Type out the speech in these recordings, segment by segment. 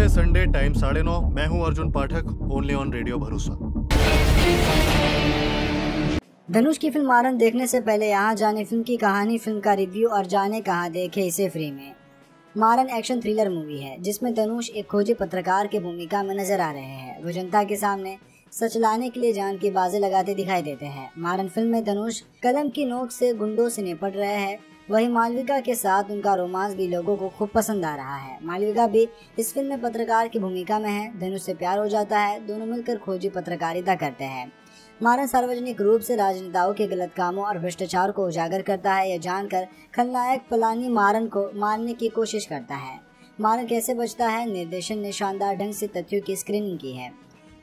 है Sunday time साढ़े नौ मैं हूं Arjun Pathak only on radio भरोसा धनुष की फिल्म आरन देखने से पहले यहाँ जाने फिल्म की कहानी फिल्म का रिव्यू और जाने कहा देखे इसे फ्री में मारन एक्शन थ्रिलर मूवी है जिसमें धनुष एक खोजी पत्रकार की भूमिका में नजर आ रहे हैं वो जनता के सामने सच लाने के लिए जान की बाजे लगाते दिखाई देते हैं मारन फिल्म में धनुष कलम की नोक से गुंडों से निपट रहे हैं वहीं मालविका के साथ उनका रोमांस भी लोगों को खूब पसंद आ रहा है मालविका भी इस फिल्म में पत्रकार की भूमिका में है धनुष से प्यार हो जाता है दोनों मिलकर खोजी पत्रकारिता करते हैं मारन सार्वजनिक रूप से राजनेताओं के गलत कामों और भ्रष्टाचार को उजागर करता है यह जानकर खलनायक पलानी मारन को मारने की कोशिश करता है मारन कैसे बचता है निर्देशन ने शानदार ढंग से तथ्यों की स्क्रीनिंग की है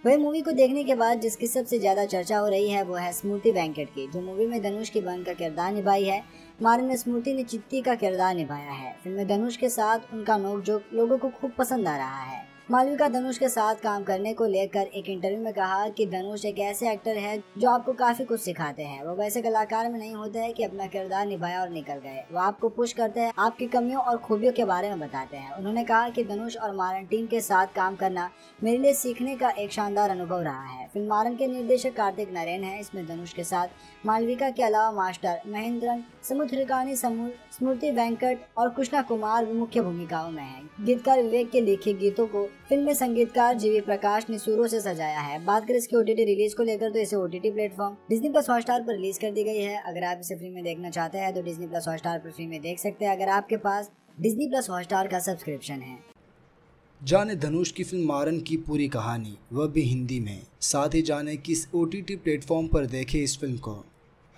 वही मूवी को देखने के बाद जिसकी सबसे ज्यादा चर्चा हो रही है वो है स्मृति बैंकेट की जो मूवी में धनुष की बनकर किरदार निभाई है मानन स्मृति ने चित्ती का किरदार निभाया है फिल्म में धनुष के साथ उनका नोकझोंक लोगों को खूब पसंद आ रहा है मालविका धनुष के साथ काम करने को लेकर एक इंटरव्यू में कहा कि धनुष एक ऐसे एक्टर है जो आपको काफी कुछ सिखाते हैं वो वैसे कलाकार में नहीं होते हैं कि अपना किरदार निभाया और निकल गए वो आपको पुश करते हैं आपकी कमियों और खूबियों के बारे में बताते हैं उन्होंने कहा कि धनुष और मारन टीम के साथ काम करना मेरे लिए सीखने का एक शानदार अनुभव रहा है फिल्म मारन के निर्देशक कार्तिक नारायण है इसमें धनुष के साथ मालविका के अलावा मास्टर महेंद्रन समुद्रिकानी समूह स्मृति वेंकट और कृष्णा कुमार मुख्य भूमिकाओं में हैं। गीतकार विवेक के लिखे गीतों को फिल्म में संगीतकार जीवी प्रकाश ने सुरों से सजाया है बात करें इसके ओटीटी रिलीज को लेकर तो इसे OTT platform Disney plus Hotstar पर रिलीज कर दी गई है अगर आप इसे फ्री में देखना चाहते हैं तो डिजनी प्लस हॉटस्टार पर फ्री में देख सकते हैं अगर आपके पास डिजनी प्लस हॉटस्टार का सब्सक्रिप्शन है जाने धनुष की फिल्म मारन की पूरी कहानी वह भी हिंदी में साथ ही जाने किस ओ टी प्लेटफॉर्म पर देखे इस फिल्म को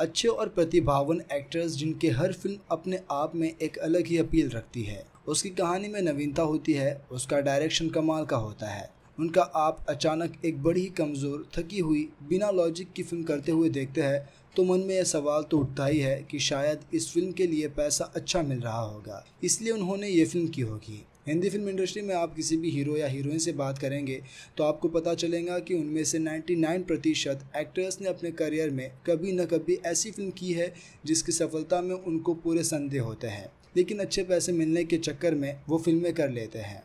अच्छे और प्रतिभावन एक्टर्स जिनके हर फिल्म अपने आप में एक अलग ही अपील रखती है उसकी कहानी में नवीनता होती है उसका डायरेक्शन कमाल का होता है उनका आप अचानक एक बड़ी ही कमज़ोर थकी हुई बिना लॉजिक की फिल्म करते हुए देखते हैं तो मन में यह सवाल तो उठता ही है कि शायद इस फिल्म के लिए पैसा अच्छा मिल रहा होगा इसलिए उन्होंने ये फिल्म की होगी हिंदी फिल्म इंडस्ट्री में आप किसी भी हीरो या हीरोइन से बात करेंगे तो आपको पता चलेगा कि उनमें से 99 प्रतिशत एक्टर्स ने अपने करियर में कभी न कभी ऐसी फिल्म की है जिसकी सफलता में उनको पूरे संदेह होते हैं लेकिन अच्छे पैसे मिलने के चक्कर में वो फिल्में कर लेते हैं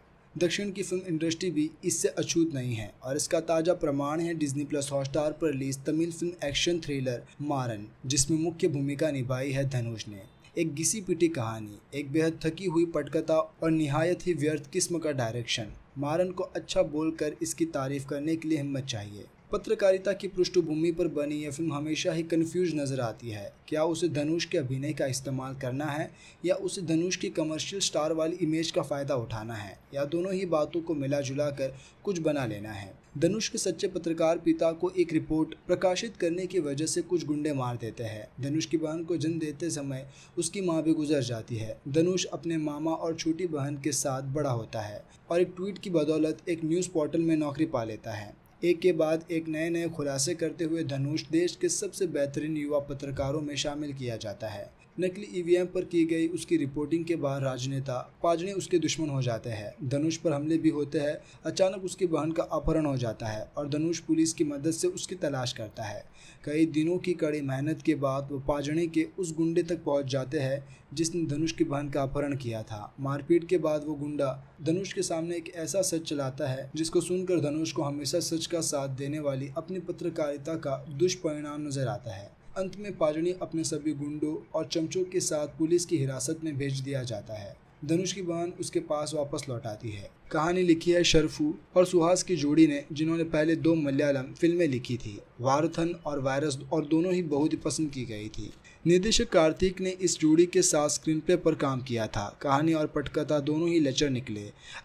दक्षिण की फिल्म इंडस्ट्री भी इससे अछूत नहीं है और इसका ताज़ा प्रमाण है डिज्नी प्लस हॉटस्टार पर release Tamil film action thriller Maaran जिसमें मुख्य भूमिका निभाई है धनुष ने एक घिसी पिटी कहानी एक बेहद थकी हुई पटकथा और नहायत ही व्यर्थ किस्म का डायरेक्शन मारन को अच्छा बोलकर इसकी तारीफ करने के लिए हिम्मत चाहिए पत्रकारिता की पृष्ठभूमि पर बनी यह फिल्म हमेशा ही कंफ्यूज नज़र आती है क्या उसे धनुष के अभिनय का इस्तेमाल करना है या उसे धनुष की कमर्शियल स्टार वाली इमेज का फ़ायदा उठाना है या दोनों ही बातों को मिला जुला कर कुछ बना लेना है धनुष के सच्चे पत्रकार पिता को एक रिपोर्ट प्रकाशित करने की वजह से कुछ गुंडे मार देते हैं धनुष की बहन को जन्म देते समय उसकी माँ भी गुजर जाती है धनुष अपने मामा और छोटी बहन के साथ बड़ा होता है और एक ट्वीट की बदौलत एक न्यूज़ पोर्टल में नौकरी पा लेता है एक के बाद एक नए नए खुलासे करते हुए धनुष देश के सबसे बेहतरीन युवा पत्रकारों में शामिल किया जाता है नकली ईवीएम e पर की गई उसकी रिपोर्टिंग के बाद राजनेता पाजने उसके दुश्मन हो जाते हैं धनुष पर हमले भी होते हैं अचानक उसकी बहन का अपहरण हो जाता है और धनुष पुलिस की मदद से उसकी तलाश करता है कई दिनों की कड़ी मेहनत के बाद वो पाजने के उस गुंडे तक पहुंच जाते हैं जिसने धनुष की बहन का अपहरण किया था मारपीट के बाद वो गुंडा धनुष के सामने एक ऐसा सच चलाता है जिसको सुनकर धनुष को हमेशा सच का साथ देने वाली अपनी पत्रकारिता का दुष्परिणाम नजर आता है अंत में पाजनी अपने सभी गुंडों और चमचों के साथ पुलिस की हिरासत में भेज दिया जाता है धनुष की बहन उसके पास वापस लौट आती है कहानी लिखी है शरफू और सुहास की जोड़ी ने जिन्होंने पहले दो मलयालम फिल्में लिखी थी वारथन और वायरस और दोनों ही बहुत ही पसंद की गई थी निर्देशक कार्तिक ने इस जोड़ी के साथ स्क्रीन प्ले पर काम किया था कहानी और पटकथा दोनों ही लचर निकले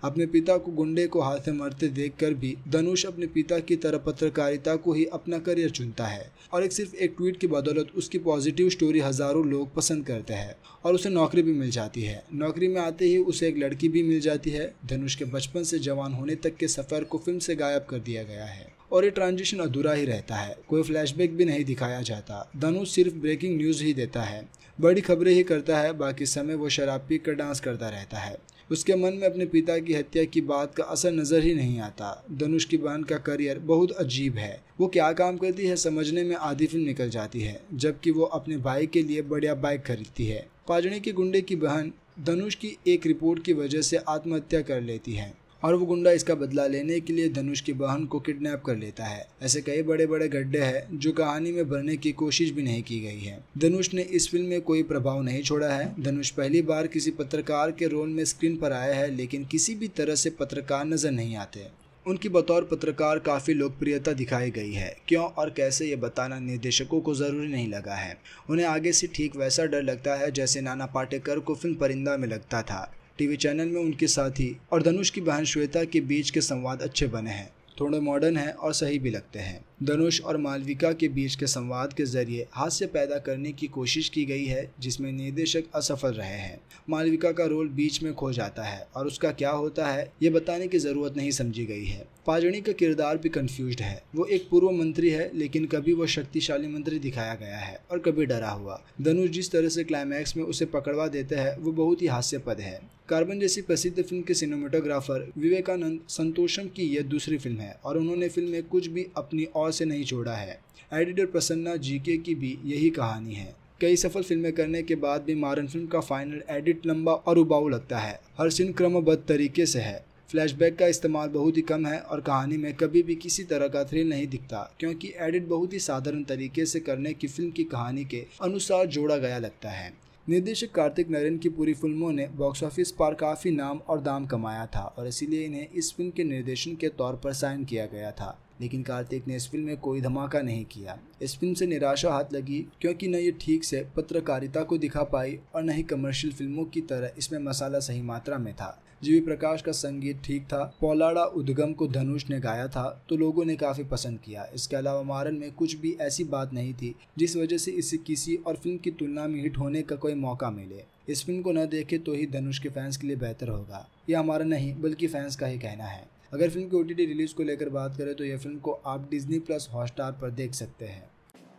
अपने पिता को गुंडे को हाथ से मरते कर भी धनुष अपने पिता की तरह पत्रकारिता को ही अपना करियर चुनता है और एक सिर्फ एक ट्वीट की बदौलत उसकी पॉजिटिव स्टोरी हजारों लोग पसंद करते हैं और उसे नौकरी भी मिल जाती है नौकरी में आते ही उसे एक लड़की भी मिल जाती है धनुष के बचपन से जवान होने तक के सफ़र को फिल्म से गायब कर दिया गया है और ये ट्रांजिशन अधूरा ही रहता है कोई फ्लैशबैक भी नहीं दिखाया जाता धनुष सिर्फ ब्रेकिंग न्यूज़ ही देता है बड़ी खबरें ही करता है बाकी समय वो शराब पी कर डांस करता रहता है उसके मन में अपने पिता की हत्या की बात का असर नज़र ही नहीं आता धनुष की बहन का करियर बहुत अजीब है वो क्या काम करती है समझने में आधी फिल्म निकल जाती है जबकि वो अपने भाई के लिए बढ़िया बाइक खरीदती है पाजड़ी के गुंडे की बहन धनुष की एक रिपोर्ट की वजह से आत्महत्या कर लेती है और वो गुंडा इसका बदला लेने के लिए धनुष की बहन को किडनैप कर लेता है ऐसे कई बड़े बड़े गड्ढे हैं जो कहानी में भरने की कोशिश भी नहीं की गई है धनुष ने इस फिल्म में कोई प्रभाव नहीं छोड़ा है धनुष पहली बार किसी पत्रकार के रोल में स्क्रीन पर आया है लेकिन किसी भी तरह से पत्रकार नजर नहीं आते उनकी बतौर पत्रकार काफ़ी लोकप्रियता दिखाई गई है क्यों और कैसे ये बताना निर्देशकों को ज़रूरी नहीं लगा है उन्हें आगे से ठीक वैसा डर लगता है जैसे नाना पाटेकर को फिल्म परिंदा में लगता था टीवी चैनल में उनके साथी और धनुष की बहन श्वेता के बीच के संवाद अच्छे बने हैं थोड़े मॉडर्न हैं और सही भी लगते हैं धनुष और मालविका के बीच के संवाद के जरिए हास्य पैदा करने की कोशिश की गई है जिसमें निर्देशक असफल रहे हैं मालविका का रोल बीच में खो जाता है और उसका क्या होता है ये बताने की जरूरत नहीं समझी गई है पाजणी का किरदार भी कंफ्यूज है वो एक पूर्व मंत्री है लेकिन कभी वो शक्तिशाली मंत्री दिखाया गया है और कभी डरा हुआ धनुष जिस तरह से क्लाइमैक्स में उसे पकड़वा देते हैं वो बहुत ही हास्यपद है कार्बन जैसी प्रसिद्ध फिल्म के सिनेमाटोग्राफर विवेकानंद संतोषम की यह दूसरी फिल्म है और उन्होंने फिल्म में कुछ भी अपनी और से नहीं छोड़ा है एडिटर प्रसन्ना जीके की भी यही कहानी है कई सफल फिल्में करने के बाद भी मारन फिल्म का फाइनल एडिट लंबा और उबाऊ लगता है हर सीन क्रमबद्ध तरीके से है फ्लैशबैक का इस्तेमाल बहुत ही कम है और कहानी में कभी भी किसी तरह का थ्रिल नहीं दिखता क्योंकि एडिट बहुत ही साधारण तरीके से करने की फिल्म की कहानी के अनुसार जोड़ा गया लगता है निर्देशक कार्तिक नरेन की पूरी फिल्मों ने बॉक्स ऑफिस पर काफ़ी नाम और दाम कमाया था और इसीलिए इन्हें इस फिल्म के निर्देशन के तौर पर साइन किया गया था लेकिन कार्तिक ने इस फिल्म में कोई धमाका नहीं किया इस फिल्म से निराशा हाथ लगी क्योंकि न ये ठीक से पत्रकारिता को दिखा पाई और न ही कमर्शियल फिल्मों की तरह इसमें मसाला सही मात्रा में था जीवी प्रकाश का संगीत ठीक था पौलाड़ा उद्गम को धनुष ने गाया था तो लोगों ने काफी पसंद किया इसके अलावा मारन में कुछ भी ऐसी बात नहीं थी जिस वजह से इसे किसी और फिल्म की तुलना में हिट होने का कोई मौका मिले इस फिल्म को न देखे तो ही धनुष के फैंस के लिए बेहतर होगा यह हमारा नहीं बल्कि फैंस का ही कहना है अगर फिल्म की ओ रिलीज को लेकर बात करें तो यह फिल्म को आप डिज्नी प्लस हॉटस्टार पर देख सकते हैं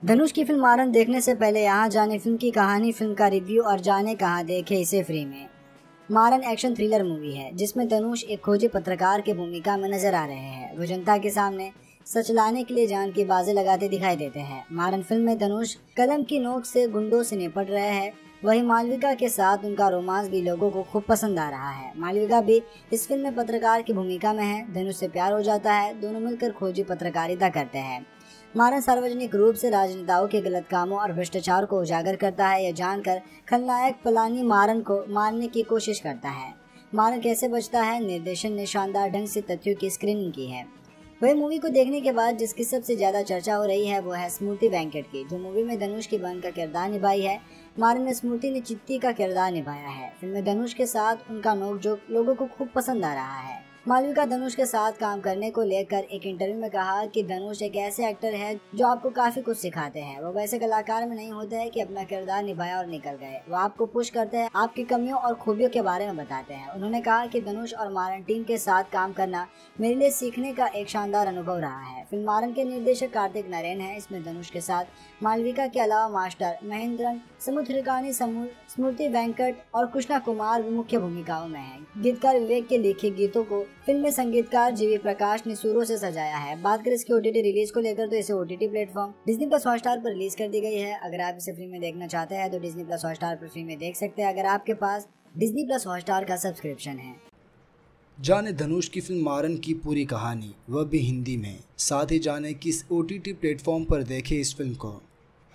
धनुष की फिल्म मारन देखने से पहले यहाँ जाने फिल्म की कहानी फिल्म का रिव्यू और जाने कहाँ देखे इसे फ्री में मारन एक्शन थ्रिलर मूवी है जिसमें तनुष एक खोजे पत्रकार की भूमिका में नजर आ रहे हैं वो जनता के सामने सच लाने के लिए जान की बाजे लगाते दिखाई देते हैं मारन फिल्म में धनुष कलम की नोक से गुंडों से निपट रहे हैं वही मालविका के साथ उनका रोमांस भी लोगों को खूब पसंद आ रहा है मालविका भी इस फिल्म में पत्रकार की भूमिका में है धनुष से प्यार हो जाता है दोनों मिलकर खोजी पत्रकारिता करते हैं मारन सार्वजनिक रूप से राजनेताओं के गलत कामों और भ्रष्टाचार को उजागर करता है यह जानकर खलनायक पलानी मारन को मारने की कोशिश करता है मारन कैसे बचता है निर्देशन ने शानदार ढंग से तथ्यों की स्क्रीनिंग की है वही मूवी को देखने के बाद जिसकी सबसे ज्यादा चर्चा हो रही है वो है स्मृति बैंकेट की जो मूवी में धनुष की बहन का किरदार निभाई है मारन में स्मृति ने चित्ती का किरदार निभाया है फिल्म में धनुष के साथ उनका नोकझोंक लोगों को खूब पसंद आ रहा है मालविका धनुष के साथ काम करने को लेकर एक इंटरव्यू में कहा कि धनुष एक ऐसे एक्टर है जो आपको काफी कुछ सिखाते हैं वो वैसे कलाकार में नहीं होते हैं कि अपना किरदार निभाया और निकल गए वो आपको पुश करते हैं आपकी कमियों और खूबियों के बारे में बताते हैं उन्होंने कहा कि धनुष और मारन टीम के साथ काम करना मेरे लिए सीखने का एक शानदार अनुभव रहा है फिल्म मारन के निर्देशक कार्तिक नारायण है इसमें धनुष के साथ मालविका के अलावा मास्टर महेंद्रन समुद्रिकानी समूह स्मृति वेंकट और कृष्णा कुमार मुख्य भूमिकाओं में है गीतकार विवेक के लिखे गीतों को फिल्म में संगीतकार जीवी प्रकाश ने सुरों से सजाया है बात करें इसके ओटीटी रिलीज को लेकर तो इसे OTT platform Disney plus Hotstar पर रिलीज कर दी गई है अगर आप इसे फ्री में देखना चाहते हैं तो डिज्नी प्लस हॉटस्टार पर फ्री में देख सकते हैं अगर आपके पास डिज्नी प्लस हॉटस्टार का सब्सक्रिप्शन है जाने धनुष की फिल्म मारन की पूरी कहानी वह भी हिंदी में साथ ही जाने किस ओ टी प्लेटफॉर्म पर देखे इस फिल्म को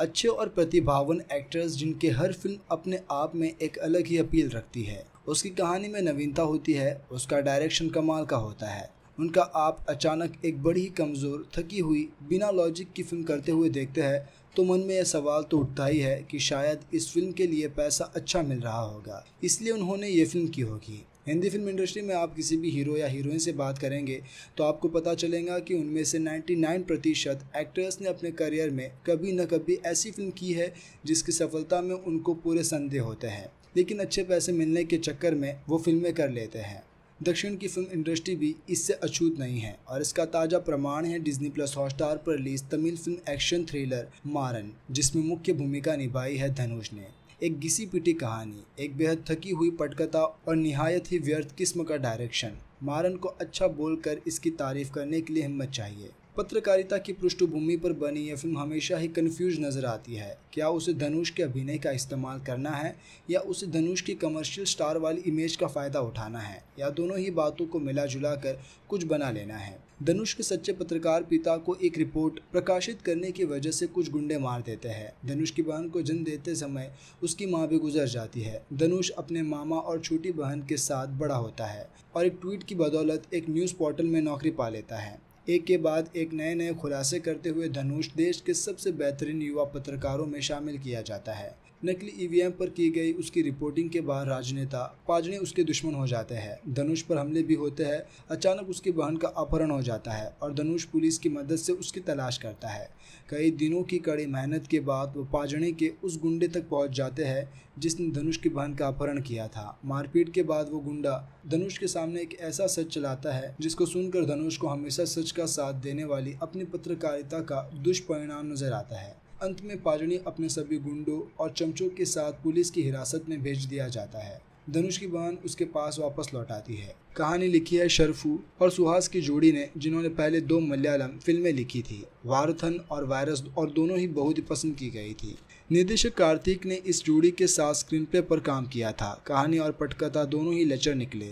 अच्छे और प्रतिभावन एक्टर्स जिनके हर फिल्म अपने आप में एक अलग ही अपील रखती है उसकी कहानी में नवीनता होती है उसका डायरेक्शन कमाल का होता है उनका आप अचानक एक बड़ी कमज़ोर थकी हुई बिना लॉजिक की फिल्म करते हुए देखते हैं तो मन में यह सवाल तो उठता ही है कि शायद इस फिल्म के लिए पैसा अच्छा मिल रहा होगा इसलिए उन्होंने ये फिल्म की होगी हिंदी फिल्म इंडस्ट्री में आप किसी भी हीरो या हीरोइन से बात करेंगे तो आपको पता चलेगा कि उनमें से 99 प्रतिशत एक्टर्स ने अपने करियर में कभी न कभी ऐसी फिल्म की है जिसकी सफलता में उनको पूरे संदेह होते हैं लेकिन अच्छे पैसे मिलने के चक्कर में वो फिल्में कर लेते हैं दक्षिण की फिल्म इंडस्ट्री भी इससे अछूत नहीं है और इसका ताज़ा प्रमाण है डिज्नी प्लस हॉटस्टार पर release Tamil film action thriller Maaran जिसमें मुख्य भूमिका निभाई है धनुष ने एक घिसी पिटी कहानी एक बेहद थकी हुई पटकथा और निहायत ही व्यर्थ किस्म का डायरेक्शन मारन को अच्छा बोलकर इसकी तारीफ करने के लिए हिम्मत चाहिए पत्रकारिता की पृष्ठभूमि पर बनी यह फिल्म हमेशा ही कन्फ्यूज नज़र आती है क्या उसे धनुष के अभिनय का इस्तेमाल करना है या उसे धनुष की कमर्शियल स्टार वाली इमेज का फ़ायदा उठाना है या दोनों ही बातों को मिला जुला कर कुछ बना लेना है धनुष के सच्चे पत्रकार पिता को एक रिपोर्ट प्रकाशित करने की वजह से कुछ गुंडे मार देते हैं धनुष की बहन को जन्म देते समय उसकी माँ भी गुजर जाती है धनुष अपने मामा और छोटी बहन के साथ बड़ा होता है और एक ट्वीट की बदौलत एक न्यूज़ पोर्टल में नौकरी पा लेता है एक के बाद एक नए नए खुलासे करते हुए धनुष देश के सबसे बेहतरीन युवा पत्रकारों में शामिल किया जाता है नकली ईवीएम e पर की गई उसकी रिपोर्टिंग के बाद राजनेता पाजने उसके दुश्मन हो जाते हैं धनुष पर हमले भी होते हैं अचानक उसकी बहन का अपहरण हो जाता है और धनुष पुलिस की मदद से उसकी तलाश करता है कई दिनों की कड़ी मेहनत के बाद वो पाजने के उस गुंडे तक पहुंच जाते हैं जिसने धनुष की बहन का अपहरण किया था मारपीट के बाद वो गुंडा धनुष के सामने एक ऐसा सच चलाता है जिसको सुनकर धनुष को हमेशा सच का साथ देने वाली अपनी पत्रकारिता का दुष्परिणाम नजर आता है अंत में पाजनी अपने सभी गुंडों और चमचों के साथ पुलिस की हिरासत में भेज दिया जाता है धनुष की बहन उसके पास वापस लौट आती है कहानी लिखी है शरफू और सुहास की जोड़ी ने जिन्होंने पहले दो मलयालम फिल्में लिखी थी वारथन और वायरस और दोनों ही बहुत ही पसंद की गई थी निर्देशक कार्तिक ने इस जोड़ी के साथ स्क्रीन प्ले पर काम किया था कहानी और पटकथा दोनों ही लचर निकले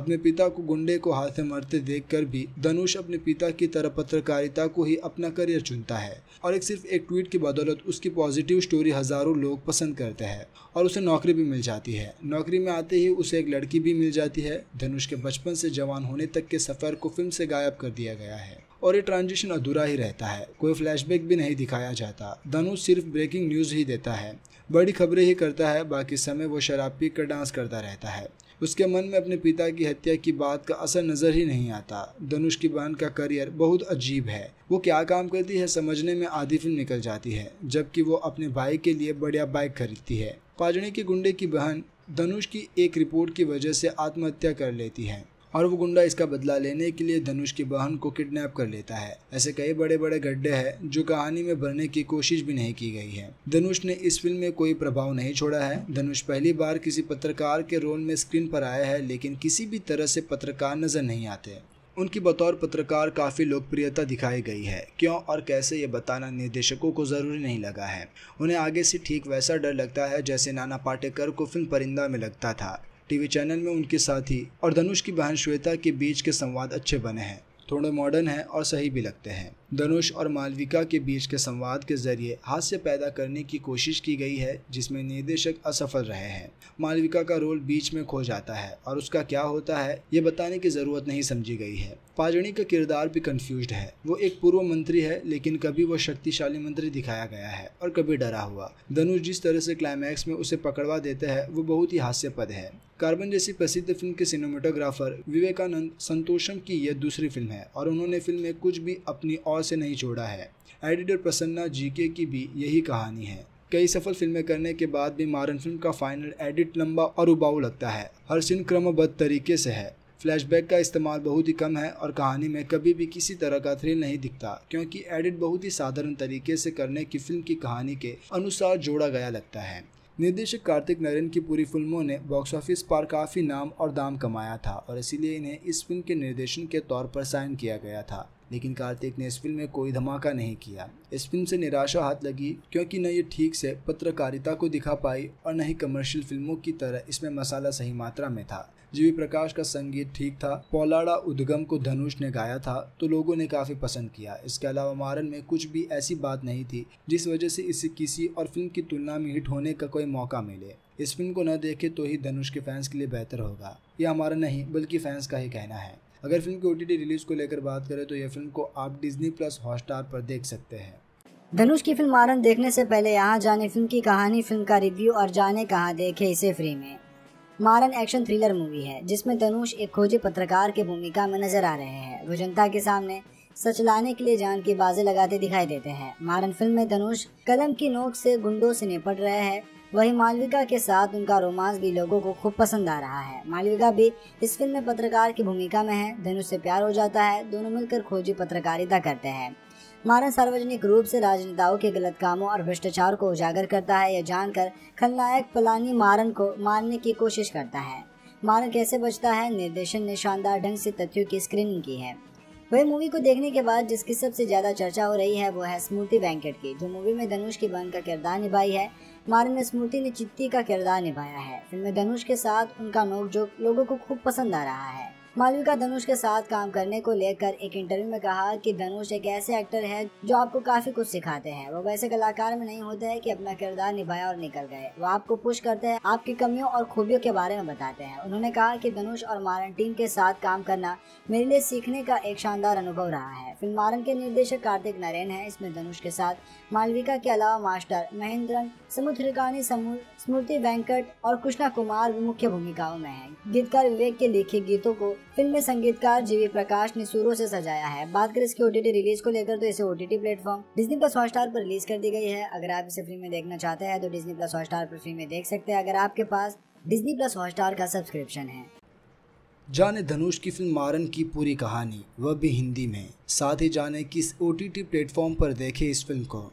अपने पिता को गुंडे को हाथ से मरते देखकर भी धनुष अपने पिता की तरह पत्रकारिता को ही अपना करियर चुनता है और एक सिर्फ एक ट्वीट की बदौलत उसकी पॉजिटिव स्टोरी हजारों लोग पसंद करते हैं और उसे नौकरी भी मिल जाती है नौकरी में आते ही उसे एक लड़की भी मिल जाती है धनुष के बचपन से जवान होने तक के सफ़र को फिल्म से गायब कर दिया गया है और ये ट्रांजिशन अधूरा ही रहता है कोई फ्लैशबैक भी नहीं दिखाया जाता धनु सिर्फ ब्रेकिंग न्यूज़ ही देता है बड़ी खबरें ही करता है बाकी समय वो शराब पी कर डांस करता रहता है उसके मन में अपने पिता की हत्या की बात का असर नज़र ही नहीं आता धनुष की बहन का करियर बहुत अजीब है वो क्या काम करती है समझने में आधी फिल्म निकल जाती है जबकि वो अपने भाई के लिए बढ़िया बाइक खरीदती है पाजड़े के गुंडे की बहन धनुष की एक रिपोर्ट की वजह से आत्महत्या कर लेती है और वो गुंडा इसका बदला लेने के लिए धनुष की बहन को किडनैप कर लेता है ऐसे कई बड़े बड़े गड्ढे हैं जो कहानी में भरने की कोशिश भी नहीं की गई है धनुष ने इस फिल्म में कोई प्रभाव नहीं छोड़ा है धनुष पहली बार किसी पत्रकार के रोल में स्क्रीन पर आया है लेकिन किसी भी तरह से पत्रकार नजर नहीं आते उनकी बतौर पत्रकार काफ़ी लोकप्रियता दिखाई गई है क्यों और कैसे ये बताना निर्देशकों को ज़रूरी नहीं लगा है उन्हें आगे से ठीक वैसा डर लगता है जैसे नाना पाटेकर को फिल्म परिंदा में लगता था टीवी चैनल में उनके साथी और धनुष की बहन श्वेता के बीच के संवाद अच्छे बने हैं थोड़े मॉडर्न हैं और सही भी लगते हैं धनुष और मालविका के बीच के संवाद के जरिए हास्य पैदा करने की कोशिश की गई है जिसमें निर्देशक असफल रहे हैं मालविका का रोल बीच में खो जाता है और उसका क्या होता है ये बताने की ज़रूरत नहीं समझी गई है पाजणी का किरदार भी कंफ्यूज है वो एक पूर्व मंत्री है लेकिन कभी वो शक्तिशाली मंत्री दिखाया गया है और कभी डरा हुआ धनुष जिस तरह से क्लाइमैक्स में उसे पकड़वा देते हैं वो बहुत ही हास्यपद है कार्बन जैसी प्रसिद्ध फिल्म के सिनेमाटोग्राफर विवेकानंद संतोषम की यह दूसरी फिल्म है और उन्होंने फिल्म में कुछ भी अपनी और और से नहीं छोड़ा है एडिटर प्रसन्ना जीके की भी यही कहानी है कई सफल फिल्में करने के बाद भी मारन फिल्म का फाइनल एडिट लंबा और उबाऊ लगता है हर सीन क्रमबद्ध तरीके से है फ्लैशबैक का इस्तेमाल बहुत ही कम है और कहानी में कभी भी किसी तरह का थ्रिल नहीं दिखता क्योंकि एडिट बहुत ही साधारण तरीके से करने की फिल्म की कहानी के अनुसार जोड़ा गया लगता है निर्देशक कार्तिक नरेन की पूरी फिल्मों ने बॉक्स ऑफिस पर काफ़ी नाम और दाम कमाया था और इसीलिए इन्हें इस फिल्म के निर्देशन के तौर पर साइन किया गया था लेकिन कार्तिक ने इस फिल्म में कोई धमाका नहीं किया इस फिल्म से निराशा हाथ लगी क्योंकि न ये ठीक से पत्रकारिता को दिखा पाई और न ही कमर्शियल फिल्मों की तरह इसमें मसाला सही मात्रा में था जीवी प्रकाश का संगीत ठीक था पौलाड़ा उद्गम को धनुष ने गाया था तो लोगों ने काफी पसंद किया इसके अलावा मारन में कुछ भी ऐसी बात नहीं थी जिस वजह से इसे किसी और फिल्म की तुलना में हिट होने का कोई मौका मिले इस फिल्म को न देखे तो ही धनुष के फैंस के लिए बेहतर होगा यह हमारा नहीं बल्कि फैंस का ही कहना है अगर फिल्म की ओटीटी रिलीज को लेकर बात करें तो यह फिल्म को आप डिज्नी प्लस हॉटस्टार पर देख सकते हैं धनुष की फिल्म आनंद देखने से पहले यहाँ जाने फिल्म की कहानी फिल्म का रिव्यू और जाने कहा देखे इसे फ्री में मारन एक्शन थ्रिलर मूवी है जिसमें धनुष एक खोजी पत्रकार की भूमिका में नजर आ रहे हैं वो जनता के सामने सच लाने के लिए जान की बाजे लगाते दिखाई देते हैं मारन फिल्म में धनुष कलम की नोक से गुंडों से निपट रहे हैं वहीं मालविका के साथ उनका रोमांस भी लोगों को खूब पसंद आ रहा है मालविका भी इस फिल्म में पत्रकार की भूमिका में है धनुष से प्यार हो जाता है दोनों मिलकर खोजी पत्रकारिता करते हैं मारन सार्वजनिक रूप से राजनेताओं के गलत कामों और भ्रष्टाचार को उजागर करता है यह जानकर खलनायक पलानी मारन को मारने की कोशिश करता है मारन कैसे बचता है निर्देशन ने शानदार ढंग से तथ्यों की स्क्रीनिंग की है वही मूवी को देखने के बाद जिसकी सबसे ज्यादा चर्चा हो रही है वो है स्मृति बैंकेट की जो मूवी में धनुष की बहन का किरदार निभाई है ने स्मृति ने चित्ती का किरदार निभाया है फिल्म धनुष के साथ उनका नोकझोंक लोगों को खूब पसंद आ रहा है मालविका धनुष के साथ काम करने को लेकर एक इंटरव्यू में कहा कि धनुष एक ऐसे एक्टर है जो आपको काफी कुछ सिखाते हैं वो वैसे कलाकार में नहीं होते हैं कि अपना किरदार निभाया और निकल गए वो आपको पुश करते हैं आपकी कमियों और खूबियों के बारे में बताते हैं उन्होंने कहा कि धनुष और मारन टीम के साथ काम करना मेरे लिए सीखने का एक शानदार अनुभव रहा है फिल्म मारन के निर्देशक कार्तिक नारायण है इसमें धनुष के साथ मालविका के अलावा मास्टर महेंद्रन समुद्रिकानी समूह स्मृति वेंकट और कृष्णा कुमार मुख्य भूमिकाओं में हैं। गीतकार विवेक के लिखे गीतों को फिल्म में संगीतकार जीवी प्रकाश ने सुरों से सजाया है बात करें इसके ओटीटी रिलीज को लेकर तो इसे OTT platform Disney plus Hotstar पर रिलीज कर दी गई है अगर आप इसे फ्री में देखना चाहते हैं तो डिजनी प्लस हॉटस्टार पर फ्री में देख सकते हैं अगर आपके पास डिजनी प्लस हॉटस्टार का सब्सक्रिप्शन है जाने धनुष की फिल्म मारन की पूरी कहानी वह भी हिंदी में साथ ही जाने किस ओ टी प्लेटफॉर्म पर देखे इस फिल्म को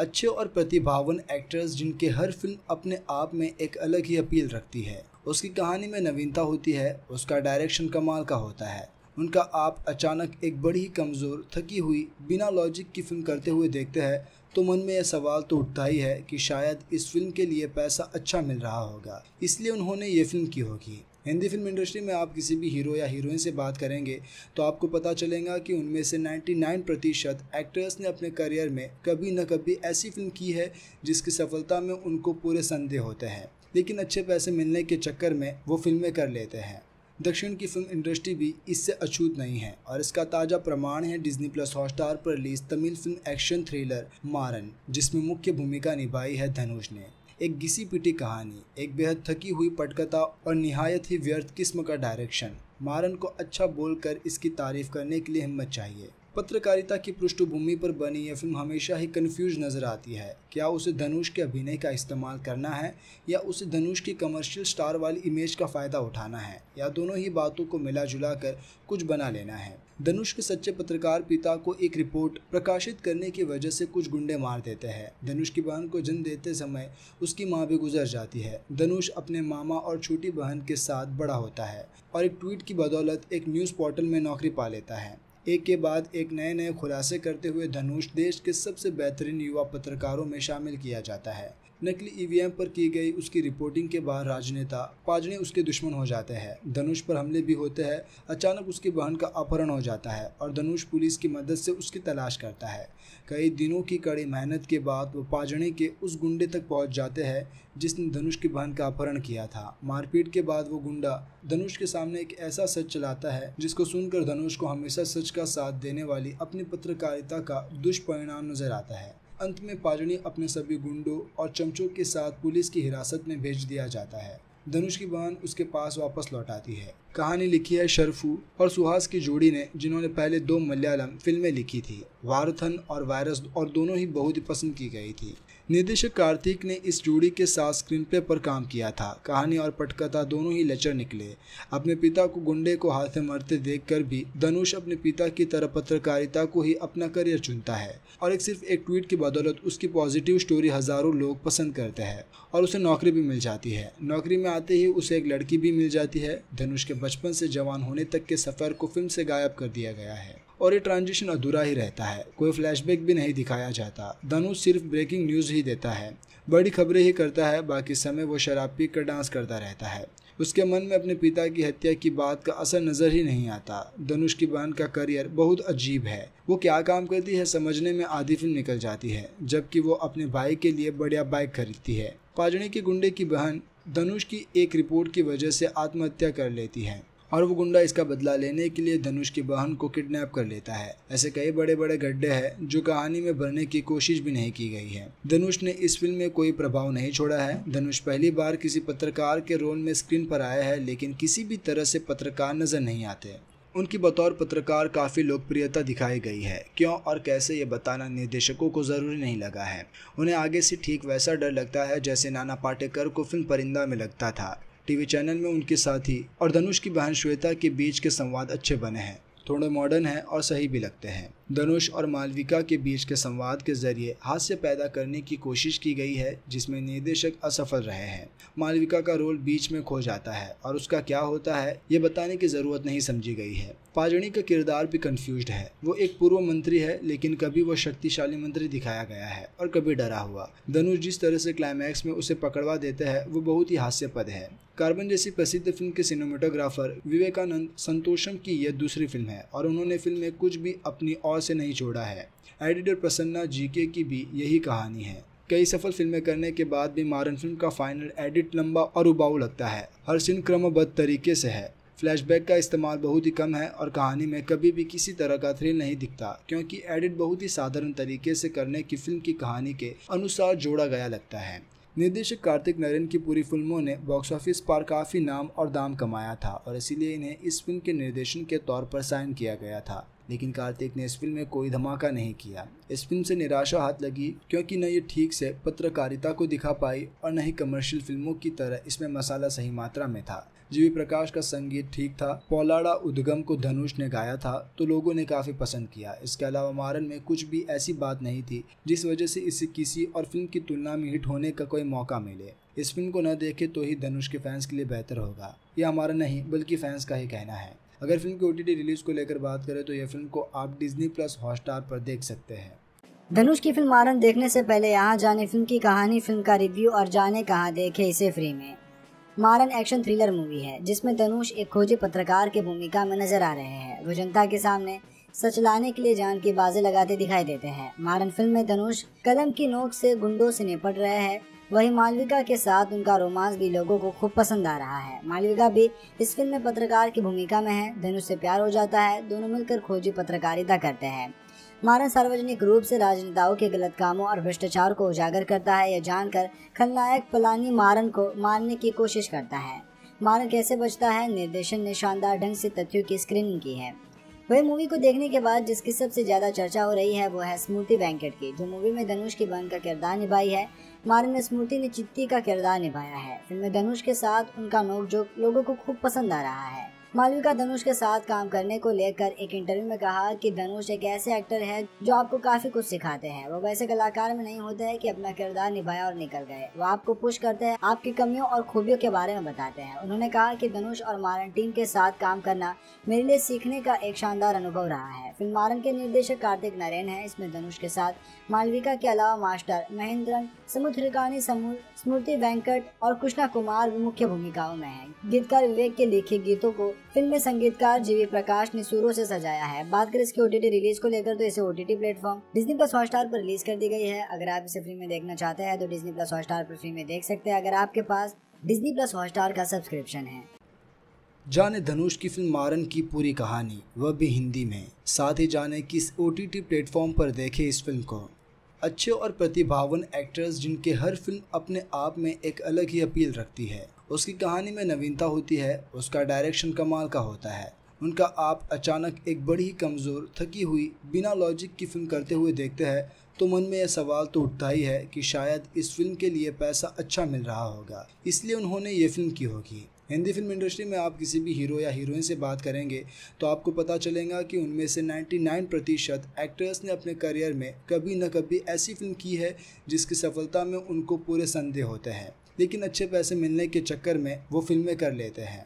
अच्छे और प्रतिभावन एक्टर्स जिनके हर फिल्म अपने आप में एक अलग ही अपील रखती है उसकी कहानी में नवीनता होती है उसका डायरेक्शन कमाल का होता है उनका आप अचानक एक बड़ी ही कमज़ोर थकी हुई बिना लॉजिक की फिल्म करते हुए देखते हैं तो मन में यह सवाल तो उठता ही है कि शायद इस फिल्म के लिए पैसा अच्छा मिल रहा होगा इसलिए उन्होंने ये फिल्म की होगी हिंदी फिल्म इंडस्ट्री में आप किसी भी हीरो या हीरोइन से बात करेंगे तो आपको पता चलेगा कि उनमें से 99 प्रतिशत एक्टर्स ने अपने करियर में कभी न कभी ऐसी फिल्म की है जिसकी सफलता में उनको पूरे संदेह होते हैं लेकिन अच्छे पैसे मिलने के चक्कर में वो फिल्में कर लेते हैं दक्षिण की फिल्म इंडस्ट्री भी इससे अछूत नहीं है और इसका ताज़ा प्रमाण है डिज्नी प्लस हॉटस्टार पर release Tamil film action thriller Maaran जिसमें मुख्य भूमिका निभाई है धनुष ने एक घिसी पिटी कहानी एक बेहद थकी हुई पटकथा और नहायत ही व्यर्थ किस्म का डायरेक्शन मारन को अच्छा बोलकर इसकी तारीफ करने के लिए हिम्मत चाहिए पत्रकारिता की पृष्ठभूमि पर बनी यह फिल्म हमेशा ही कंफ्यूज नज़र आती है क्या उसे धनुष के अभिनय का इस्तेमाल करना है या उसे धनुष की कमर्शियल स्टार वाली इमेज का फ़ायदा उठाना है या दोनों ही बातों को मिला जुला कर कुछ बना लेना है धनुष के सच्चे पत्रकार पिता को एक रिपोर्ट प्रकाशित करने की वजह से कुछ गुंडे मार देते हैं धनुष की बहन को जन्म देते समय उसकी माँ भी गुजर जाती है धनुष अपने मामा और छोटी बहन के साथ बड़ा होता है और एक ट्वीट की बदौलत एक न्यूज़ पोर्टल में नौकरी पा लेता है एक के बाद एक नए नए खुलासे करते हुए धनुष देश के सबसे बेहतरीन युवा पत्रकारों में शामिल किया जाता है नकली ईवीएम e पर की गई उसकी रिपोर्टिंग के बाद राजनेता पाजड़े उसके दुश्मन हो जाते हैं धनुष पर हमले भी होते हैं अचानक उसकी बहन का अपहरण हो जाता है और धनुष पुलिस की मदद से उसकी तलाश करता है कई दिनों की कड़ी मेहनत के बाद वो पाजड़े के उस गुंडे तक पहुंच जाते हैं जिसने धनुष की बहन का अपहरण किया था मारपीट के बाद वो गुंडा धनुष के सामने एक ऐसा सच चलाता है जिसको सुनकर धनुष को हमेशा सच का साथ देने वाली अपनी पत्रकारिता का दुष्परिणाम नजर आता है अंत में पाजनी अपने सभी गुंडों और चमचों के साथ पुलिस की हिरासत में भेज दिया जाता है धनुष की बहन उसके पास वापस लौट आती है कहानी लिखी है शरफू और सुहास की जोड़ी ने जिन्होंने पहले दो मलयालम फिल्में लिखी थी वारथन और वायरस और दोनों ही बहुत ही पसंद की गई थी निर्देशक कार्तिक ने इस जोड़ी के साथ स्क्रीन प्ले पर काम किया था कहानी और पटकथा दोनों ही लचर निकले अपने पिता को गुंडे को हाथ से मरते कर भी धनुष अपने पिता की तरह पत्रकारिता को ही अपना करियर चुनता है और एक सिर्फ एक ट्वीट की बदौलत उसकी पॉजिटिव स्टोरी हजारों लोग पसंद करते हैं और उसे नौकरी भी मिल जाती है नौकरी में आते ही उसे एक लड़की भी मिल जाती है धनुष के बचपन से जवान होने तक के सफ़र को फिल्म से गायब कर दिया गया है और ये ट्रांजिशन अधूरा ही रहता है कोई फ्लैशबैक भी नहीं दिखाया जाता धनुष सिर्फ ब्रेकिंग न्यूज़ ही देता है बड़ी खबरें ही करता है बाकी समय वो शराब पी कर डांस करता रहता है उसके मन में अपने पिता की हत्या की बात का असर नज़र ही नहीं आता धनुष की बहन का करियर बहुत अजीब है वो क्या काम करती है समझने में आधी फिल्म निकल जाती है जबकि वो अपने भाई के लिए बढ़िया बाइक खरीदती है पाजड़ी के गुंडे की बहन धनुष की एक रिपोर्ट की वजह से आत्महत्या कर लेती है और वो गुंडा इसका बदला लेने के लिए धनुष की बहन को किडनैप कर लेता है ऐसे कई बड़े बड़े गड्ढे हैं जो कहानी में भरने की कोशिश भी नहीं की गई है धनुष ने इस फिल्म में कोई प्रभाव नहीं छोड़ा है धनुष पहली बार किसी पत्रकार के रोल में स्क्रीन पर आया है लेकिन किसी भी तरह से पत्रकार नजर नहीं आते उनकी बतौर पत्रकार काफ़ी लोकप्रियता दिखाई गई है क्यों और कैसे ये बताना निर्देशकों को ज़रूरी नहीं लगा है उन्हें आगे से ठीक वैसा डर लगता है जैसे नाना पाटेकर को फिल्म परिंदा में लगता था टीवी चैनल में उनके साथी और धनुष की बहन श्वेता के बीच के संवाद अच्छे बने हैं थोड़े मॉडर्न हैं और सही भी लगते हैं धनुष और मालविका के बीच के संवाद के जरिए हास्य पैदा करने की कोशिश की गई है जिसमें निर्देशक असफल रहे हैं मालविका का रोल बीच में खो जाता है और उसका क्या होता है ये बताने की जरूरत नहीं समझी गई है पाजणी का किरदार भी कंफ्यूज है वो एक पूर्व मंत्री है लेकिन कभी वो शक्तिशाली मंत्री दिखाया गया है और कभी डरा हुआ धनुष जिस तरह से क्लाइमैक्स में उसे पकड़वा देता है वो बहुत ही हास्यपद है कार्बन जैसी प्रसिद्ध फिल्म के सिनेमाटोग्राफर विवेकानंद संतोषम की यह दूसरी फिल्म है और उन्होंने फिल्म में कुछ भी अपनी और से नहीं छोड़ा है एडिटर प्रसन्ना जीके की भी यही कहानी है कई सफल फिल्में करने के बाद भी मारन फिल्म का फाइनल एडिट लंबा और उबाऊ लगता है हर सीन क्रमबद्ध तरीके से है फ्लैशबैक का इस्तेमाल बहुत ही कम है और कहानी में कभी भी किसी तरह का थ्रिल नहीं दिखता क्योंकि एडिट बहुत ही साधारण तरीके से करने की फिल्म की कहानी के अनुसार जोड़ा गया लगता है निर्देशक कार्तिक नरेन की पूरी फिल्मों ने बॉक्स ऑफिस पर काफ़ी नाम और दाम कमाया था और इसीलिए इन्हें इस फिल्म के निर्देशन के तौर पर साइन किया गया था लेकिन कार्तिक ने इस फिल्म में कोई धमाका नहीं किया इस फिल्म से निराशा हाथ लगी क्योंकि न ये ठीक से पत्रकारिता को दिखा पाई और न ही कमर्शियल फिल्मों की तरह इसमें मसाला सही मात्रा में था जीवी प्रकाश का संगीत ठीक था पौलाड़ा उद्गम को धनुष ने गाया था तो लोगों ने काफी पसंद किया इसके अलावा मारन में कुछ भी ऐसी बात नहीं थी जिस वजह से इसे किसी और फिल्म की तुलना में हिट होने का कोई मौका मिले इस फिल्म को न देखे तो ही धनुष के फैंस के लिए बेहतर होगा यह हमारा नहीं बल्कि फैंस का ही कहना है अगर फिल्म की ओटीटी रिलीज़ को लेकर बात करें तो यह फिल्म को आप डिजनी प्लस हॉटस्टार पर देख सकते हैं धनुष की फिल्म आनंद देखने से पहले यहाँ जाने फिल्म की कहानी फिल्म का रिव्यू और जाने कहाँ देखे इसे फ्री में मारन एक्शन थ्रिलर मूवी है जिसमें धनुष एक खोजी पत्रकार की भूमिका में नजर आ रहे हैं वो जनता के सामने सच लाने के लिए जान की बाजें लगाते दिखाई देते हैं मारन फिल्म में धनुष कलम की नोक से गुंडों से निपट रहे हैं वहीं मालविका के साथ उनका रोमांस भी लोगों को खूब पसंद आ रहा है मालविका भी इस फिल्म में पत्रकार की भूमिका में है धनुष से प्यार हो जाता है दोनों मिलकर खोजी पत्रकारिता करते हैं मारन सार्वजनिक रूप से राजनेताओं के गलत कामों और भ्रष्टाचार को उजागर करता है यह जानकर खलनायक पलानी मारन को मारने की कोशिश करता है मारन कैसे बचता है निर्देशन ने शानदार ढंग से तथ्यों की स्क्रीनिंग की है वही मूवी को देखने के बाद जिसकी सबसे ज्यादा चर्चा हो रही है वो है स्मृति बैंकेट की जो मूवी में धनुष की बहन का किरदार निभाई है मारिन स्मृति ने चित्ती का किरदार निभाया है फिल्म में धनुष के साथ उनका जो लोगों को खूब पसंद आ रहा है मालविका धनुष के साथ काम करने को लेकर एक इंटरव्यू में कहा कि धनुष एक ऐसे एक्टर है जो आपको काफी कुछ सिखाते हैं वो वैसे कलाकार में नहीं होते हैं कि अपना किरदार निभाया और निकल गए वो आपको पुश करते हैं आपकी कमियों और खूबियों के बारे में बताते हैं उन्होंने कहा कि धनुष और मारन टीम के साथ काम करना मेरे लिए सीखने का एक शानदार अनुभव रहा है फिल्म मारन के निर्देशक कार्तिक नारायण है इसमें धनुष के साथ मालविका के अलावा मास्टर महेंद्रन समुद्रिका समूह स्मृति वेंकट और कृष्णा कुमार मुख्य भूमिकाओं में हैं। गीतकार विवेक के लिखे गीतों को फिल्म में संगीतकार जीवी प्रकाश ने सुरों से सजाया है बात करें इसके ओटीटी रिलीज को लेकर तो इसे OTT platform Disney plus Hotstar पर रिलीज कर दी गई है अगर आप इसे फ्री में देखना चाहते हैं तो डिजनी प्लस हॉटस्टार पर फ्री में देख सकते हैं अगर आपके पास डिजनी प्लस हॉटस्टार का सब्सक्रिप्शन है जाने धनुष की फिल्म मारन की पूरी कहानी वह भी हिंदी में साथ ही जाने किस ओ टी प्लेटफॉर्म पर देखे इस फिल्म को अच्छे और प्रतिभावन एक्टर्स जिनके हर फिल्म अपने आप में एक अलग ही अपील रखती है उसकी कहानी में नवीनता होती है उसका डायरेक्शन कमाल का होता है उनका आप अचानक एक बड़ी ही कमज़ोर थकी हुई बिना लॉजिक की फिल्म करते हुए देखते हैं तो मन में यह सवाल तो उठता ही है कि शायद इस फिल्म के लिए पैसा अच्छा मिल रहा होगा इसलिए उन्होंने ये फिल्म की होगी हिंदी फिल्म इंडस्ट्री में आप किसी भी हीरो या हीरोइन से बात करेंगे तो आपको पता चलेगा कि उनमें से 99 प्रतिशत एक्टर्स ने अपने करियर में कभी न कभी ऐसी फिल्म की है जिसकी सफलता में उनको पूरे संदेह होते हैं लेकिन अच्छे पैसे मिलने के चक्कर में वो फिल्में कर लेते हैं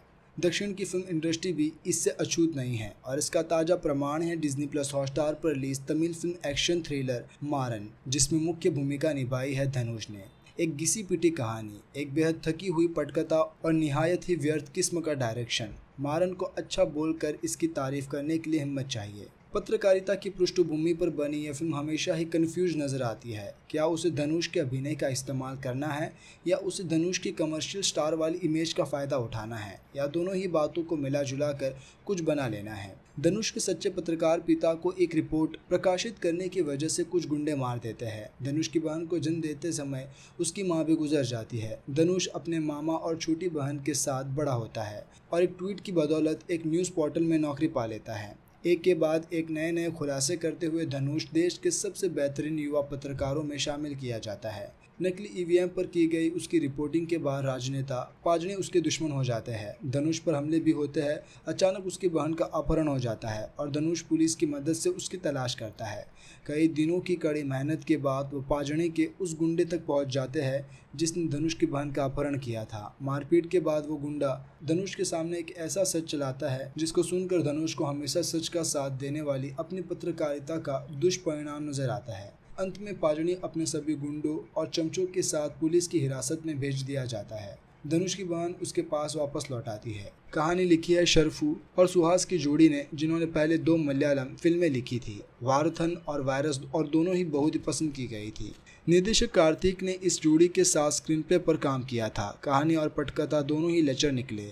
दक्षिण की फिल्म इंडस्ट्री भी इससे अछूत नहीं है और इसका ताज़ा प्रमाण है डिज्नी प्लस हॉटस्टार पर release Tamil film action thriller Maaran जिसमें मुख्य भूमिका निभाई है धनुष ने एक घिसी पिटी कहानी एक बेहद थकी हुई पटकथा और नहायत ही व्यर्थ किस्म का डायरेक्शन मारन को अच्छा बोलकर इसकी तारीफ करने के लिए हिम्मत चाहिए पत्रकारिता की पृष्ठभूमि पर बनी यह फिल्म हमेशा ही कन्फ्यूज नजर आती है क्या उसे धनुष के अभिनय का इस्तेमाल करना है या उसे धनुष की कमर्शियल स्टार वाली इमेज का फ़ायदा उठाना है या दोनों ही बातों को मिला जुला कर कुछ बना लेना है धनुष के सच्चे पत्रकार पिता को एक रिपोर्ट प्रकाशित करने की वजह से कुछ गुंडे मार देते हैं धनुष की बहन को जन्म देते समय उसकी माँ भी गुजर जाती है धनुष अपने मामा और छोटी बहन के साथ बड़ा होता है और एक ट्वीट की बदौलत एक न्यूज़ पोर्टल में नौकरी पा लेता है एक के बाद एक नए नए खुलासे करते हुए धनुष देश के सबसे बेहतरीन युवा पत्रकारों में शामिल किया जाता है नकली ईवीएम e पर की गई उसकी रिपोर्टिंग के बाद राजनेता पाजने उसके दुश्मन हो जाते हैं धनुष पर हमले भी होते हैं अचानक उसकी बहन का अपहरण हो जाता है और धनुष पुलिस की मदद से उसकी तलाश करता है कई दिनों की कड़ी मेहनत के बाद वो पाजने के उस गुंडे तक पहुंच जाते हैं जिसने धनुष की बहन का अपहरण किया था मारपीट के बाद वो गुंडा धनुष के सामने एक ऐसा सच चलाता है जिसको सुनकर धनुष को हमेशा सच का साथ देने वाली अपनी पत्रकारिता का दुष्परिणाम नजर आता है अंत में पाजनी अपने सभी गुंडों और चमचों के साथ पुलिस की हिरासत में भेज दिया जाता है धनुष की बहन उसके पास वापस लौट आती है कहानी लिखी है शरफू और सुहास की जोड़ी ने जिन्होंने पहले दो मलयालम फिल्में लिखी थी वारथन और वायरस और दोनों ही बहुत ही पसंद की गई थी निर्देशक कार्तिक ने इस जोड़ी के साथ स्क्रीन प्ले पर काम किया था कहानी और पटकथा दोनों ही लचर निकले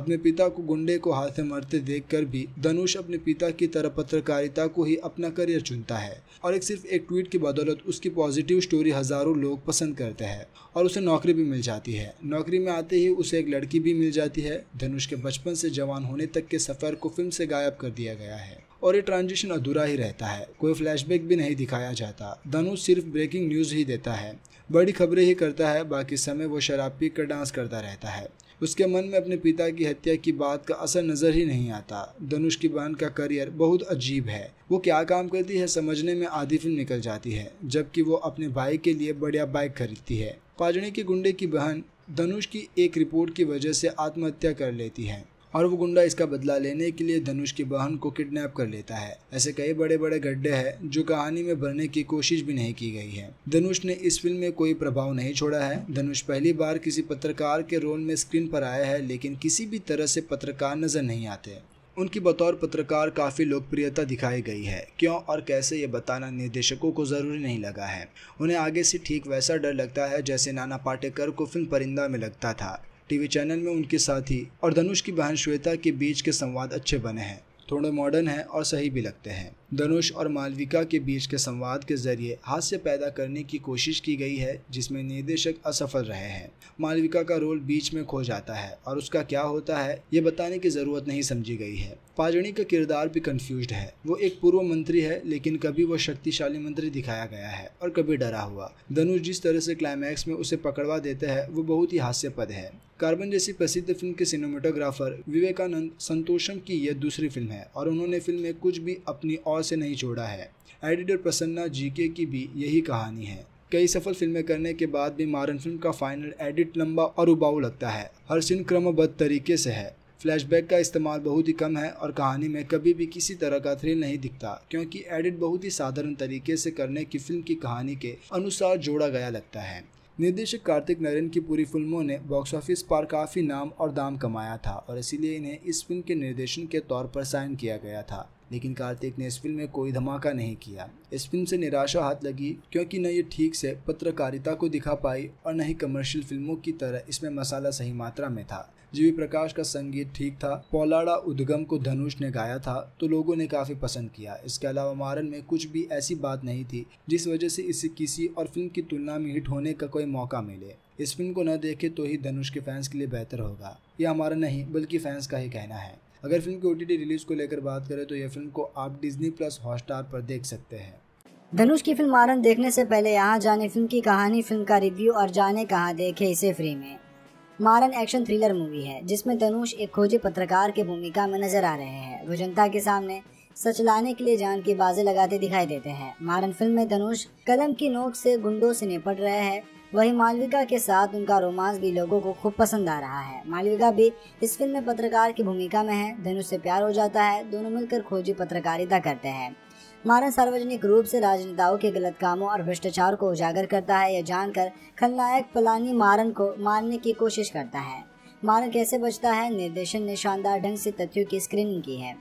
अपने पिता को गुंडे को हाथ से मरते देखकर भी धनुष अपने पिता की तरह पत्रकारिता को ही अपना करियर चुनता है और एक सिर्फ एक ट्वीट की बदौलत उसकी पॉजिटिव स्टोरी हजारों लोग पसंद करते हैं और उसे नौकरी भी मिल जाती है नौकरी में आते ही उसे एक लड़की भी मिल जाती है धनुष के बचपन से जवान होने तक के सफ़र को फिल्म से गायब कर दिया गया है और ये ट्रांजिशन अधूरा ही रहता है कोई फ्लैशबैक भी नहीं दिखाया जाता धनुष सिर्फ ब्रेकिंग न्यूज़ ही देता है बड़ी खबरें ही करता है बाकी समय वो शराब पी कर डांस करता रहता है उसके मन में अपने पिता की हत्या की बात का असर नज़र ही नहीं आता धनुष की बहन का करियर बहुत अजीब है वो क्या काम करती है समझने में आधी फिल्म निकल जाती है जबकि वो अपने भाई के लिए बढ़िया बाइक खरीदती है पाजड़े के गुंडे की बहन धनुष की एक रिपोर्ट की वजह से आत्महत्या कर लेती है और वो गुंडा इसका बदला लेने के लिए धनुष की बहन को किडनैप कर लेता है ऐसे कई बड़े बड़े गड्ढे हैं जो कहानी में भरने की कोशिश भी नहीं की गई है धनुष ने इस फिल्म में कोई प्रभाव नहीं छोड़ा है धनुष पहली बार किसी पत्रकार के रोल में स्क्रीन पर आया है लेकिन किसी भी तरह से पत्रकार नजर नहीं आते उनकी बतौर पत्रकार काफ़ी लोकप्रियता दिखाई गई है क्यों और कैसे ये बताना निर्देशकों को ज़रूरी नहीं लगा है उन्हें आगे से ठीक वैसा डर लगता है जैसे नाना पाटेकर को फिल्म परिंदा में लगता था टीवी चैनल में उनके साथी और धनुष की बहन श्वेता के बीच के संवाद अच्छे बने हैं थोड़े मॉडर्न हैं और सही भी लगते हैं धनुष और मालविका के बीच के संवाद के जरिए हास्य पैदा करने की कोशिश की गई है जिसमें निर्देशक असफल रहे हैं मालविका का रोल बीच में खो जाता है और उसका क्या होता है ये बताने की ज़रूरत नहीं समझी गई है पाजणी का किरदार भी कंफ्यूज है वो एक पूर्व मंत्री है लेकिन कभी वो शक्तिशाली मंत्री दिखाया गया है और कभी डरा हुआ धनुष जिस तरह से क्लाइमैक्स में उसे पकड़वा देते हैं वो बहुत ही हास्यपद है कार्बन जैसी प्रसिद्ध फिल्म के सिनेमाटोग्राफर विवेकानंद संतोषम की यह दूसरी फिल्म है और उन्होंने फिल्म में कुछ भी अपनी और और से नहीं छोड़ा है एडिटर प्रसन्ना जीके की भी यही कहानी है कई सफल फिल्में करने के बाद भी मारन फिल्म का फाइनल एडिट लंबा और उबाऊ लगता है हर सीन क्रमबद्ध तरीके से है फ्लैशबैक का इस्तेमाल बहुत ही कम है और कहानी में कभी भी किसी तरह का थ्रिल नहीं दिखता क्योंकि एडिट बहुत ही साधारण तरीके से करने की फिल्म की कहानी के अनुसार जोड़ा गया लगता है निर्देशक कार्तिक नरेन की पूरी फिल्मों ने बॉक्स ऑफिस पर काफ़ी नाम और दाम कमाया था और इसीलिए इन्हें इस फिल्म के निर्देशन के तौर पर साइन किया गया था लेकिन कार्तिक ने इस फिल्म में कोई धमाका नहीं किया इस फिल्म से निराशा हाथ लगी क्योंकि न ये ठीक से पत्रकारिता को दिखा पाई और न ही कमर्शियल फिल्मों की तरह इसमें मसाला सही मात्रा में था जीवी प्रकाश का संगीत ठीक था पौलाड़ा उद्गम को धनुष ने गाया था तो लोगों ने काफी पसंद किया इसके अलावा मारन में कुछ भी ऐसी बात नहीं थी जिस वजह से इसे किसी और फिल्म की तुलना में हिट होने का कोई मौका मिले इस फिल्म को न देखे तो ही धनुष के फैंस के लिए बेहतर होगा यह हमारा नहीं बल्कि फैंस का ही कहना है अगर फिल्म के ओ रिलीज को लेकर बात करें तो यह फिल्म को आप डिज्नी प्लस हॉटस्टार पर देख सकते हैं धनुष की फिल्म आनंद देखने से पहले यहाँ जाने फिल्म की कहानी फिल्म का रिव्यू और जाने कहा देखे इसे फ्री में मारन एक्शन थ्रिलर मूवी है जिसमें धनुष एक खोजी पत्रकार की भूमिका में नजर आ रहे हैं वो जनता के सामने सच लाने के लिए जान की बाजे लगाते दिखाई देते हैं मारन फिल्म में धनुष कलम की नोक से गुंडों से निपट रहे हैं वहीं मालविका के साथ उनका रोमांस भी लोगों को खूब पसंद आ रहा है मालविका भी इस फिल्म में पत्रकार की भूमिका में है धनुष से प्यार हो जाता है दोनों मिलकर खोजी पत्रकारिता करते हैं मारन सार्वजनिक रूप से राजनेताओं के गलत कामों और भ्रष्टाचार को उजागर करता है यह जानकर खलनायक पलानी मारन को मारने की कोशिश करता है मारन कैसे बचता है निर्देशन ने शानदार ढंग से तथ्यों की स्क्रीनिंग की है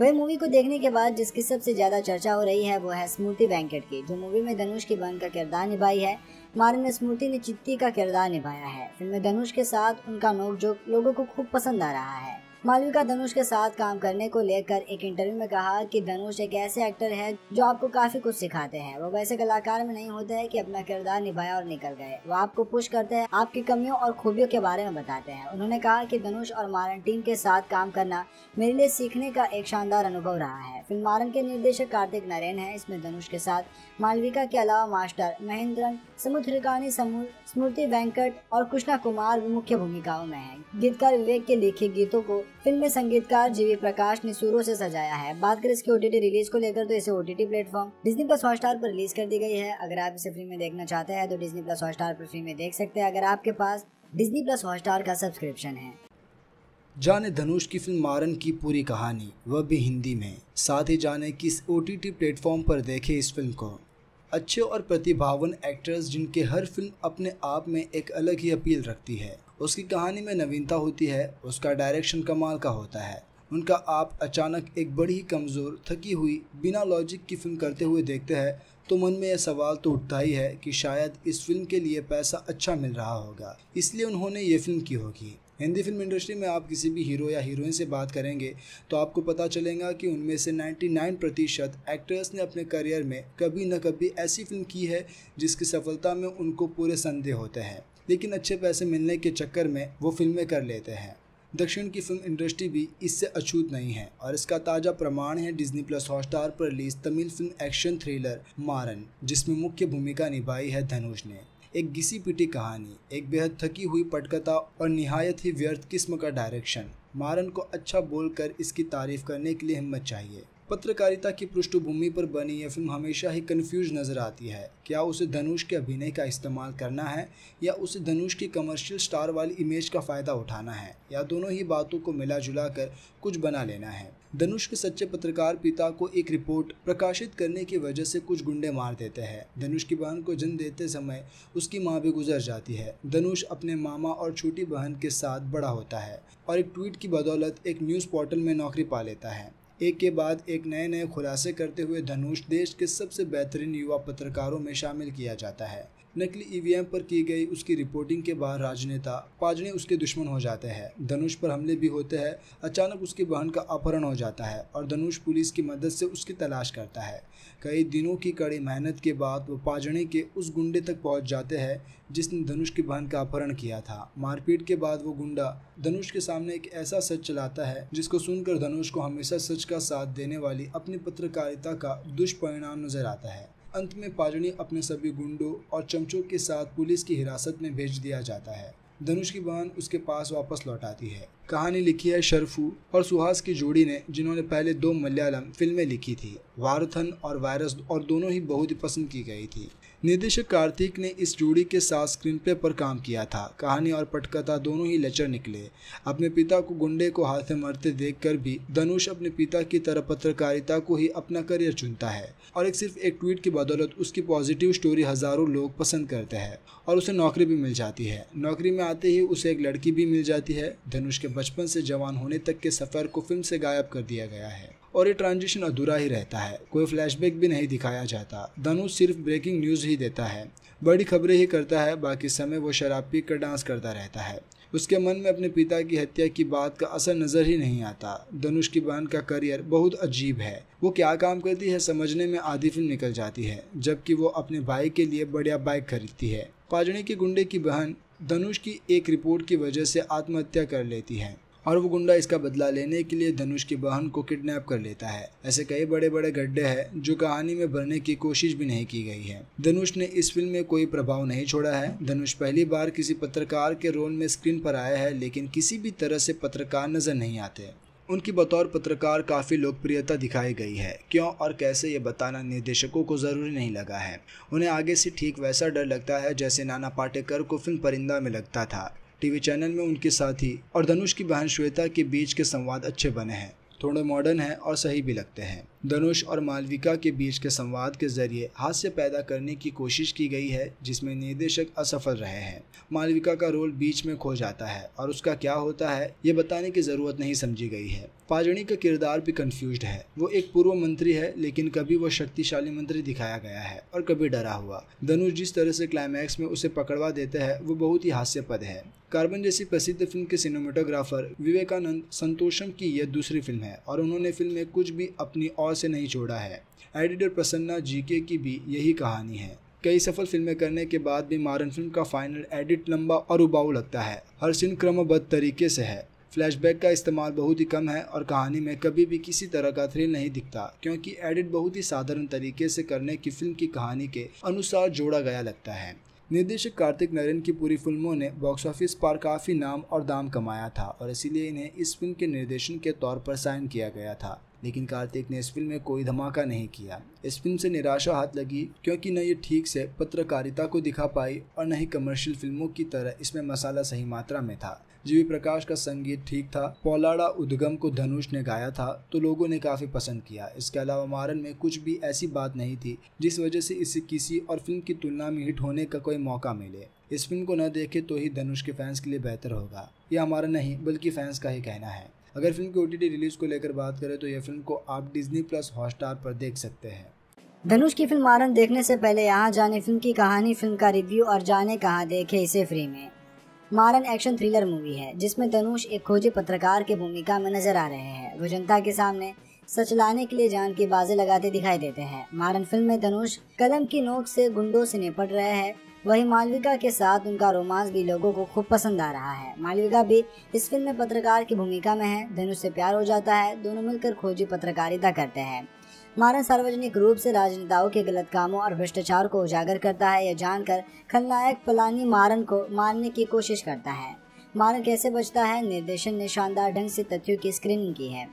वही मूवी को देखने के बाद जिसकी सबसे ज्यादा चर्चा हो रही है वो है स्मृति बैंकेट की जो मूवी में धनुष की बहन का किरदार निभाई है मारन स्मृति ने चित्ती का किरदार निभाया है फिल्म में धनुष के साथ उनका नोकझोंक लोगों को खूब पसंद आ रहा है मालविका धनुष के साथ काम करने को लेकर एक इंटरव्यू में कहा कि धनुष एक ऐसे एक्टर है जो आपको काफी कुछ सिखाते हैं वो वैसे कलाकार में नहीं होते है कि अपना किरदार निभाया और निकल गए वो आपको पुश करते हैं आपकी कमियों और खूबियों के बारे में बताते हैं उन्होंने कहा कि धनुष और मारन टीम के साथ काम करना मेरे लिए सीखने का एक शानदार अनुभव रहा है फिल्म मारन के निर्देशक कार्तिक नारायण है इसमें धनुष के साथ मालविका के अलावा मास्टर महेंद्रन समुद्रगानी समूह स्मृति वेंकट और कृष्णा कुमार भी मुख्य भूमिकाओं में हैं। गीतकार विवेक के लिखे गीतों को फिल्म में संगीतकार जीवी प्रकाश ने सुरों से सजाया है बात करें इसके ओटीटी रिलीज को लेकर तो इसे OTT platform Disney plus Hotstar पर रिलीज कर दी गई है अगर आप इसे फ्री में देखना चाहते हैं तो डिजनी प्लस हॉटस्टार पर फ्री में देख सकते हैं अगर आपके पास डिजनी प्लस हॉटस्टार का सब्सक्रिप्शन है जाने धनुष की फिल्म मारन की पूरी कहानी वह भी हिंदी में साथ ही जाने किस ओ टी प्लेटफॉर्म पर देखे इस फिल्म को अच्छे और प्रतिभावन एक्टर्स जिनके हर फिल्म अपने आप में एक अलग ही अपील रखती है उसकी कहानी में नवीनता होती है उसका डायरेक्शन कमाल का होता है उनका आप अचानक एक बड़ी ही कमज़ोर थकी हुई बिना लॉजिक की फिल्म करते हुए देखते हैं तो मन में यह सवाल तो उठता ही है कि शायद इस फिल्म के लिए पैसा अच्छा मिल रहा होगा इसलिए उन्होंने ये फिल्म की होगी हिंदी फिल्म इंडस्ट्री में आप किसी भी हीरो या हीरोइन से बात करेंगे तो आपको पता चलेगा कि उनमें से 99 प्रतिशत एक्टर्स ने अपने करियर में कभी न कभी ऐसी फिल्म की है जिसकी सफलता में उनको पूरे संदेह होते हैं लेकिन अच्छे पैसे मिलने के चक्कर में वो फिल्में कर लेते हैं दक्षिण की फिल्म इंडस्ट्री भी इससे अछूत नहीं है और इसका ताज़ा प्रमाण है डिज्नी प्लस हॉटस्टार पर release Tamil film action thriller Maaran जिसमें मुख्य भूमिका निभाई है धनुष ने एक घिसी पिटी कहानी एक बेहद थकी हुई पटकथा और निहायत ही व्यर्थ किस्म का डायरेक्शन मारन को अच्छा बोलकर इसकी तारीफ करने के लिए हिम्मत चाहिए पत्रकारिता की पृष्ठभूमि पर बनी यह फिल्म हमेशा ही कंफ्यूज नजर आती है क्या उसे धनुष के अभिनय का इस्तेमाल करना है या उसे धनुष की कमर्शियल स्टार वाली इमेज का फ़ायदा उठाना है या दोनों ही बातों को मिला जुला कर कुछ बना लेना है धनुष के सच्चे पत्रकार पिता को एक रिपोर्ट प्रकाशित करने की वजह से कुछ गुंडे मार देते हैं धनुष की बहन को जन्म देते समय उसकी माँ भी गुजर जाती है धनुष अपने मामा और छोटी बहन के साथ बड़ा होता है और एक ट्वीट की बदौलत एक न्यूज़ पोर्टल में नौकरी पा लेता है एक के बाद एक नए नए खुलासे करते हुए धनुष देश के सबसे बेहतरीन युवा पत्रकारों में शामिल किया जाता है नकली ईवीएम e पर की गई उसकी रिपोर्टिंग के बाद राजनेता पाजने उसके दुश्मन हो जाते हैं धनुष पर हमले भी होते हैं अचानक उसकी बहन का अपहरण हो जाता है और धनुष पुलिस की मदद से उसकी तलाश करता है कई दिनों की कड़ी मेहनत के बाद वो पाजने के उस गुंडे तक पहुंच जाते हैं जिसने धनुष की बहन का अपहरण किया था मारपीट के बाद वो गुंडा धनुष के सामने एक ऐसा सच चलाता है जिसको सुनकर धनुष को हमेशा सच का साथ देने वाली अपनी पत्रकारिता का दुष्परिणाम नजर आता है अंत में पारुनी अपने सभी गुंडों और चमचों के साथ पुलिस की हिरासत में भेज दिया जाता है धनुष की बहन उसके पास वापस लौट आती है कहानी लिखी है शरफू और सुहास की जोड़ी ने जिन्होंने पहले दो मलयालम फिल्में लिखी थी वारथन और वायरस और दोनों ही बहुत ही पसंद की गई थी निर्देशक कार्तिक ने इस जोड़ी के साथ स्क्रीन प्ले पर काम किया था कहानी और पटकथा दोनों ही लचर निकले अपने पिता को गुंडे को हाथ से मरते देखकर भी धनुष अपने पिता की तरह पत्रकारिता को ही अपना करियर चुनता है और एक सिर्फ एक ट्वीट की बदौलत उसकी पॉजिटिव स्टोरी हजारों लोग पसंद करते हैं और उसे नौकरी भी मिल जाती है नौकरी में आते ही उसे एक लड़की भी मिल जाती है धनुष के बचपन से जवान होने तक के सफ़र को फिल्म से गायब कर दिया गया है और ये ट्रांजिशन अधूरा ही रहता है कोई फ्लैशबैक भी नहीं दिखाया जाता धनुष सिर्फ ब्रेकिंग न्यूज़ ही देता है बड़ी खबरें ही करता है बाकी समय वो शराब पी कर डांस करता रहता है उसके मन में अपने पिता की हत्या की बात का असर नज़र ही नहीं आता धनुष की बहन का करियर बहुत अजीब है वो क्या काम करती है समझने में आधी फिल्म निकल जाती है जबकि वो अपने भाई के लिए बढ़िया बाइक खरीदती है पाजड़ी के गुंडे की बहन धनुष की एक रिपोर्ट की वजह से आत्महत्या कर लेती है और वो गुंडा इसका बदला लेने के लिए धनुष की बहन को किडनैप कर लेता है ऐसे कई बड़े बड़े गड्ढे हैं जो कहानी में भरने की कोशिश भी नहीं की गई है धनुष ने इस फिल्म में कोई प्रभाव नहीं छोड़ा है धनुष पहली बार किसी पत्रकार के रोल में स्क्रीन पर आया है लेकिन किसी भी तरह से पत्रकार नजर नहीं आते उनकी बतौर पत्रकार काफ़ी लोकप्रियता दिखाई गई है क्यों और कैसे ये बताना निर्देशकों को ज़रूरी नहीं लगा है उन्हें आगे से ठीक वैसा डर लगता है जैसे नाना पाटेकर को फिल्म परिंदा में लगता था टीवी चैनल में उनके साथी और धनुष की बहन श्वेता के बीच के संवाद अच्छे बने हैं थोड़े मॉडर्न हैं और सही भी लगते हैं धनुष और मालविका के बीच के संवाद के जरिए हास्य पैदा करने की कोशिश की गई है जिसमें निर्देशक असफल रहे हैं मालविका का रोल बीच में खो जाता है और उसका क्या होता है ये बताने की जरूरत नहीं समझी गई है पाजणी का किरदार भी कंफ्यूज है वो एक पूर्व मंत्री है लेकिन कभी वो शक्तिशाली मंत्री दिखाया गया है और कभी डरा हुआ धनुष जिस तरह से क्लाइमैक्स में उसे पकड़वा देता है वो बहुत ही हास्यपद है कार्बन जैसी प्रसिद्ध फिल्म के सिनेमाटोग्राफर विवेकानंद संतोषम की यह दूसरी फिल्म है और उन्होंने फिल्म में कुछ भी अपनी और से नहीं छोड़ा है एडिटर प्रसन्ना जीके की भी यही कहानी है कई सफल फिल्में करने के बाद भी मारन फिल्म का फाइनल एडिट लंबा और उबाऊ लगता है हर सीन क्रमबद्ध तरीके से है फ्लैशबैक का इस्तेमाल बहुत ही कम है और कहानी में कभी भी किसी तरह का थ्रिल नहीं दिखता क्योंकि एडिट बहुत ही साधारण तरीके से करने की फिल्म की कहानी के अनुसार जोड़ा गया लगता है निर्देशक कार्तिक नरेन की पूरी फिल्मों ने बॉक्स ऑफिस पर काफ़ी नाम और दाम कमाया था और इसीलिए इन्हें इस फिल्म के निर्देशन के तौर पर साइन किया गया था लेकिन कार्तिक ने इस फिल्म में कोई धमाका नहीं किया इस फिल्म से निराशा हाथ लगी क्योंकि न ये ठीक से पत्रकारिता को दिखा पाई और न ही कमर्शियल फिल्मों की तरह इसमें मसाला सही मात्रा में था जीवी प्रकाश का संगीत ठीक था पौलाड़ा उद्गम को धनुष ने गाया था तो लोगों ने काफी पसंद किया इसके अलावा मारन में कुछ भी ऐसी बात नहीं थी जिस वजह से इसे किसी और फिल्म की तुलना में हिट होने का कोई मौका मिले इस फिल्म को न देखे तो ही धनुष के फैंस के लिए बेहतर होगा यह हमारा नहीं बल्कि फैंस का ही कहना है अगर फिल्म की ओ रिलीज को लेकर बात करें तो यह फिल्म को आप डिजनी प्लस हॉटस्टार पर देख सकते हैं धनुष की फिल्म आरन देखने से पहले यहाँ जाने फिल्म की कहानी फिल्म का रिव्यू और जाने कहाँ देखे इसे फ्री में मारन एक्शन थ्रिलर मूवी है जिसमें धनुष एक खोजे पत्रकार की भूमिका में नजर आ रहे हैं वो जनता के सामने सच लाने के लिए जान की बाजे लगाते दिखाई देते हैं मारन फिल्म में तनुष कलम की नोक से गुंडों से निपट रहे हैं वहीं मालविका के साथ उनका रोमांस भी लोगों को खूब पसंद आ रहा है मालविका भी इस फिल्म में पत्रकार की भूमिका में है धनुष से प्यार हो जाता है दोनों मिलकर खोजी पत्रकारिता करते हैं माना सार्वजनिक रूप से राजनेताओं के गलत कामों और भ्रष्टाचार को उजागर करता है यह जानकर खलनायक पलानी मारन को मारने की कोशिश करता है मारन कैसे बचता है निर्देशन ने शानदार ढंग से तथ्यों की स्क्रीनिंग की है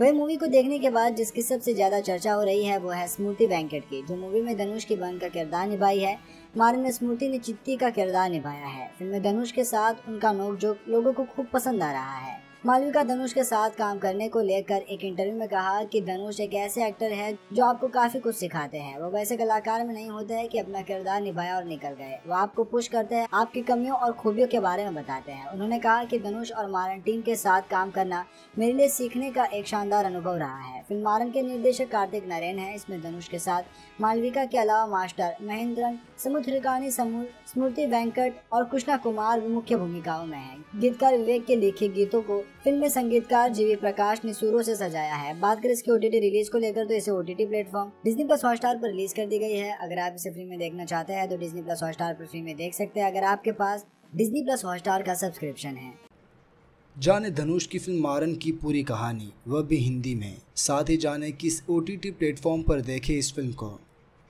वही मूवी को देखने के बाद जिसकी सबसे ज्यादा चर्चा हो रही है वो है स्मृति बैंकेट की जो मूवी में धनुष की बहन का किरदार निभाई है मारन में स्मृति ने चित्ती का किरदार निभाया है फिल्म में धनुष के साथ उनका नोकझोंक लोगों को खूब पसंद आ रहा है मालविका धनुष के साथ काम करने को लेकर एक इंटरव्यू में कहा कि धनुष एक ऐसे एक्टर है जो आपको काफी कुछ सिखाते हैं वो वैसे कलाकार में नहीं होते हैं कि अपना किरदार निभाया और निकल गए वो आपको पुश करते हैं आपकी कमियों और खूबियों के बारे में बताते हैं उन्होंने कहा कि धनुष और मारन टीम के साथ काम करना मेरे लिए सीखने का एक शानदार अनुभव रहा है फिल्म मारन के निर्देशक कार्तिक नारायण है इसमें धनुष के साथ मालविका के अलावा मास्टर महेंद्रन समुद्रिकानी समूह स्मृति वेंकट और कृष्णा कुमार भी मुख्य भूमिकाओं में है गीतकार विवेक के लिखे गीतों को फिल्म में संगीतकार जीवी प्रकाश ने सुरों से सजाया है बात करें इसके ओटीटी रिलीज को लेकर तो इसे OTT platform Disney plus Hotstar पर रिलीज कर दी गई है अगर आप इसे फ्री में देखना चाहते हैं तो डिज्नी प्लस हॉटस्टार पर फ्री में देख सकते हैं अगर आपके पास डिज्नी प्लस हॉटस्टार का सब्सक्रिप्शन है जाने धनुष की फिल्म मारन की पूरी कहानी वह भी हिंदी में साथ ही जाने किस ओ टी प्लेटफॉर्म पर देखे इस फिल्म को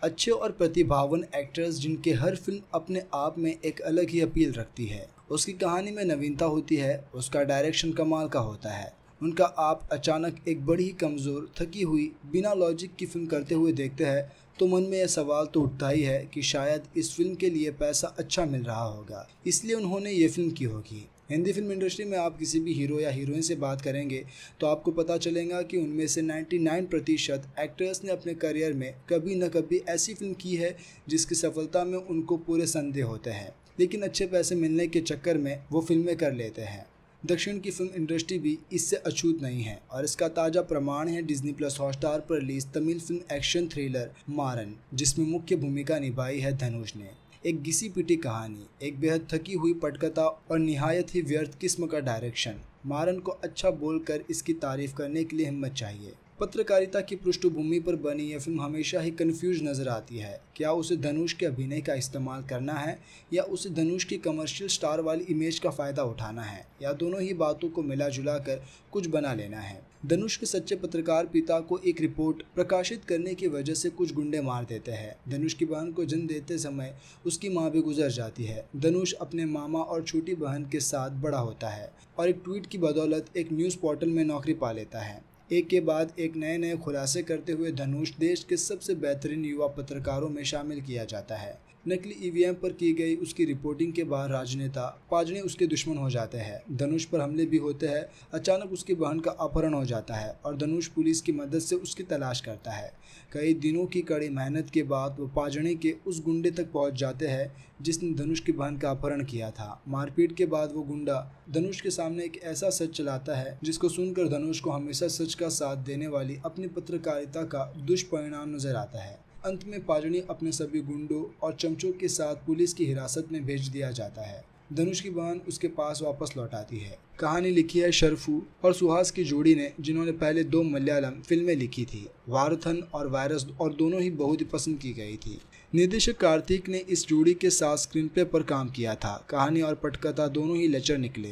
अच्छे और प्रतिभावन एक्टर्स जिनके हर फिल्म अपने आप में एक अलग ही अपील रखती है उसकी कहानी में नवीनता होती है उसका डायरेक्शन कमाल का होता है उनका आप अचानक एक बड़ी ही कमज़ोर थकी हुई बिना लॉजिक की फिल्म करते हुए देखते हैं तो मन में यह सवाल तो उठता ही है कि शायद इस फिल्म के लिए पैसा अच्छा मिल रहा होगा इसलिए उन्होंने ये फिल्म की होगी हिंदी फिल्म इंडस्ट्री में आप किसी भी हीरो या हीरोइन से बात करेंगे तो आपको पता चलेगा कि उनमें से 99 प्रतिशत एक्टर्स ने अपने करियर में कभी न कभी ऐसी फिल्म की है जिसकी सफलता में उनको पूरे संदेह होते हैं लेकिन अच्छे पैसे मिलने के चक्कर में वो फिल्में कर लेते हैं दक्षिण की फिल्म इंडस्ट्री भी इससे अछूत नहीं है और इसका ताज़ा प्रमाण है डिज्नी प्लस हॉटस्टार पर release Tamil film action thriller Maaran जिसमें मुख्य भूमिका निभाई है धनुष ने एक घिसी पिटी कहानी एक बेहद थकी हुई पटकथा और नहायत ही व्यर्थ किस्म का डायरेक्शन मारन को अच्छा बोलकर इसकी तारीफ करने के लिए हिम्मत चाहिए पत्रकारिता की पृष्ठभूमि पर बनी यह फिल्म हमेशा ही कंफ्यूज नज़र आती है क्या उसे धनुष के अभिनय का इस्तेमाल करना है या उसे धनुष की कमर्शियल स्टार वाली इमेज का फ़ायदा उठाना है या दोनों ही बातों को मिला जुला कर कुछ बना लेना है धनुष के सच्चे पत्रकार पिता को एक रिपोर्ट प्रकाशित करने की वजह से कुछ गुंडे मार देते हैं धनुष की बहन को जन्म देते समय उसकी माँ भी गुजर जाती है धनुष अपने मामा और छोटी बहन के साथ बड़ा होता है और एक ट्वीट की बदौलत एक न्यूज़ पोर्टल में नौकरी पा लेता है एक के बाद एक नए नए खुलासे करते हुए धनुष देश के सबसे बेहतरीन युवा पत्रकारों में शामिल किया जाता है नकली ईवीएम e पर की गई उसकी रिपोर्टिंग के बाद राजनेता पाजने उसके दुश्मन हो जाते हैं धनुष पर हमले भी होते हैं अचानक उसकी बहन का अपहरण हो जाता है और धनुष पुलिस की मदद से उसकी तलाश करता है कई दिनों की कड़ी मेहनत के बाद वो पाजने के उस गुंडे तक पहुंच जाते हैं जिसने धनुष की बहन का अपहरण किया था मारपीट के बाद वो गुंडा धनुष के सामने एक ऐसा सच चलाता है जिसको सुनकर धनुष को हमेशा सच का साथ देने वाली अपनी पत्रकारिता का दुष्परिणाम नजर आता है अंत में पाजनी अपने सभी गुंडों और चमचों के साथ पुलिस की हिरासत में भेज दिया जाता है धनुष की बहन उसके पास वापस लौट आती है कहानी लिखी है शरफू और सुहास की जोड़ी ने जिन्होंने पहले दो मलयालम फिल्में लिखी थी वारथन और वायरस और दोनों ही बहुत ही पसंद की गई थी निर्देशक कार्तिक ने इस जोड़ी के साथ स्क्रीन प्ले पर काम किया था कहानी और पटकथा दोनों ही लचर निकले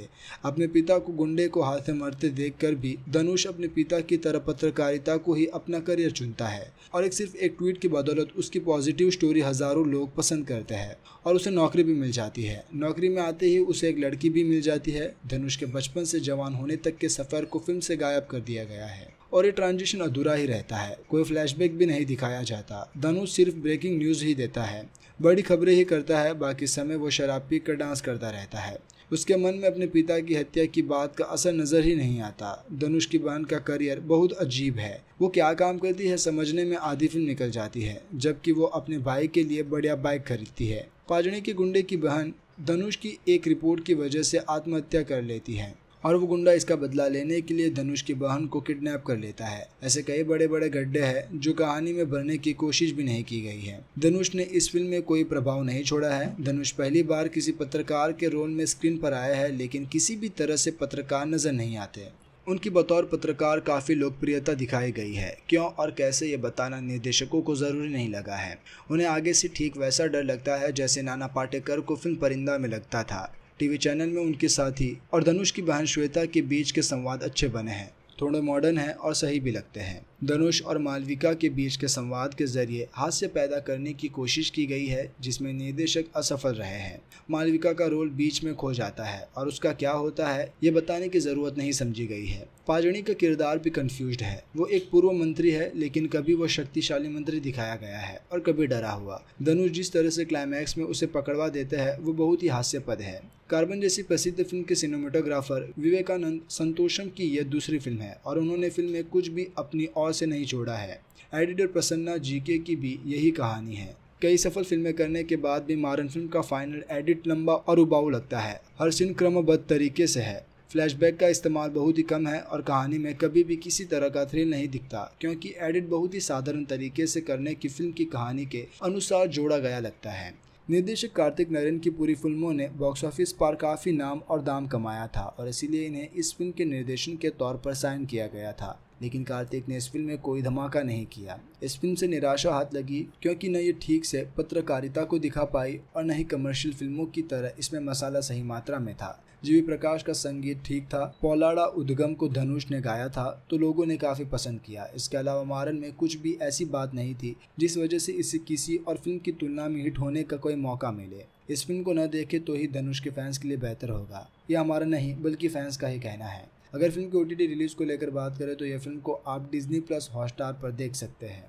अपने पिता को गुंडे को हाथ से मरते कर भी धनुष अपने पिता की तरह पत्रकारिता को ही अपना करियर चुनता है और एक सिर्फ एक ट्वीट की बदौलत उसकी पॉजिटिव स्टोरी हजारों लोग पसंद करते हैं और उसे नौकरी भी मिल जाती है नौकरी में आते ही उसे एक लड़की भी मिल जाती है धनुष के बचपन से जवान होने तक के सफ़र को फिल्म से गायब कर दिया गया है और ये ट्रांजिशन अधूरा ही रहता है कोई फ्लैशबैक भी नहीं दिखाया जाता धनुष सिर्फ ब्रेकिंग न्यूज़ ही देता है बड़ी खबरें ही करता है बाकी समय वो शराब पी कर डांस करता रहता है उसके मन में अपने पिता की हत्या की बात का असर नज़र ही नहीं आता धनुष की बहन का करियर बहुत अजीब है वो क्या काम करती है समझने में आधी फिल्म निकल जाती है जबकि वो अपने भाई के लिए बढ़िया बाइक खरीदती है पाजड़ी के गुंडे की बहन धनुष की एक रिपोर्ट की वजह से आत्महत्या कर लेती है और वो गुंडा इसका बदला लेने के लिए धनुष की बहन को किडनैप कर लेता है ऐसे कई बड़े बड़े गड्ढे हैं जो कहानी में भरने की कोशिश भी नहीं की गई है धनुष ने इस फिल्म में कोई प्रभाव नहीं छोड़ा है धनुष पहली बार किसी पत्रकार के रोल में स्क्रीन पर आया है लेकिन किसी भी तरह से पत्रकार नजर नहीं आते उनकी बतौर पत्रकार काफ़ी लोकप्रियता दिखाई गई है क्यों और कैसे ये बताना निर्देशकों को ज़रूरी नहीं लगा है उन्हें आगे से ठीक वैसा डर लगता है जैसे नाना पाटेकर को फिल्म परिंदा में लगता था टीवी चैनल में उनके साथी और धनुष की बहन श्वेता के बीच के संवाद अच्छे बने हैं थोड़े मॉडर्न हैं और सही भी लगते हैं धनुष और मालविका के बीच के संवाद के जरिए हास्य पैदा करने की कोशिश की गई है जिसमें निर्देशक असफल रहे हैं मालविका का रोल बीच में खो जाता है और उसका क्या होता है ये बताने की ज़रूरत नहीं समझी गई है पाजणी का किरदार भी कंफ्यूज है वो एक पूर्व मंत्री है लेकिन कभी वो शक्तिशाली मंत्री दिखाया गया है और कभी डरा हुआ धनुष जिस तरह से क्लाइमैक्स में उसे पकड़वा देते हैं वो बहुत ही हास्यपद है कार्बन जैसी प्रसिद्ध फिल्म के सिनेमाटोग्राफर विवेकानंद संतोषम की यह दूसरी फिल्म है और उन्होंने फिल्म में कुछ भी अपनी और छाव से नहीं छोड़ा है एडिटर प्रसन्ना जीके की भी यही कहानी है कई सफल फिल्में करने के बाद भी मारन फिल्म का फाइनल एडिट लंबा और उबाऊ लगता है हर सीन क्रमबद्ध तरीके से है फ्लैशबैक का इस्तेमाल बहुत ही कम है और कहानी में कभी भी किसी तरह का थ्रिल नहीं दिखता क्योंकि एडिट बहुत ही साधारण तरीके से करने की फिल्म की कहानी के अनुसार जोड़ा गया लगता है निर्देशक कार्तिक नरेन की पूरी फिल्मों ने बॉक्स ऑफिस पर काफ़ी नाम और दाम कमाया था और इसीलिए इन्हें इस फिल्म के निर्देशन के तौर पर साइन किया गया था लेकिन कार्तिक ने इस फिल्म में कोई धमाका नहीं किया इस फिल्म से निराशा हाथ लगी क्योंकि न ये ठीक से पत्रकारिता को दिखा पाई और न ही कमर्शियल फिल्मों की तरह इसमें मसाला सही मात्रा में था जीवी प्रकाश का संगीत ठीक था पौलाड़ा उद्गम को धनुष ने गाया था तो लोगों ने काफी पसंद किया इसके अलावा मारन में कुछ भी ऐसी बात नहीं थी जिस वजह से इसे किसी और फिल्म की तुलना में हिट होने का कोई मौका मिले इस फिल्म को न देखे तो ही धनुष के फैंस के लिए बेहतर होगा यह हमारा नहीं बल्कि फैंस का ही कहना है अगर फिल्म की ओ रिलीज को लेकर बात करें तो यह फिल्म को आप डिजनी प्लस हॉटस्टार पर देख सकते हैं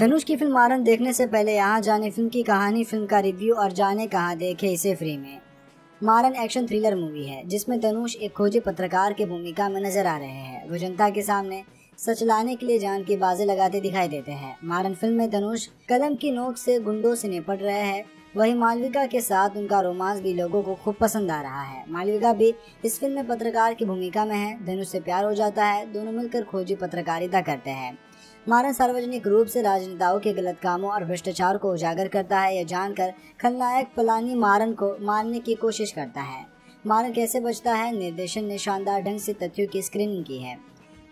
धनुष की फिल्म आनंद देखने से पहले यहाँ जाने फिल्म की कहानी फिल्म का रिव्यू और जाने कहाँ देखे इसे फ्री में मारन एक्शन थ्रिलर मूवी है जिसमें धनुष एक खोजी पत्रकार की भूमिका में नजर आ रहे हैं वो जनता के सामने सच लाने के लिए जान की बाजी लगाते दिखाई देते हैं मारन फिल्म में धनुष कलम की नोक से गुंडों से निपट रहे हैं वहीं मालविका के साथ उनका रोमांस भी लोगों को खूब पसंद आ रहा है मालविका भी इस फिल्म में पत्रकार की भूमिका में है धनुष से प्यार हो जाता है दोनों मिलकर खोजी पत्रकारिता करते हैं मारन सार्वजनिक रूप से राजनेताओं के गलत कामों और भ्रष्टाचार को उजागर करता है यह जानकर खलनायक पलानी मारन को मारने की कोशिश करता है मारन कैसे बचता है निर्देशन ने शानदार ढंग से तथ्यों की स्क्रीनिंग की है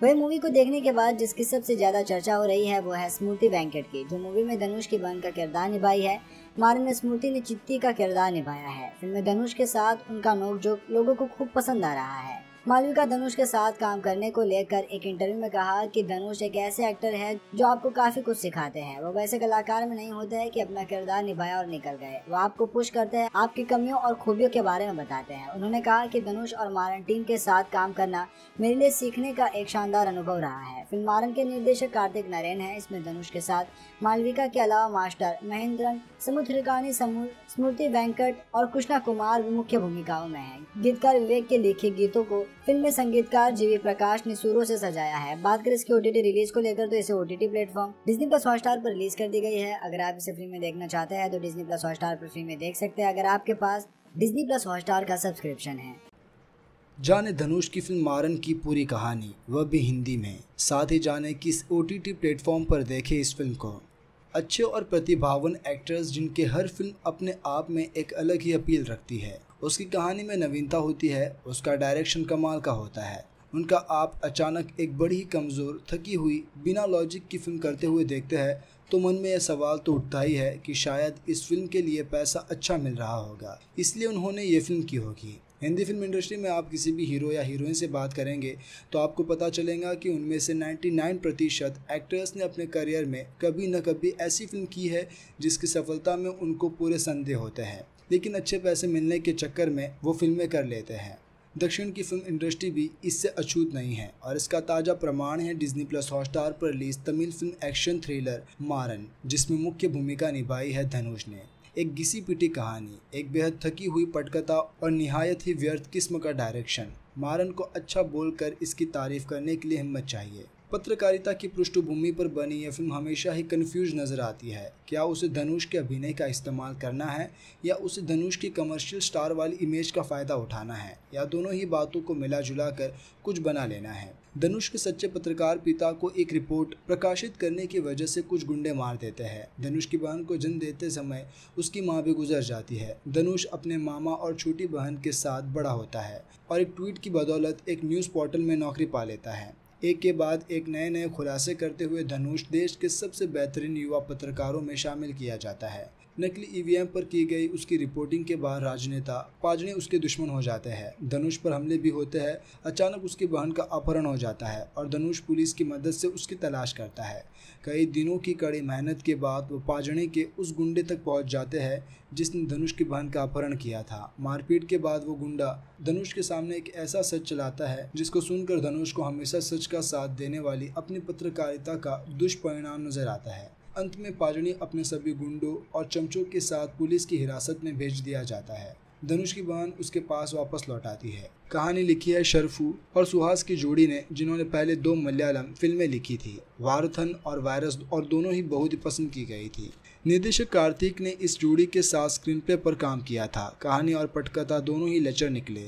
वही मूवी को देखने के बाद जिसकी सबसे ज्यादा चर्चा हो रही है वो है स्मृति बैंकेट की जो मूवी में धनुष की बहन का किरदार निभाई है मार स्मृति ने चित्ती का किरदार निभाया है फिल्म में धनुष के साथ उनका नोकझोंक लोगों को खूब पसंद आ रहा है मालविका धनुष के साथ काम करने को लेकर एक इंटरव्यू में कहा कि धनुष एक ऐसे एक्टर है जो आपको काफी कुछ सिखाते हैं वो वैसे कलाकार में नहीं होते हैं कि अपना किरदार निभाया और निकल गए वो आपको पुश करते हैं आपकी कमियों और खूबियों के बारे में बताते हैं उन्होंने कहा कि धनुष और मारन टीम के साथ काम करना मेरे लिए सीखने का एक शानदार अनुभव रहा है फिल्म मारन के निर्देशक कार्तिक नारायण है इसमें धनुष के साथ मालविका के अलावा मास्टर महेंद्रन समुद्रिकानी समूह स्मृति वेंकट और कृष्णा कुमार मुख्य भूमिकाओं में है गीतकार विवेक के लिखे गीतों को फिल्म में संगीतकार जीवी प्रकाश ने सुरों से सजाया है बात करें इसके ओटीटी रिलीज को लेकर तो इसे OTT platform Disney plus Hotstar पर रिलीज कर दी गई है अगर आप इसे फ्री में देखना चाहते हैं तो डिज्नी प्लस हॉटस्टार पर फ्री में देख सकते हैं अगर आपके पास डिज्नी प्लस हॉटस्टार का सब्सक्रिप्शन है जाने धनुष की फिल्म मारन की पूरी कहानी वह भी हिंदी में साथ ही जाने किस ओ टी प्लेटफॉर्म पर देखे इस फिल्म को अच्छे और प्रतिभावन एक्टर्स जिनके हर फिल्म अपने आप में एक अलग ही अपील रखती है उसकी कहानी में नवीनता होती है उसका डायरेक्शन कमाल का होता है उनका आप अचानक एक बड़ी कमज़ोर थकी हुई बिना लॉजिक की फिल्म करते हुए देखते हैं तो मन में यह सवाल तो उठता ही है कि शायद इस फिल्म के लिए पैसा अच्छा मिल रहा होगा इसलिए उन्होंने ये फिल्म की होगी हिंदी फिल्म इंडस्ट्री में आप किसी भी हीरो या हीरोइन से बात करेंगे तो आपको पता चलेगा कि उनमें से 99 प्रतिशत एक्टर्स ने अपने करियर में कभी न कभी ऐसी फिल्म की है जिसकी सफलता में उनको पूरे संदेह होते हैं लेकिन अच्छे पैसे मिलने के चक्कर में वो फिल्में कर लेते हैं दक्षिण की फिल्म इंडस्ट्री भी इससे अछूत नहीं है और इसका ताज़ा प्रमाण है डिज्नी प्लस हॉटस्टार पर release Tamil film action thriller Maaran जिसमें मुख्य भूमिका निभाई है धनुष ने एक घिसी पिटी कहानी एक बेहद थकी हुई पटकथा और निहायत ही व्यर्थ किस्म का डायरेक्शन मारन को अच्छा बोलकर इसकी तारीफ करने के लिए हिम्मत चाहिए पत्रकारिता की पृष्ठभूमि पर बनी यह फिल्म हमेशा ही कन्फ्यूज नज़र आती है क्या उसे धनुष के अभिनय का इस्तेमाल करना है या उसे धनुष की कमर्शियल स्टार वाली इमेज का फ़ायदा उठाना है या दोनों ही बातों को मिला जुला कर कुछ बना लेना है धनुष के सच्चे पत्रकार पिता को एक रिपोर्ट प्रकाशित करने की वजह से कुछ गुंडे मार देते हैं धनुष की बहन को जन्म देते समय उसकी माँ भी गुजर जाती है धनुष अपने मामा और छोटी बहन के साथ बड़ा होता है और एक ट्वीट की बदौलत एक न्यूज़ पोर्टल में नौकरी पा लेता है एक के बाद एक नए नए खुलासे करते हुए धनुष देश के सबसे बेहतरीन युवा पत्रकारों में शामिल किया जाता है नकली ईवीएम e पर की गई उसकी रिपोर्टिंग के बाद राजनेता पाजने उसके दुश्मन हो जाते हैं धनुष पर हमले भी होते हैं अचानक उसकी बहन का अपहरण हो जाता है और धनुष पुलिस की मदद से उसकी तलाश करता है कई दिनों की कड़ी मेहनत के बाद वो पाजने के उस गुंडे तक पहुंच जाते हैं जिसने धनुष की बहन का अपहरण किया था मारपीट के बाद वो गुंडा धनुष के सामने एक ऐसा सच चलाता है जिसको सुनकर धनुष को हमेशा सच का साथ देने वाली अपनी पत्रकारिता का दुष्परिणाम नजर आता है अंत में पाजनी अपने सभी गुंडों और चमचों के साथ पुलिस की हिरासत में भेज दिया जाता है धनुष की बहन उसके पास वापस लौट आती है कहानी लिखी है शरफू और सुहास की जोड़ी ने जिन्होंने पहले दो मलयालम फिल्में लिखी थी वारथन और वायरस और दोनों ही बहुत ही पसंद की गई थी निर्देशक कार्तिक ने इस जोड़ी के साथ स्क्रीन प्ले पर काम किया था कहानी और पटकथा दोनों ही लचर निकले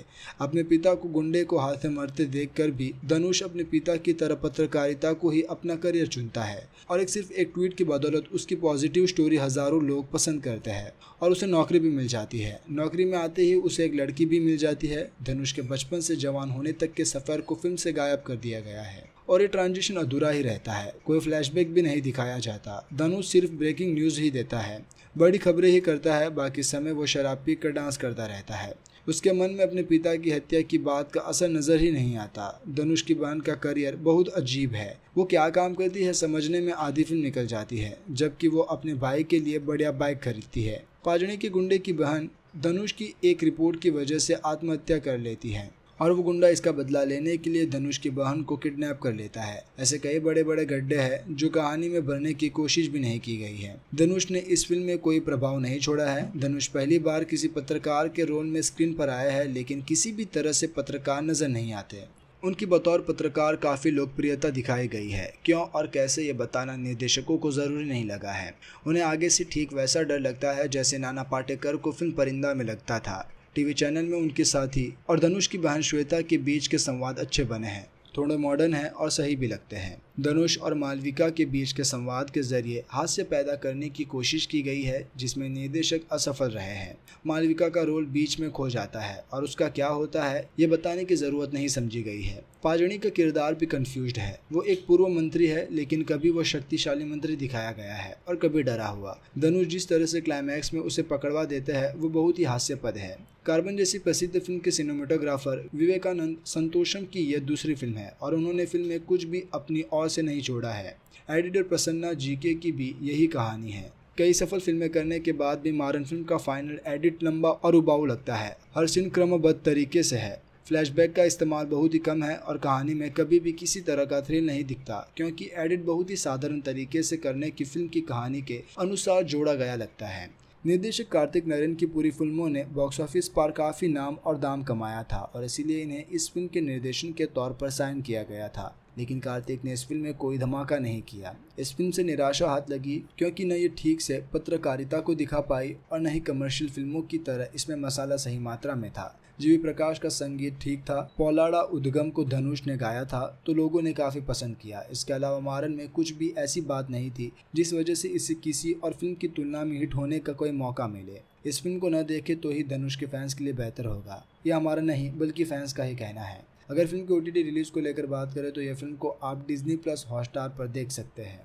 अपने पिता को गुंडे को हाथ से मरते देखकर भी धनुष अपने पिता की तरह पत्रकारिता को ही अपना करियर चुनता है और एक सिर्फ एक ट्वीट की बदौलत उसकी पॉजिटिव स्टोरी हजारों लोग पसंद करते हैं और उसे नौकरी भी मिल जाती है नौकरी में आते ही उसे एक लड़की भी मिल जाती है धनुष के बचपन से जवान होने तक के सफ़र को फिल्म से गायब कर दिया गया है और ये ट्रांजिशन अधूरा ही रहता है कोई फ्लैशबैक भी नहीं दिखाया जाता धनु सिर्फ ब्रेकिंग न्यूज़ ही देता है बड़ी खबरें ही करता है बाकी समय वो शराब पी कर डांस करता रहता है उसके मन में अपने पिता की हत्या की बात का असर नज़र ही नहीं आता धनुष की बहन का करियर बहुत अजीब है वो क्या काम करती है समझने में आधी फिल्म निकल जाती है जबकि वो अपने भाई के लिए बढ़िया बाइक खरीदती है पाजड़े के गुंडे की बहन धनुष की एक रिपोर्ट की वजह से आत्महत्या कर लेती है और वो गुंडा इसका बदला लेने के लिए धनुष की बहन को किडनैप कर लेता है ऐसे कई बड़े बड़े गड्ढे हैं जो कहानी में भरने की कोशिश भी नहीं की गई है धनुष ने इस फिल्म में कोई प्रभाव नहीं छोड़ा है धनुष पहली बार किसी पत्रकार के रोल में स्क्रीन पर आया है लेकिन किसी भी तरह से पत्रकार नजर नहीं आते उनकी बतौर पत्रकार काफ़ी लोकप्रियता दिखाई गई है क्यों और कैसे ये बताना निर्देशकों को ज़रूरी नहीं लगा है उन्हें आगे से ठीक वैसा डर लगता है जैसे नाना पाटेकर को फिल्म परिंदा में लगता था टीवी चैनल में उनके साथी और धनुष की बहन श्वेता के बीच के संवाद अच्छे बने हैं थोड़े मॉडर्न हैं और सही भी लगते हैं धनुष और मालविका के बीच के संवाद के जरिए हास्य पैदा करने की कोशिश की गई है जिसमें निर्देशक असफल रहे हैं मालविका का रोल बीच में खो जाता है और उसका क्या होता है ये बताने की ज़रूरत नहीं समझी गई है पाजणी का किरदार भी कंफ्यूज है वो एक पूर्व मंत्री है लेकिन कभी वो शक्तिशाली मंत्री दिखाया गया है और कभी डरा हुआ धनुष जिस तरह से क्लाइमैक्स में उसे पकड़वा देते हैं वो बहुत ही हास्यपद है कार्बन जैसी प्रसिद्ध फिल्म के सिनेमाटोग्राफर विवेकानंद संतोषम की यह दूसरी फिल्म है और उन्होंने फिल्म में कुछ भी अपनी और और से नहीं छोड़ा है एडिटर प्रसन्ना जीके की भी यही कहानी है कई सफल फिल्में करने के बाद भी मारन फिल्म का फाइनल एडिट लंबा और उबाऊ लगता है हर सीन क्रमबद्ध तरीके से है फ्लैशबैक का इस्तेमाल बहुत ही कम है और कहानी में कभी भी किसी तरह का थ्रिल नहीं दिखता क्योंकि एडिट बहुत ही साधारण तरीके से करने की फिल्म की कहानी के अनुसार जोड़ा गया लगता है निर्देशक कार्तिक नरेन की पूरी फिल्मों ने बॉक्स ऑफिस पर काफ़ी नाम और दाम कमाया था और इसीलिए इन्हें इस फिल्म के निर्देशन के तौर पर साइन किया गया था लेकिन कार्तिक ने इस फिल्म में कोई धमाका नहीं किया इस फिल्म से निराशा हाथ लगी क्योंकि न ये ठीक से पत्रकारिता को दिखा पाई और न ही कमर्शियल फिल्मों की तरह इसमें मसाला सही मात्रा में था जीवी प्रकाश का संगीत ठीक था पौलाड़ा उद्गम को धनुष ने गाया था तो लोगों ने काफी पसंद किया इसके अलावा मारन में कुछ भी ऐसी बात नहीं थी जिस वजह से इसे किसी और फिल्म की तुलना में हिट होने का कोई मौका मिले इस फिल्म को न देखे तो ही धनुष के फैंस के लिए बेहतर होगा यह हमारा नहीं बल्कि फैंस का ही कहना है अगर फिल्म की ओटीटी रिलीज को लेकर बात करें तो यह फिल्म को आप डिजनी प्लस हॉटस्टार पर देख सकते हैं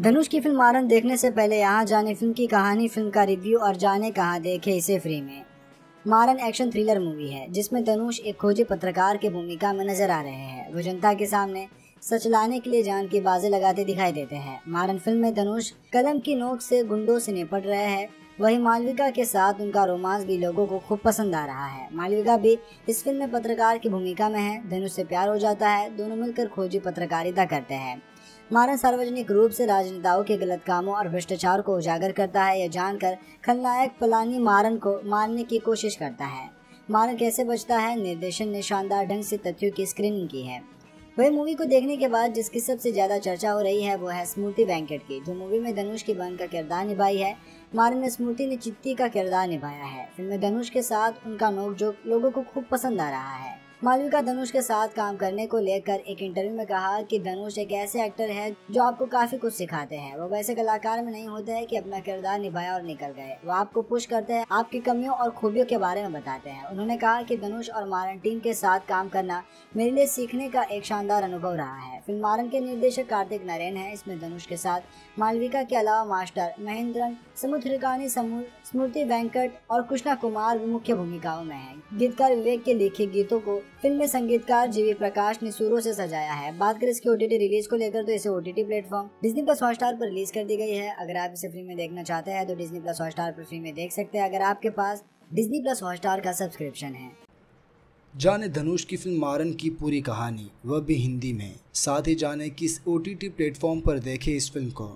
धनुष की फिल्म आनंद देखने से पहले यहाँ जाने फिल्म की कहानी फिल्म का रिव्यू और जाने कहा देखे इसे फ्री में मारन एक्शन थ्रिलर मूवी है जिसमें धनुष एक खोजी पत्रकार की भूमिका में नजर आ रहे हैं वो जनता के सामने सच लाने के लिए जान की बाजे लगाते दिखाई देते हैं मारन फिल्म में धनुष कलम की नोक से गुंडों से निपट रहे हैं वहीं मालविका के साथ उनका रोमांस भी लोगों को खूब पसंद आ रहा है मालविका भी इस फिल्म में पत्रकार की भूमिका में है धनुष से प्यार हो जाता है दोनों मिलकर खोजी पत्रकारिता करते हैं मारन सार्वजनिक रूप से राजनेताओं के गलत कामों और भ्रष्टाचार को उजागर करता है यह जानकर खलनायक पलानी मारन को मारने की कोशिश करता है मारन कैसे बचता है निर्देशन ने शानदार ढंग से तथ्यों की स्क्रीनिंग की है वही मूवी को देखने के बाद जिसकी सबसे ज्यादा चर्चा हो रही है वो है स्मृति वेंकट की जो मूवी में धनुष की बहन का किरदार निभाई है मारे में स्मृति ने चित्ती का किरदार निभाया है फिल्म में धनुष के साथ उनका नोकझोंक लोगों को खूब पसंद आ रहा है मालविका धनुष के साथ काम करने को लेकर एक इंटरव्यू में कहा कि धनुष एक ऐसे एक्टर है जो आपको काफी कुछ सिखाते हैं वो वैसे कलाकार में नहीं होते हैं कि अपना किरदार निभाया और निकल गए वो आपको पुश करते हैं आपकी कमियों और खूबियों के बारे में बताते हैं उन्होंने कहा कि धनुष और मारन टीम के साथ काम करना मेरे लिए सीखने का एक शानदार अनुभव रहा है फिल्म मारन के निर्देशक कार्तिक नारायण है इसमें धनुष के साथ मालविका के अलावा मास्टर महेंद्रन समुद्रिकानी समूह स्मृति वेंकट और कृष्णा कुमार भी मुख्य भूमिकाओं में है गीतकार विवेक के लिखे गीतों को फिल्म में संगीतकार जीवी प्रकाश ने सुरों से सजाया है बात करें इसके ओटीटी रिलीज को लेकर तो इसे OTT platform Disney plus Hotstar पर रिलीज कर दी गई है अगर आप इसे फ्री में देखना चाहते हैं तो डिज्नी प्लस हॉटस्टार पर फ्री में देख सकते हैं अगर आपके पास डिज्नी प्लस हॉटस्टार का सब्सक्रिप्शन है जाने धनुष की फिल्म मारन की पूरी कहानी वह भी हिंदी में साथ ही जाने किस ओ टी प्लेटफॉर्म पर देखे इस फिल्म को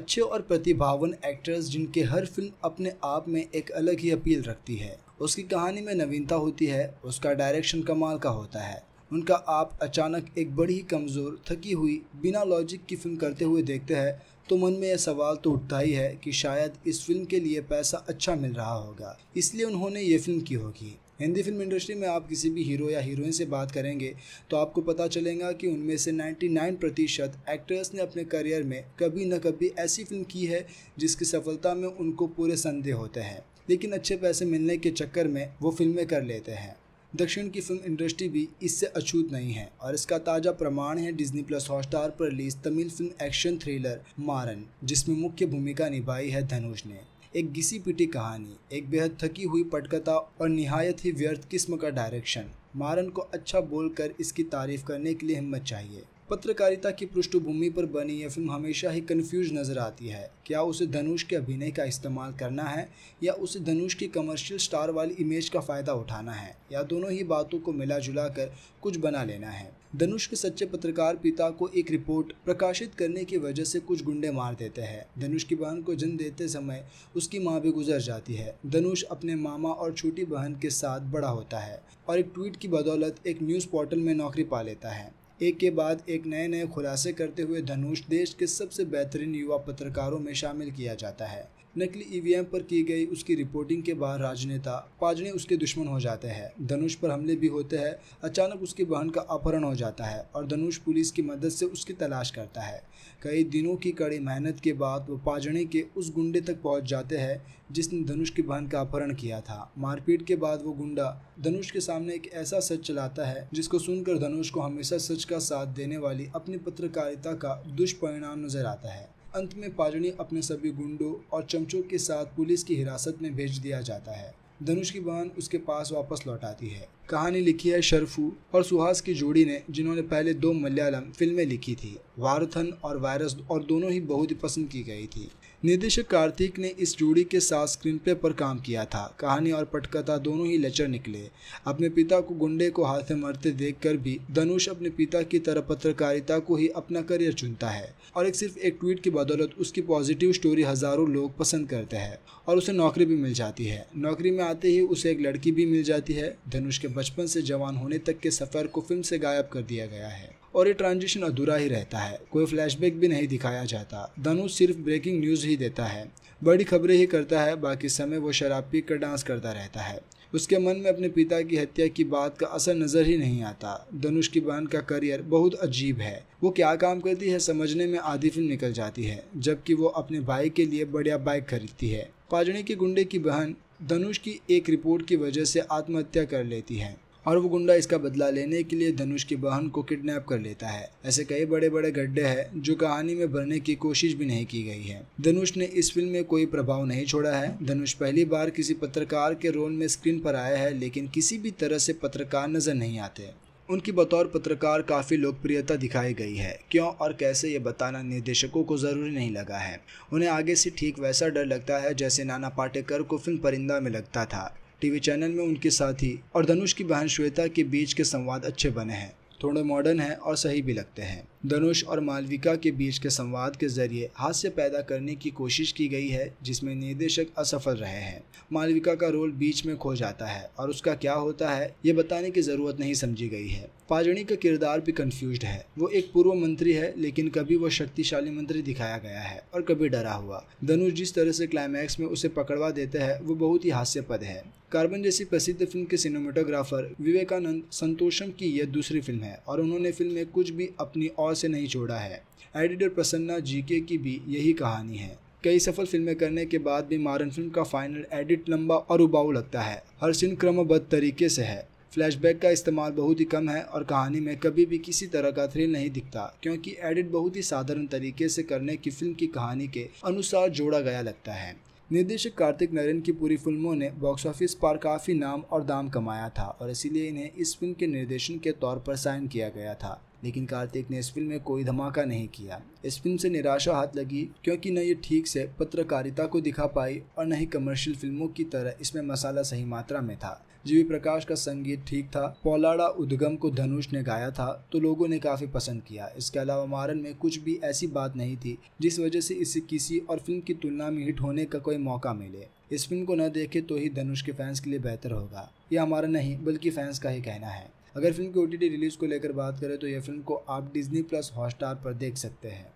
अच्छे और प्रतिभावन एक्टर्स जिनके हर फिल्म अपने आप में एक अलग ही अपील रखती है उसकी कहानी में नवीनता होती है उसका डायरेक्शन कमाल का होता है उनका आप अचानक एक बड़ी ही कमज़ोर थकी हुई बिना लॉजिक की फिल्म करते हुए देखते हैं तो मन में यह सवाल तो उठता ही है कि शायद इस फिल्म के लिए पैसा अच्छा मिल रहा होगा इसलिए उन्होंने ये फिल्म की होगी हिंदी फिल्म इंडस्ट्री में आप किसी भी हीरो या हीरोइन से बात करेंगे तो आपको पता चलेगा कि उनमें से 99 प्रतिशत एक्टर्स ने अपने करियर में कभी न कभी ऐसी फिल्म की है जिसकी सफलता में उनको पूरे संदेह होते हैं लेकिन अच्छे पैसे मिलने के चक्कर में वो फिल्में कर लेते हैं दक्षिण की फिल्म इंडस्ट्री भी इससे अछूत नहीं है और इसका ताज़ा प्रमाण है डिज्नी प्लस हॉटस्टार पर release Tamil film action thriller Maaran जिसमें मुख्य भूमिका निभाई है धनुष ने एक घिसी पिटी कहानी एक बेहद थकी हुई पटकथा और निहायत ही व्यर्थ किस्म का डायरेक्शन मारन को अच्छा बोलकर इसकी तारीफ करने के लिए हिम्मत चाहिए पत्रकारिता की पृष्ठभूमि पर बनी यह फिल्म हमेशा ही कन्फ्यूज नज़र आती है क्या उसे धनुष के अभिनय का इस्तेमाल करना है या उसे धनुष की कमर्शियल स्टार वाली इमेज का फ़ायदा उठाना है या दोनों ही बातों को मिला जुला कर कुछ बना लेना है धनुष के सच्चे पत्रकार पिता को एक रिपोर्ट प्रकाशित करने की वजह से कुछ गुंडे मार देते हैं धनुष की बहन को जन्म देते समय उसकी माँ भी गुजर जाती है धनुष अपने मामा और छोटी बहन के साथ बड़ा होता है और एक ट्वीट की बदौलत एक न्यूज़ पोर्टल में नौकरी पा लेता है एक के बाद एक नए नए खुलासे करते हुए धनुष देश के सबसे बेहतरीन युवा पत्रकारों में शामिल किया जाता है नकली ईवीएम पर की गई उसकी रिपोर्टिंग के बाद राजनेता पाजने उसके दुश्मन हो जाते हैं धनुष पर हमले भी होते हैं अचानक उसकी बहन का अपहरण हो जाता है और धनुष पुलिस की मदद से उसकी तलाश करता है कई दिनों की कड़ी मेहनत के बाद वो पाजणे के उस गुंडे तक पहुंच जाते हैं जिसने धनुष की बहन का अपहरण किया था मारपीट के बाद वो गुंडा धनुष के सामने एक ऐसा सच चलाता है जिसको सुनकर धनुष को हमेशा सच का साथ देने वाली अपनी पत्रकारिता का दुष्परिणाम नजर आता है अंत में पाजड़ी अपने सभी गुंडों और चमचों के साथ पुलिस की हिरासत में भेज दिया जाता है धनुष की बहन उसके पास वापस लौट आती है कहानी लिखी है शरफू और सुहास की जोड़ी ने जिन्होंने पहले दो मलयालम फिल्में लिखी थी वारथन और वायरस और दोनों ही बहुत ही पसंद की गई थी निर्देशक कार्तिक ने इस जोड़ी के साथ स्क्रीन प्ले पर काम किया था कहानी और पटकथा दोनों ही लचर निकले अपने पिता को गुंडे को हाथ से मरते कर भी धनुष अपने पिता की तरह पत्रकारिता को ही अपना करियर चुनता है और एक सिर्फ एक ट्वीट की बदौलत उसकी पॉजिटिव स्टोरी हजारों लोग पसंद करते हैं और उसे नौकरी भी मिल जाती है नौकरी में आते ही उसे एक लड़की भी मिल जाती है धनुष के बचपन से जवान होने तक के सफ़र को फिल्म से गायब कर दिया गया है और ये ट्रांजिशन अधूरा ही रहता है कोई फ्लैशबैक भी नहीं दिखाया जाता धनुष सिर्फ ब्रेकिंग न्यूज़ ही देता है बड़ी खबरें ही करता है बाकी समय वो शराब पी कर डांस करता रहता है उसके मन में अपने पिता की हत्या की बात का असर नज़र ही नहीं आता धनुष की बहन का करियर बहुत अजीब है वो क्या काम करती है समझने में आधी फिल्म निकल जाती है जबकि वो अपने भाई के लिए बढ़िया बाइक खरीदती है पाजड़ी के गुंडे की बहन धनुष की एक रिपोर्ट की वजह से आत्महत्या कर लेती है और वो गुंडा इसका बदला लेने के लिए धनुष की बहन को किडनैप कर लेता है ऐसे कई बड़े बड़े गड्ढे हैं जो कहानी में भरने की कोशिश भी नहीं की गई है धनुष ने इस फिल्म में कोई प्रभाव नहीं छोड़ा है धनुष पहली बार किसी पत्रकार के रोल में स्क्रीन पर आया है लेकिन किसी भी तरह से पत्रकार नजर नहीं आते उनकी बतौर पत्रकार काफ़ी लोकप्रियता दिखाई गई है क्यों और कैसे ये बताना निर्देशकों को ज़रूरी नहीं लगा है उन्हें आगे से ठीक वैसा डर लगता है जैसे नाना पाटेकर को फिल्म परिंदा में लगता था टीवी चैनल में उनके साथी और धनुष की बहन श्वेता के बीच के संवाद अच्छे बने हैं थोड़े मॉडर्न हैं और सही भी लगते हैं धनुष और मालविका के बीच के संवाद के जरिए हास्य पैदा करने की कोशिश की गई है जिसमें निर्देशक असफल रहे हैं मालविका का रोल बीच में खो जाता है और उसका क्या होता है ये बताने की जरूरत नहीं समझी गई है पाजणी का किरदार भी कंफ्यूज है वो एक पूर्व मंत्री है लेकिन कभी वो शक्तिशाली मंत्री दिखाया गया है और कभी डरा हुआ धनुष जिस तरह से क्लाइमैक्स में उसे पकड़वा देता है वो बहुत ही हास्यपद है कार्बन जैसी प्रसिद्ध फिल्म के सिनेमाटोग्राफर विवेकानंद संतोषम की यह दूसरी फिल्म है और उन्होंने फिल्म में कुछ भी अपनी और से नहीं छोड़ा है एडिटर प्रसन्ना जीके की भी यही कहानी है कई सफल फिल्में करने के बाद भी मारन फिल्म का फाइनल एडिट लंबा और उबाऊ लगता है हर सीन क्रमबद्ध तरीके से है फ्लैशबैक का इस्तेमाल बहुत ही कम है और कहानी में कभी भी किसी तरह का थ्रिल नहीं दिखता क्योंकि एडिट बहुत ही साधारण तरीके से करने की फिल्म की कहानी के अनुसार जोड़ा गया लगता है निर्देशक कार्तिक नरेन की पूरी फिल्मों ने बॉक्स ऑफिस पर काफ़ी नाम और दाम कमाया था और इसीलिए इन्हें इस फिल्म के निर्देशन के तौर पर साइन किया गया था लेकिन कार्तिक ने इस फिल्म में कोई धमाका नहीं किया इस फिल्म से निराशा हाथ लगी क्योंकि न ये ठीक से पत्रकारिता को दिखा पाई और न ही कमर्शियल फिल्मों की तरह इसमें मसाला सही मात्रा में था जीवी प्रकाश का संगीत ठीक था पौलाड़ा उद्गम को धनुष ने गाया था तो लोगों ने काफी पसंद किया इसके अलावा मारन में कुछ भी ऐसी बात नहीं थी जिस वजह से इसे किसी और फिल्म की तुलना में हिट होने का कोई मौका मिले इस फिल्म को न देखे तो ही धनुष के फैंस के लिए बेहतर होगा यह हमारा नहीं बल्कि फैंस का ही कहना है अगर फिल्म की ओटीटी रिलीज़ को लेकर बात करें तो यह फिल्म को आप डिजनी प्लस हॉटस्टार पर देख सकते हैं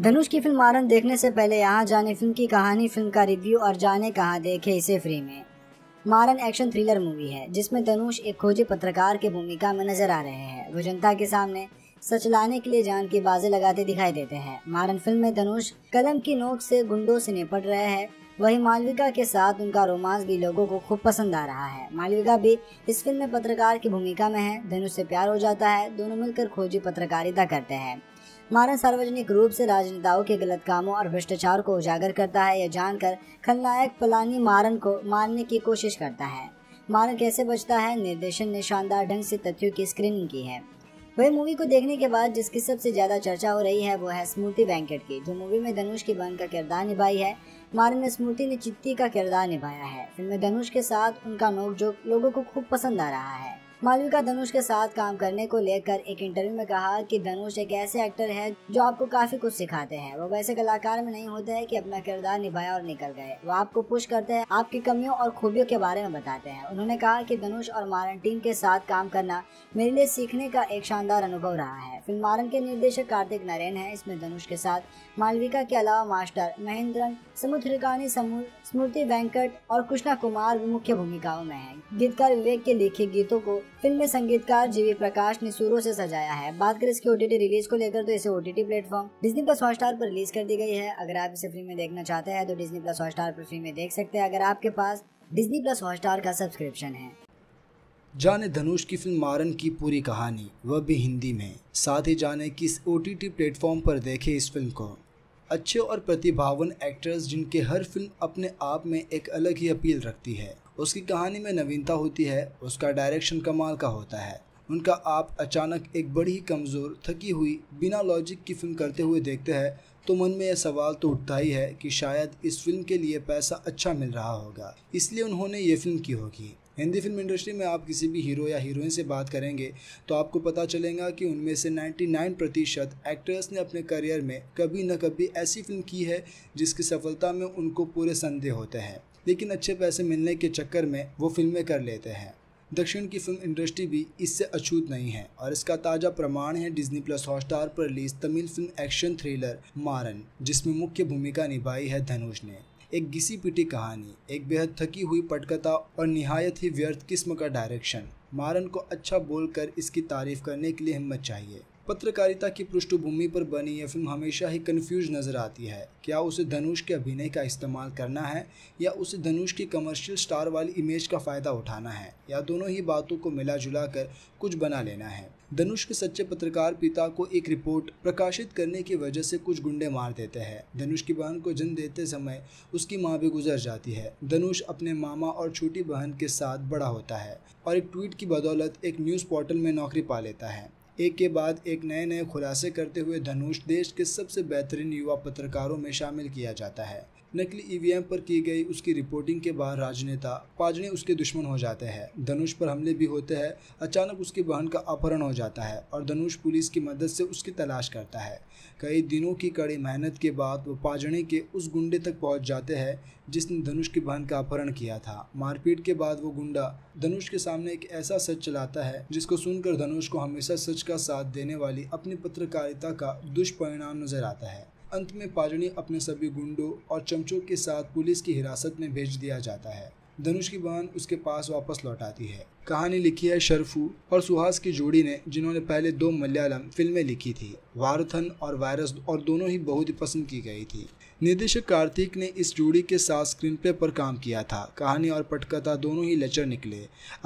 धनुष की फिल्म आनंद देखने से पहले यहाँ जाने फिल्म की कहानी फिल्म का रिव्यू और जाने कहाँ देखे इसे फ्री में मारन एक्शन थ्रिलर मूवी है जिसमें धनुष एक खोजे पत्रकार की भूमिका में नजर आ रहे हैं वो जनता के सामने सच लाने के लिए जान की बाजें लगाते दिखाई देते हैं मारन फिल्म में धनुष कलम की नोक से गुंडों से निपट रहे हैं वहीं मालविका के साथ उनका रोमांस भी लोगों को खूब पसंद आ रहा है मालविका भी इस फिल्म में पत्रकार की भूमिका में है धनुष से प्यार हो जाता है दोनों मिलकर खोजी पत्रकारिता करते हैं मारन सार्वजनिक रूप से राजनेताओं के गलत कामों और भ्रष्टाचार को उजागर करता है यह जानकर खलनायक पलानी मारन को मारने की कोशिश करता है मारन कैसे बचता है निर्देशन ने शानदार ढंग से तथ्यों की स्क्रीनिंग की है वही मूवी को देखने के बाद जिसकी सबसे ज्यादा चर्चा हो रही है वो है स्मृति बैंकेट की जो मूवी में धनुष की बहन का किरदार निभाई है मारिन स्मृति ने चित्ती का किरदार निभाया है फिल्म में धनुष के साथ उनका जो लोगों को खूब पसंद आ रहा है मालविका धनुष के साथ काम करने को लेकर एक इंटरव्यू में कहा कि धनुष एक ऐसे एक्टर है जो आपको काफी कुछ सिखाते हैं वो वैसे कलाकार में नहीं होते हैं कि अपना किरदार निभाया और निकल गए वो आपको पुश करते हैं आपकी कमियों और खूबियों के बारे में बताते हैं उन्होंने कहा कि धनुष और मारन टीम के साथ काम करना मेरे लिए सीखने का एक शानदार अनुभव रहा है फिल्म मारन के निर्देशक कार्तिक नारायण है इसमें धनुष के साथ मालविका के अलावा मास्टर महेंद्रन समुद्रिकानी समूह स्मृति वेंकट और कृष्णा कुमार भी मुख्य भूमिकाओं में हैं। गीतकार विवेक के लिखे गीतों को फिल्म संगीतकार जीवी प्रकाश ने सुरों से सजाया है बात करें इसके ओटीटी रिलीज को लेकर तो इसे OTT platform Disney plus Hotstar पर रिलीज कर दी गई है अगर आप इसे फ्री में देखना चाहते हैं तो डिजनी प्लस हॉटस्टार पर फ्री में देख सकते हैं अगर आपके पास डिजनी प्लस हॉटस्टार का सब्सक्रिप्शन है जाने धनुष की फिल्म मारन की पूरी कहानी वह भी हिंदी में साथ ही जाने किस ओ टी प्लेटफॉर्म पर देखे इस फिल्म को अच्छे और प्रतिभावन एक्टर्स जिनके हर फिल्म अपने आप में एक अलग ही अपील रखती है उसकी कहानी में नवीनता होती है उसका डायरेक्शन कमाल का होता है उनका आप अचानक एक बड़ी ही कमज़ोर थकी हुई बिना लॉजिक की फिल्म करते हुए देखते हैं तो मन में यह सवाल तो उठता ही है कि शायद इस फिल्म के लिए पैसा अच्छा मिल रहा होगा इसलिए उन्होंने ये फिल्म की होगी हिंदी फिल्म इंडस्ट्री में आप किसी भी हीरो या हीरोइन से बात करेंगे तो आपको पता चलेगा कि उनमें से 99 प्रतिशत एक्टर्स ने अपने करियर में कभी न कभी ऐसी फिल्म की है जिसकी सफलता में उनको पूरे संदेह होते हैं लेकिन अच्छे पैसे मिलने के चक्कर में वो फिल्में कर लेते हैं दक्षिण की फिल्म इंडस्ट्री भी इससे अछूत नहीं है और इसका ताज़ा प्रमाण है डिज्नी प्लस हॉटस्टार पर release Tamil film action thriller Maaran जिसमें मुख्य भूमिका निभाई है धनुष ने एक घिसी पिटी कहानी एक बेहद थकी हुई पटकथा और नहायत ही व्यर्थ किस्म का डायरेक्शन मारन को अच्छा बोलकर इसकी तारीफ करने के लिए हिम्मत चाहिए पत्रकारिता की पृष्ठभूमि पर बनी यह फिल्म हमेशा ही कन्फ्यूज नज़र आती है क्या उसे धनुष के अभिनय का इस्तेमाल करना है या उसे धनुष की कमर्शियल स्टार वाली इमेज का फ़ायदा उठाना है या दोनों ही बातों को मिला जुला कर कुछ बना लेना है धनुष के सच्चे पत्रकार पिता को एक रिपोर्ट प्रकाशित करने की वजह से कुछ गुंडे मार देते हैं धनुष की बहन को जन्म देते समय उसकी माँ भी गुजर जाती है धनुष अपने मामा और छोटी बहन के साथ बड़ा होता है और एक ट्वीट की बदौलत एक न्यूज़ पोर्टल में नौकरी पा लेता है एक के बाद एक नए नए खुलासे करते हुए धनुष देश के सबसे बेहतरीन युवा पत्रकारों में शामिल किया जाता है नकली ईवीएम e पर की गई उसकी रिपोर्टिंग के बाद राजनेता पाजने उसके दुश्मन हो जाते हैं धनुष पर हमले भी होते हैं अचानक उसकी बहन का अपहरण हो जाता है और धनुष पुलिस की मदद से उसकी तलाश करता है कई दिनों की कड़ी मेहनत के बाद वो पाजने के उस गुंडे तक पहुंच जाते हैं जिसने धनुष की बहन का अपहरण किया था मारपीट के बाद वो गुंडा धनुष के सामने एक ऐसा सच चलाता है जिसको सुनकर धनुष को हमेशा सच का साथ देने वाली अपनी पत्रकारिता का दुष्परिणाम नजर आता है अंत में पाजनी अपने सभी गुंडों और चमचों के साथ पुलिस की हिरासत में भेज दिया जाता है धनुष की बहन उसके पास वापस लौट आती है कहानी लिखी है शरफू और सुहास की जोड़ी ने जिन्होंने पहले दो मलयालम फिल्में लिखी थी वारथन और वायरस और दोनों ही बहुत ही पसंद की गई थी निर्देशक कार्तिक ने इस जोड़ी के साथ स्क्रीन प्ले पर काम किया था कहानी और पटकथा दोनों ही लचर निकले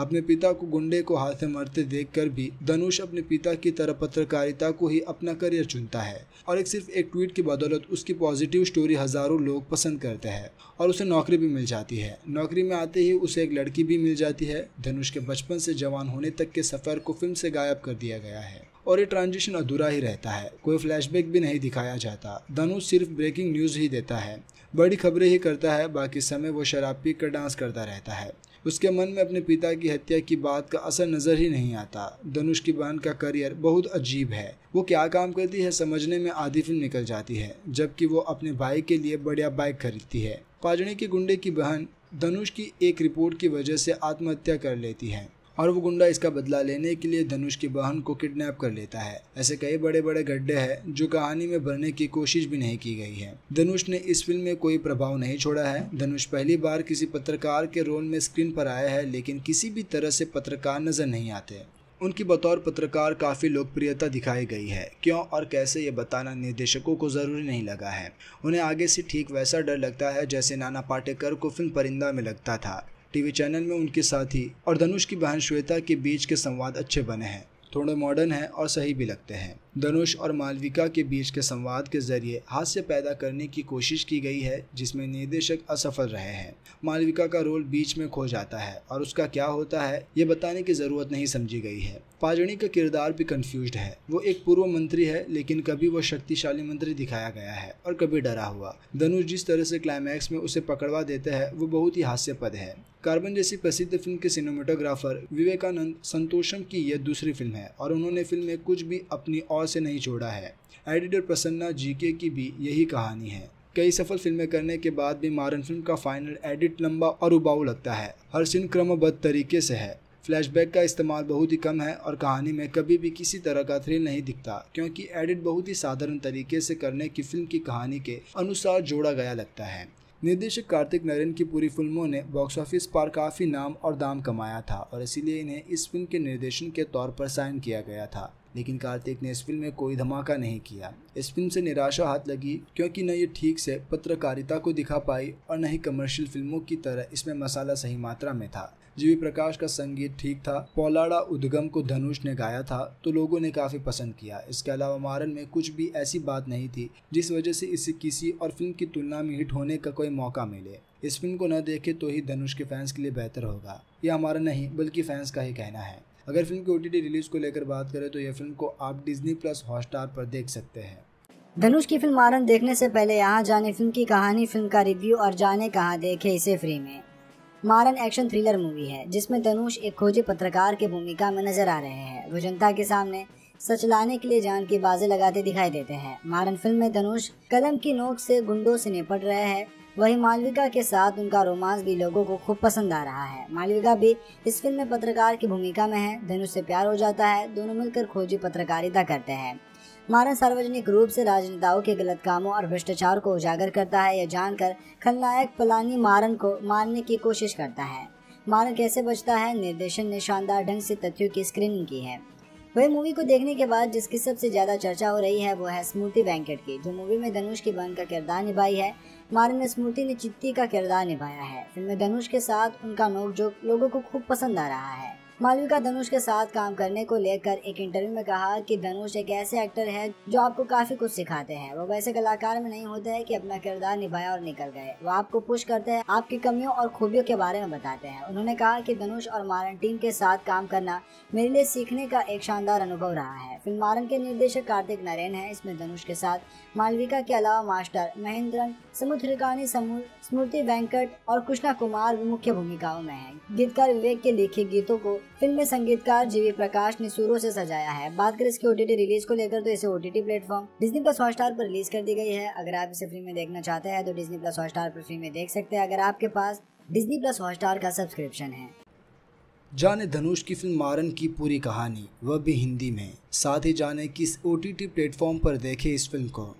अपने पिता को गुंडे को हाथ से मरते देखकर भी धनुष अपने पिता की तरह पत्रकारिता को ही अपना करियर चुनता है और एक सिर्फ एक ट्वीट की बदौलत उसकी पॉजिटिव स्टोरी हजारों लोग पसंद करते हैं और उसे नौकरी भी मिल जाती है नौकरी में आते ही उसे एक लड़की भी मिल जाती है धनुष के बचपन से जवान होने तक के सफ़र को फिल्म से गायब कर दिया गया है और ये ट्रांजिशन अधूरा ही रहता है कोई फ्लैशबैक भी नहीं दिखाया जाता धनुष सिर्फ ब्रेकिंग न्यूज़ ही देता है बड़ी खबरें ही करता है बाकी समय वो शराब पी कर डांस करता रहता है उसके मन में अपने पिता की हत्या की बात का असर नज़र ही नहीं आता धनुष की बहन का करियर बहुत अजीब है वो क्या काम करती है समझने में आधी फिल्म निकल जाती है जबकि वो अपने भाई के लिए बढ़िया बाइक खरीदती है पाजड़े के गुंडे की बहन धनुष की एक रिपोर्ट की वजह से आत्महत्या कर लेती है और वो गुंडा इसका बदला लेने के लिए धनुष की बहन को किडनैप कर लेता है ऐसे कई बड़े बड़े गड्ढे हैं जो कहानी में भरने की कोशिश भी नहीं की गई है धनुष ने इस फिल्म में कोई प्रभाव नहीं छोड़ा है धनुष पहली बार किसी पत्रकार के रोल में स्क्रीन पर आया है लेकिन किसी भी तरह से पत्रकार नजर नहीं आते उनकी बतौर पत्रकार काफ़ी लोकप्रियता दिखाई गई है क्यों और कैसे ये बताना निर्देशकों को ज़रूरी नहीं लगा है उन्हें आगे से ठीक वैसा डर लगता है जैसे नाना पाटेकर को फिल्म परिंदा में लगता था टीवी चैनल में उनके साथी और धनुष की बहन श्वेता के बीच के संवाद अच्छे बने हैं थोड़े मॉडर्न हैं और सही भी लगते हैं धनुष और मालविका के बीच के संवाद के जरिए हास्य पैदा करने की कोशिश की गई है जिसमें निर्देशक असफल रहे हैं मालविका का रोल बीच में खो जाता है और उसका क्या होता है ये बताने की जरूरत नहीं समझी गई है पाजणी का किरदार भी कंफ्यूज है वो एक पूर्व मंत्री है लेकिन कभी वो शक्तिशाली मंत्री दिखाया गया है और कभी डरा हुआ धनुष जिस तरह से क्लाइमैक्स में उसे पकड़वा देते हैं वो बहुत ही हास्यपद है कार्बन जैसी प्रसिद्ध फिल्म के सिनेमाटोग्राफर विवेकानंद संतोषम की यह दूसरी फिल्म है और उन्होंने फिल्म में कुछ भी अपनी और से नहीं छोड़ा है एडिटर प्रसन्ना जीके की भी यही कहानी है कई सफल फिल्में करने के बाद भी मारन फिल्म का फाइनल एडिट लंबा और उबाऊ लगता है हर सीन क्रमबद्ध तरीके से है फ्लैशबैक का इस्तेमाल बहुत ही कम है और कहानी में कभी भी किसी तरह का थ्रिल नहीं दिखता क्योंकि एडिट बहुत ही साधारण तरीके से करने की फिल्म की कहानी के अनुसार जोड़ा गया लगता है निर्देशक कार्तिक नरेन की पूरी फिल्मों ने बॉक्स ऑफिस पर काफ़ी नाम और दाम कमाया था और इसीलिए इन्हें इस फिल्म के निर्देशन के तौर पर साइन किया गया था लेकिन कार्तिक ने इस फिल्म में कोई धमाका नहीं किया इस फिल्म से निराशा हाथ लगी क्योंकि न ये ठीक से पत्रकारिता को दिखा पाई और न ही कमर्शियल फिल्मों की तरह इसमें मसाला सही मात्रा में था जीवी प्रकाश का संगीत ठीक था पौलाड़ा उद्गम को धनुष ने गाया था तो लोगों ने काफी पसंद किया इसके अलावा मारन में कुछ भी ऐसी बात नहीं थी जिस वजह से इसे किसी और फिल्म की तुलना में हिट होने का कोई मौका मिले इस फिल्म को न देखे तो ही धनुष के फैंस के लिए बेहतर होगा यह हमारा नहीं बल्कि फैंस का ही कहना है अगर फिल्म की ओ रिलीज को लेकर बात करें तो यह फिल्म को आप डिज्नी प्लस हॉटस्टार पर देख सकते हैं धनुष की फिल्म मारन देखने से पहले यहाँ जाने फिल्म की कहानी फिल्म का रिव्यू और जाने कहाँ देखे इसे फ्री में मारन एक्शन थ्रिलर मूवी है जिसमें तनुष एक खोजे पत्रकार की भूमिका में नजर आ रहे हैं वो जनता के सामने सच लाने के लिए जान की बाजे लगाते दिखाई देते हैं मारन फिल्म में धनुष कलम की नोक से गुंडों से निपट रहे हैं वही मालविका के साथ उनका रोमांस भी लोगों को खूब पसंद आ रहा है मालविका भी इस फिल्म में पत्रकार की भूमिका में है धनुष से प्यार हो जाता है दोनों मिलकर खोजी पत्रकारिता करते हैं मारा सार्वजनिक रूप से राजनेताओं के गलत कामों और भ्रष्टाचार को उजागर करता है यह जानकर खलनायक पलानी मारन को मारने की कोशिश करता है मारन कैसे बचता है निर्देशन ने शानदार ढंग से तथ्यों की स्क्रीनिंग की है वही मूवी को देखने के बाद जिसकी सबसे ज्यादा चर्चा हो रही है वो है स्मृति बैंकेट की जो मूवी में धनुष की बहन का किरदार निभाई है मारन में स्मृति ने चित्ती का किरदार निभाया है फिल्म में धनुष के साथ उनका नोकझोंक लोगों को खूब पसंद आ रहा है मालविका धनुष के साथ काम करने को लेकर एक इंटरव्यू में कहा कि धनुष एक ऐसे एक्टर है जो आपको काफी कुछ सिखाते हैं वो वैसे कलाकार में नहीं होते हैं कि अपना किरदार निभाया और निकल गए वो आपको पुश करते हैं आपकी कमियों और खूबियों के बारे में बताते हैं उन्होंने कहा कि धनुष और मारन टीम के साथ काम करना मेरे लिए सीखने का एक शानदार अनुभव रहा है फिल्म मारन के निर्देशक कार्तिक नारायण है इसमें धनुष के साथ मालविका के अलावा मास्टर महेंद्रन समुद्रिकानी समूह स्मृति वेंकट और कृष्णा कुमार भी मुख्य भूमिकाओं में हैं। गीतकार विवेक के लिखे गीतों को फिल्म में संगीतकार जीवी प्रकाश ने सुरों से सजाया है बात करें इसके ओटीटी रिलीज को लेकर तो इसे OTT platform Disney plus Hotstar पर रिलीज कर दी गई है अगर आप इसे फ्री में देखना चाहते हैं तो डिज्नी प्लस हॉटस्टार पर फ्री में देख सकते हैं अगर आपके पास डिज्नी प्लस हॉटस्टार का सब्सक्रिप्शन है जाने धनुष की फिल्म मारन की पूरी कहानी वह भी हिंदी में साथ ही जाने किस ओ टी प्लेटफॉर्म पर देखे इस फिल्म को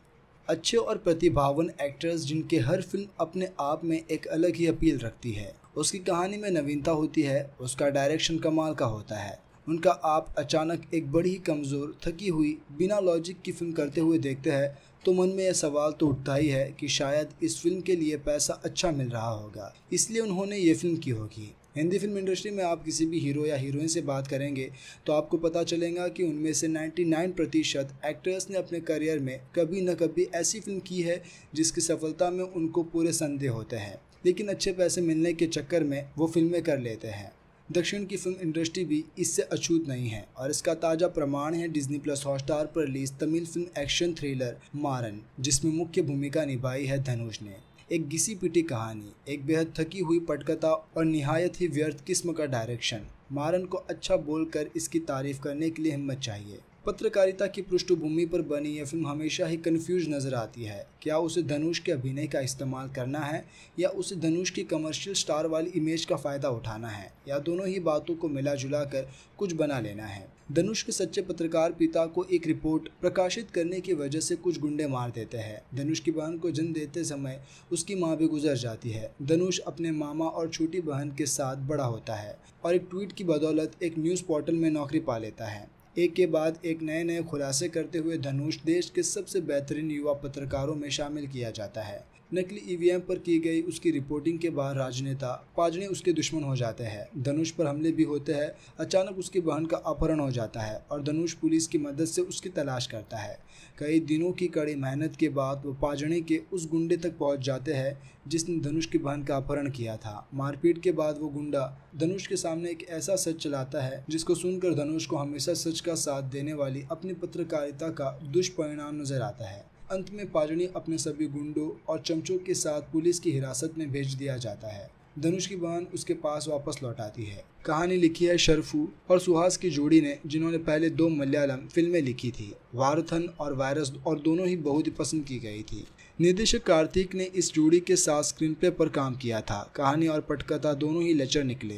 अच्छे और प्रतिभावन एक्टर्स जिनके हर फिल्म अपने आप में एक अलग ही अपील रखती है उसकी कहानी में नवीनता होती है उसका डायरेक्शन कमाल का होता है उनका आप अचानक एक बड़ी ही कमज़ोर थकी हुई बिना लॉजिक की फिल्म करते हुए देखते हैं तो मन में यह सवाल तो उठता ही है कि शायद इस फिल्म के लिए पैसा अच्छा मिल रहा होगा इसलिए उन्होंने ये फिल्म की होगी हिंदी फिल्म इंडस्ट्री में आप किसी भी हीरो या हीरोइन से बात करेंगे तो आपको पता चलेगा कि उनमें से 99 प्रतिशत एक्टर्स ने अपने करियर में कभी न कभी ऐसी फिल्म की है जिसकी सफलता में उनको पूरे संदेह होते हैं लेकिन अच्छे पैसे मिलने के चक्कर में वो फिल्में कर लेते हैं दक्षिण की फिल्म इंडस्ट्री भी इससे अछूत नहीं है और इसका ताज़ा प्रमाण है डिज्नी प्लस हॉटस्टार पर release Tamil film action thriller Maaran जिसमें मुख्य भूमिका निभाई है धनुष ने एक घिसी पिटी कहानी एक बेहद थकी हुई पटकथा और निहायत ही व्यर्थ किस्म का डायरेक्शन मारन को अच्छा बोलकर इसकी तारीफ करने के लिए हिम्मत चाहिए पत्रकारिता की पृष्ठभूमि पर बनी यह फिल्म हमेशा ही कंफ्यूज नजर आती है क्या उसे धनुष के अभिनय का इस्तेमाल करना है या उसे धनुष की कमर्शियल स्टार वाली इमेज का फ़ायदा उठाना है या दोनों ही बातों को मिला जुला कर कुछ बना लेना है धनुष के सच्चे पत्रकार पिता को एक रिपोर्ट प्रकाशित करने की वजह से कुछ गुंडे मार देते हैं धनुष की बहन को जन्म देते समय उसकी माँ भी गुजर जाती है धनुष अपने मामा और छोटी बहन के साथ बड़ा होता है और एक ट्वीट की बदौलत एक न्यूज़ पोर्टल में नौकरी पा लेता है एक के बाद एक नए नए खुलासे करते हुए धनुष देश के सबसे बेहतरीन युवा पत्रकारों में शामिल किया जाता है नकली ईवीएम e पर की गई उसकी रिपोर्टिंग के बाद राजनेता पाजने उसके दुश्मन हो जाते हैं धनुष पर हमले भी होते हैं अचानक उसकी बहन का अपहरण हो जाता है और धनुष पुलिस की मदद से उसकी तलाश करता है कई दिनों की कड़ी मेहनत के बाद वो पाजने के उस गुंडे तक पहुंच जाते हैं जिसने धनुष की बहन का अपहरण किया था मारपीट के बाद वो गुंडा धनुष के सामने एक ऐसा सच चलाता है जिसको सुनकर धनुष को हमेशा सच का साथ देने वाली अपनी पत्रकारिता का दुष्परिणाम नजर आता है अंत में पारुनी अपने सभी गुंडों और चमचों के साथ पुलिस की हिरासत में भेज दिया जाता है धनुष की बहन उसके पास वापस लौट आती है कहानी लिखी है शरफू और सुहास की जोड़ी ने जिन्होंने पहले दो मलयालम फिल्में लिखी थी वारथन और वायरस और दोनों ही बहुत ही पसंद की गई थी निर्देशक कार्तिक ने इस जोड़ी के साथ स्क्रीन प्ले पर काम किया था कहानी और पटकथा दोनों ही लचर निकले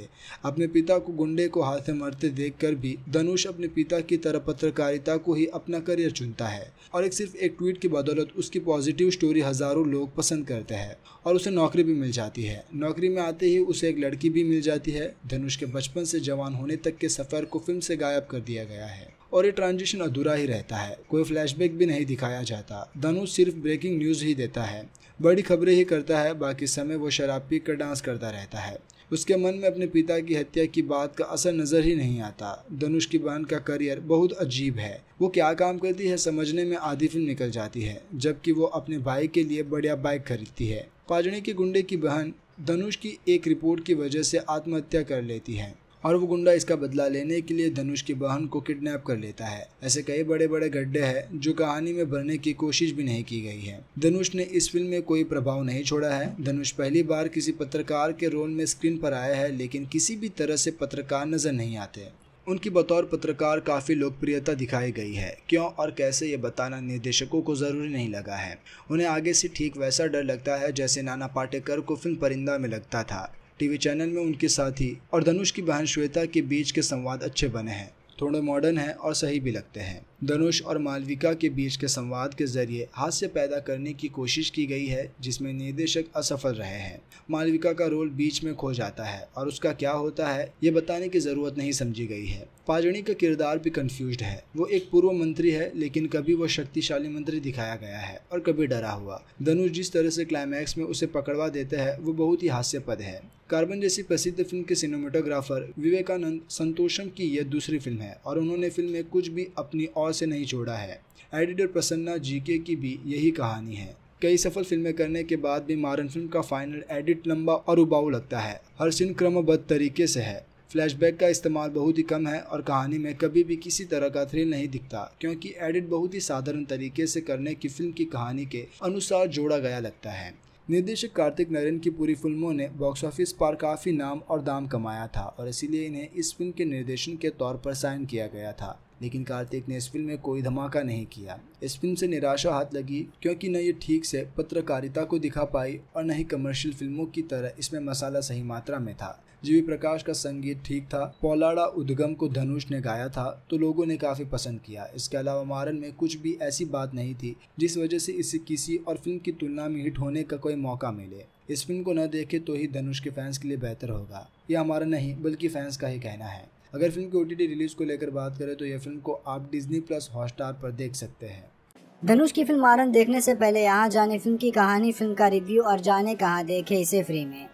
अपने पिता को गुंडे को हाथ से मरते देखकर भी धनुष अपने पिता की तरह पत्रकारिता को ही अपना करियर चुनता है और एक सिर्फ एक ट्वीट की बदौलत उसकी पॉजिटिव स्टोरी हजारों लोग पसंद करते हैं और उसे नौकरी भी मिल जाती है नौकरी में आते ही उसे एक लड़की भी मिल जाती है धनुष के बचपन से जवान होने तक के सफर को फिल्म से गायब कर दिया गया है और ये ट्रांजिशन अधूरा ही रहता है कोई फ्लैशबैक भी नहीं दिखाया जाता धनुष सिर्फ ब्रेकिंग न्यूज़ ही देता है बड़ी खबरें ही करता है बाकी समय वो शराब पी कर डांस करता रहता है उसके मन में अपने पिता की हत्या की बात का असर नज़र ही नहीं आता धनुष की बहन का करियर बहुत अजीब है वो क्या काम करती है समझने में आधी फिल्म निकल जाती है जबकि वो अपने भाई के लिए बढ़िया बाइक खरीदती है पाजड़ी के गुंडे की बहन धनुष की एक रिपोर्ट की वजह से आत्महत्या कर लेती है और वो गुंडा इसका बदला लेने के लिए धनुष की बहन को किडनैप कर लेता है ऐसे कई बड़े बड़े गड्ढे हैं जो कहानी में भरने की कोशिश भी नहीं की गई है धनुष ने इस फिल्म में कोई प्रभाव नहीं छोड़ा है धनुष पहली बार किसी पत्रकार के रोल में स्क्रीन पर आया है लेकिन किसी भी तरह से पत्रकार नजर नहीं आते उनकी बतौर पत्रकार काफ़ी लोकप्रियता दिखाई गई है क्यों और कैसे ये बताना निर्देशकों को ज़रूरी नहीं लगा है उन्हें आगे से ठीक वैसा डर लगता है जैसे नाना पाटेकर को फिल्म परिंदा में लगता था टीवी चैनल में उनके साथी और धनुष की बहन श्वेता के बीच के संवाद अच्छे बने हैं थोड़े मॉडर्न हैं और सही भी लगते हैं धनुष और मालविका के बीच के संवाद के जरिए हास्य पैदा करने की कोशिश की गई है जिसमें निर्देशक असफल रहे हैं मालविका का रोल बीच में खो जाता है और उसका क्या होता है ये बताने की ज़रूरत नहीं समझी गई है पाजणी का किरदार भी कंफ्यूज है वो एक पूर्व मंत्री है लेकिन कभी वो शक्तिशाली मंत्री दिखाया गया है और कभी डरा हुआ धनुष जिस तरह से क्लाइमैक्स में उसे पकड़वा देते हैं वो बहुत ही हास्यपद है कार्बन जैसी प्रसिद्ध फिल्म के सिनेमाटोग्राफर विवेकानंद संतोषम की यह दूसरी फिल्म है और उन्होंने फिल्म में कुछ भी अपनी और से नहीं छोड़ा है एडिटर प्रसन्ना जीके की भी यही कहानी है कई सफल फिल्में करने के बाद भी मारन फिल्म का फाइनल एडिट लंबा और उबाऊ लगता है हर सीन क्रमबद्ध तरीके से है फ्लैशबैक का इस्तेमाल बहुत ही कम है और कहानी में कभी भी किसी तरह का थ्रिल नहीं दिखता क्योंकि एडिट बहुत ही साधारण तरीके से करने की फिल्म की कहानी के अनुसार जोड़ा गया लगता है निर्देशक कार्तिक नरेन की पूरी फिल्मों ने बॉक्स ऑफिस पर काफ़ी नाम और दाम कमाया था और इसीलिए इन्हें इस फिल्म के निर्देशन के तौर पर साइन किया गया था लेकिन कार्तिक ने इस फिल्म में कोई धमाका नहीं किया इस फिल्म से निराशा हाथ लगी क्योंकि न ये ठीक से पत्रकारिता को दिखा पाई और न ही कमर्शियल फिल्मों की तरह इसमें मसाला सही मात्रा में था जीवी प्रकाश का संगीत ठीक था पौलाड़ा उद्गम को धनुष ने गाया था तो लोगों ने काफी पसंद किया इसके अलावा मारन में कुछ भी ऐसी बात नहीं थी जिस वजह से इसे किसी और फिल्म की तुलना में हिट होने का कोई मौका मिले इस फिल्म को न देखे तो ही धनुष के फैंस के लिए बेहतर होगा यह हमारा नहीं बल्कि फैंस का ही कहना है अगर फिल्म की ओटीटी रिलीज को लेकर बात करें तो यह फिल्म को आप डिजनी प्लस हॉटस्टार पर देख सकते हैं धनुष की फिल्म आरन देखने से पहले यहाँ जाने फिल्म की कहानी फिल्म का रिव्यू और जाने कहाँ देखे इसे फ्री में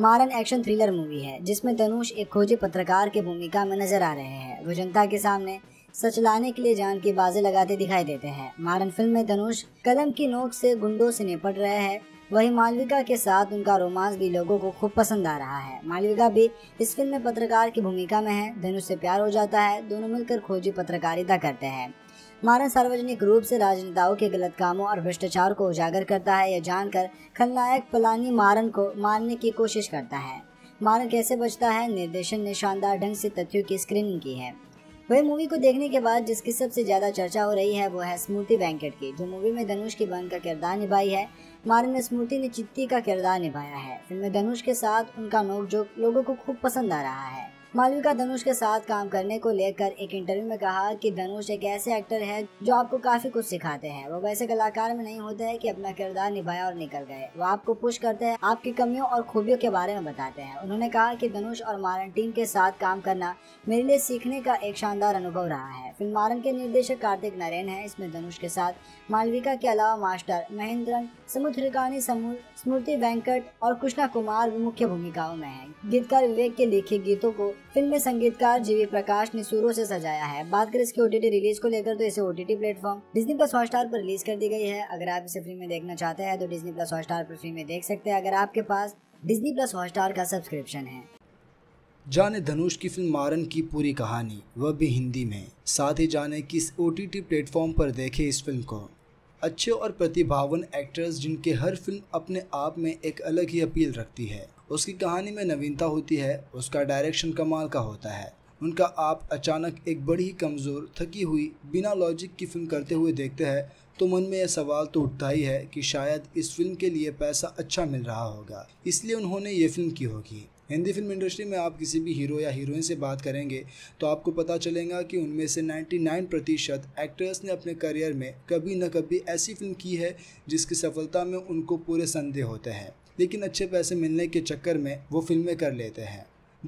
मारन एक्शन थ्रिलर मूवी है जिसमें धनुष एक खोजी पत्रकार की भूमिका में नजर आ रहे हैं वो जनता के सामने सच लाने के लिए जान की बाजे लगाते दिखाई देते हैं मारन फिल्म में धनुष कलम की नोक से गुंडों से निपट रहे हैं वहीं मालविका के साथ उनका रोमांस भी लोगों को खूब पसंद आ रहा है मालविका भी इस फिल्म में पत्रकार की भूमिका में है धनुष से प्यार हो जाता है दोनों मिलकर खोजी पत्रकारिता करते हैं मारन सार्वजनिक रूप से राजनेताओं के गलत कामों और भ्रष्टाचार को उजागर करता है यह जानकर खलनायक पलानी मारन को मारने की कोशिश करता है मारन कैसे बचता है निर्देशन ने शानदार ढंग से तथ्यों की स्क्रीनिंग की है वही मूवी को देखने के बाद जिसकी सबसे ज्यादा चर्चा हो रही है वो है स्मृति बैंकेट की जो मूवी में धनुष की बनकर किरदार निभाई है माननीय स्मृति ने चित्ती का किरदार निभाया है फिल्म में धनुष के साथ उनका नोकझोंक लोगों को खूब पसंद आ रहा है मालविका धनुष के साथ काम करने को लेकर एक इंटरव्यू में कहा कि धनुष एक ऐसे एक्टर है जो आपको काफी कुछ सिखाते हैं वो वैसे कलाकार में नहीं होते हैं कि अपना किरदार निभाया और निकल गए वो आपको पुश करते हैं आपकी कमियों और खूबियों के बारे में बताते हैं उन्होंने कहा कि धनुष और मारन टीम के साथ काम करना मेरे लिए सीखने का एक शानदार अनुभव रहा है फिल्म मारन के निर्देशक कार्तिक नारायण है इसमें धनुष के साथ मालविका के अलावा मास्टर महेंद्रन समुद्रिकानी समूह स्मृति वेंकट और कृष्णा कुमार मुख्य भूमिकाओं में हैं। गीतकार विवेक के लिखे गीतों को फिल्म में संगीतकार जीवी प्रकाश ने सुरों से सजाया है बात करें इसके ओटीटी रिलीज को लेकर तो इसे OTT platform Disney plus Hotstar पर रिलीज कर दी गई है अगर आप इसे फ्री में देखना चाहते हैं तो डिजनी प्लस हॉटस्टार पर फ्री में देख सकते हैं अगर आपके पास डिजनी प्लस हॉटस्टार का सब्सक्रिप्शन है जाने धनुष की फिल्म मारन की पूरी कहानी वह भी हिंदी में साथ ही जाने किस ओ टी प्लेटफॉर्म पर देखे इस फिल्म को अच्छे और प्रतिभावन एक्टर्स जिनके हर फिल्म अपने आप में एक अलग ही अपील रखती है उसकी कहानी में नवीनता होती है उसका डायरेक्शन कमाल का होता है उनका आप अचानक एक बड़ी ही कमज़ोर थकी हुई बिना लॉजिक की फिल्म करते हुए देखते हैं तो मन में यह सवाल तो उठता ही है कि शायद इस फिल्म के लिए पैसा अच्छा मिल रहा होगा इसलिए उन्होंने ये फिल्म की होगी हिंदी फिल्म इंडस्ट्री में आप किसी भी हीरो या हीरोइन से बात करेंगे तो आपको पता चलेगा कि उनमें से 99 प्रतिशत एक्टर्स ने अपने करियर में कभी न कभी ऐसी फिल्म की है जिसकी सफलता में उनको पूरे संदेह होते हैं लेकिन अच्छे पैसे मिलने के चक्कर में वो फिल्में कर लेते हैं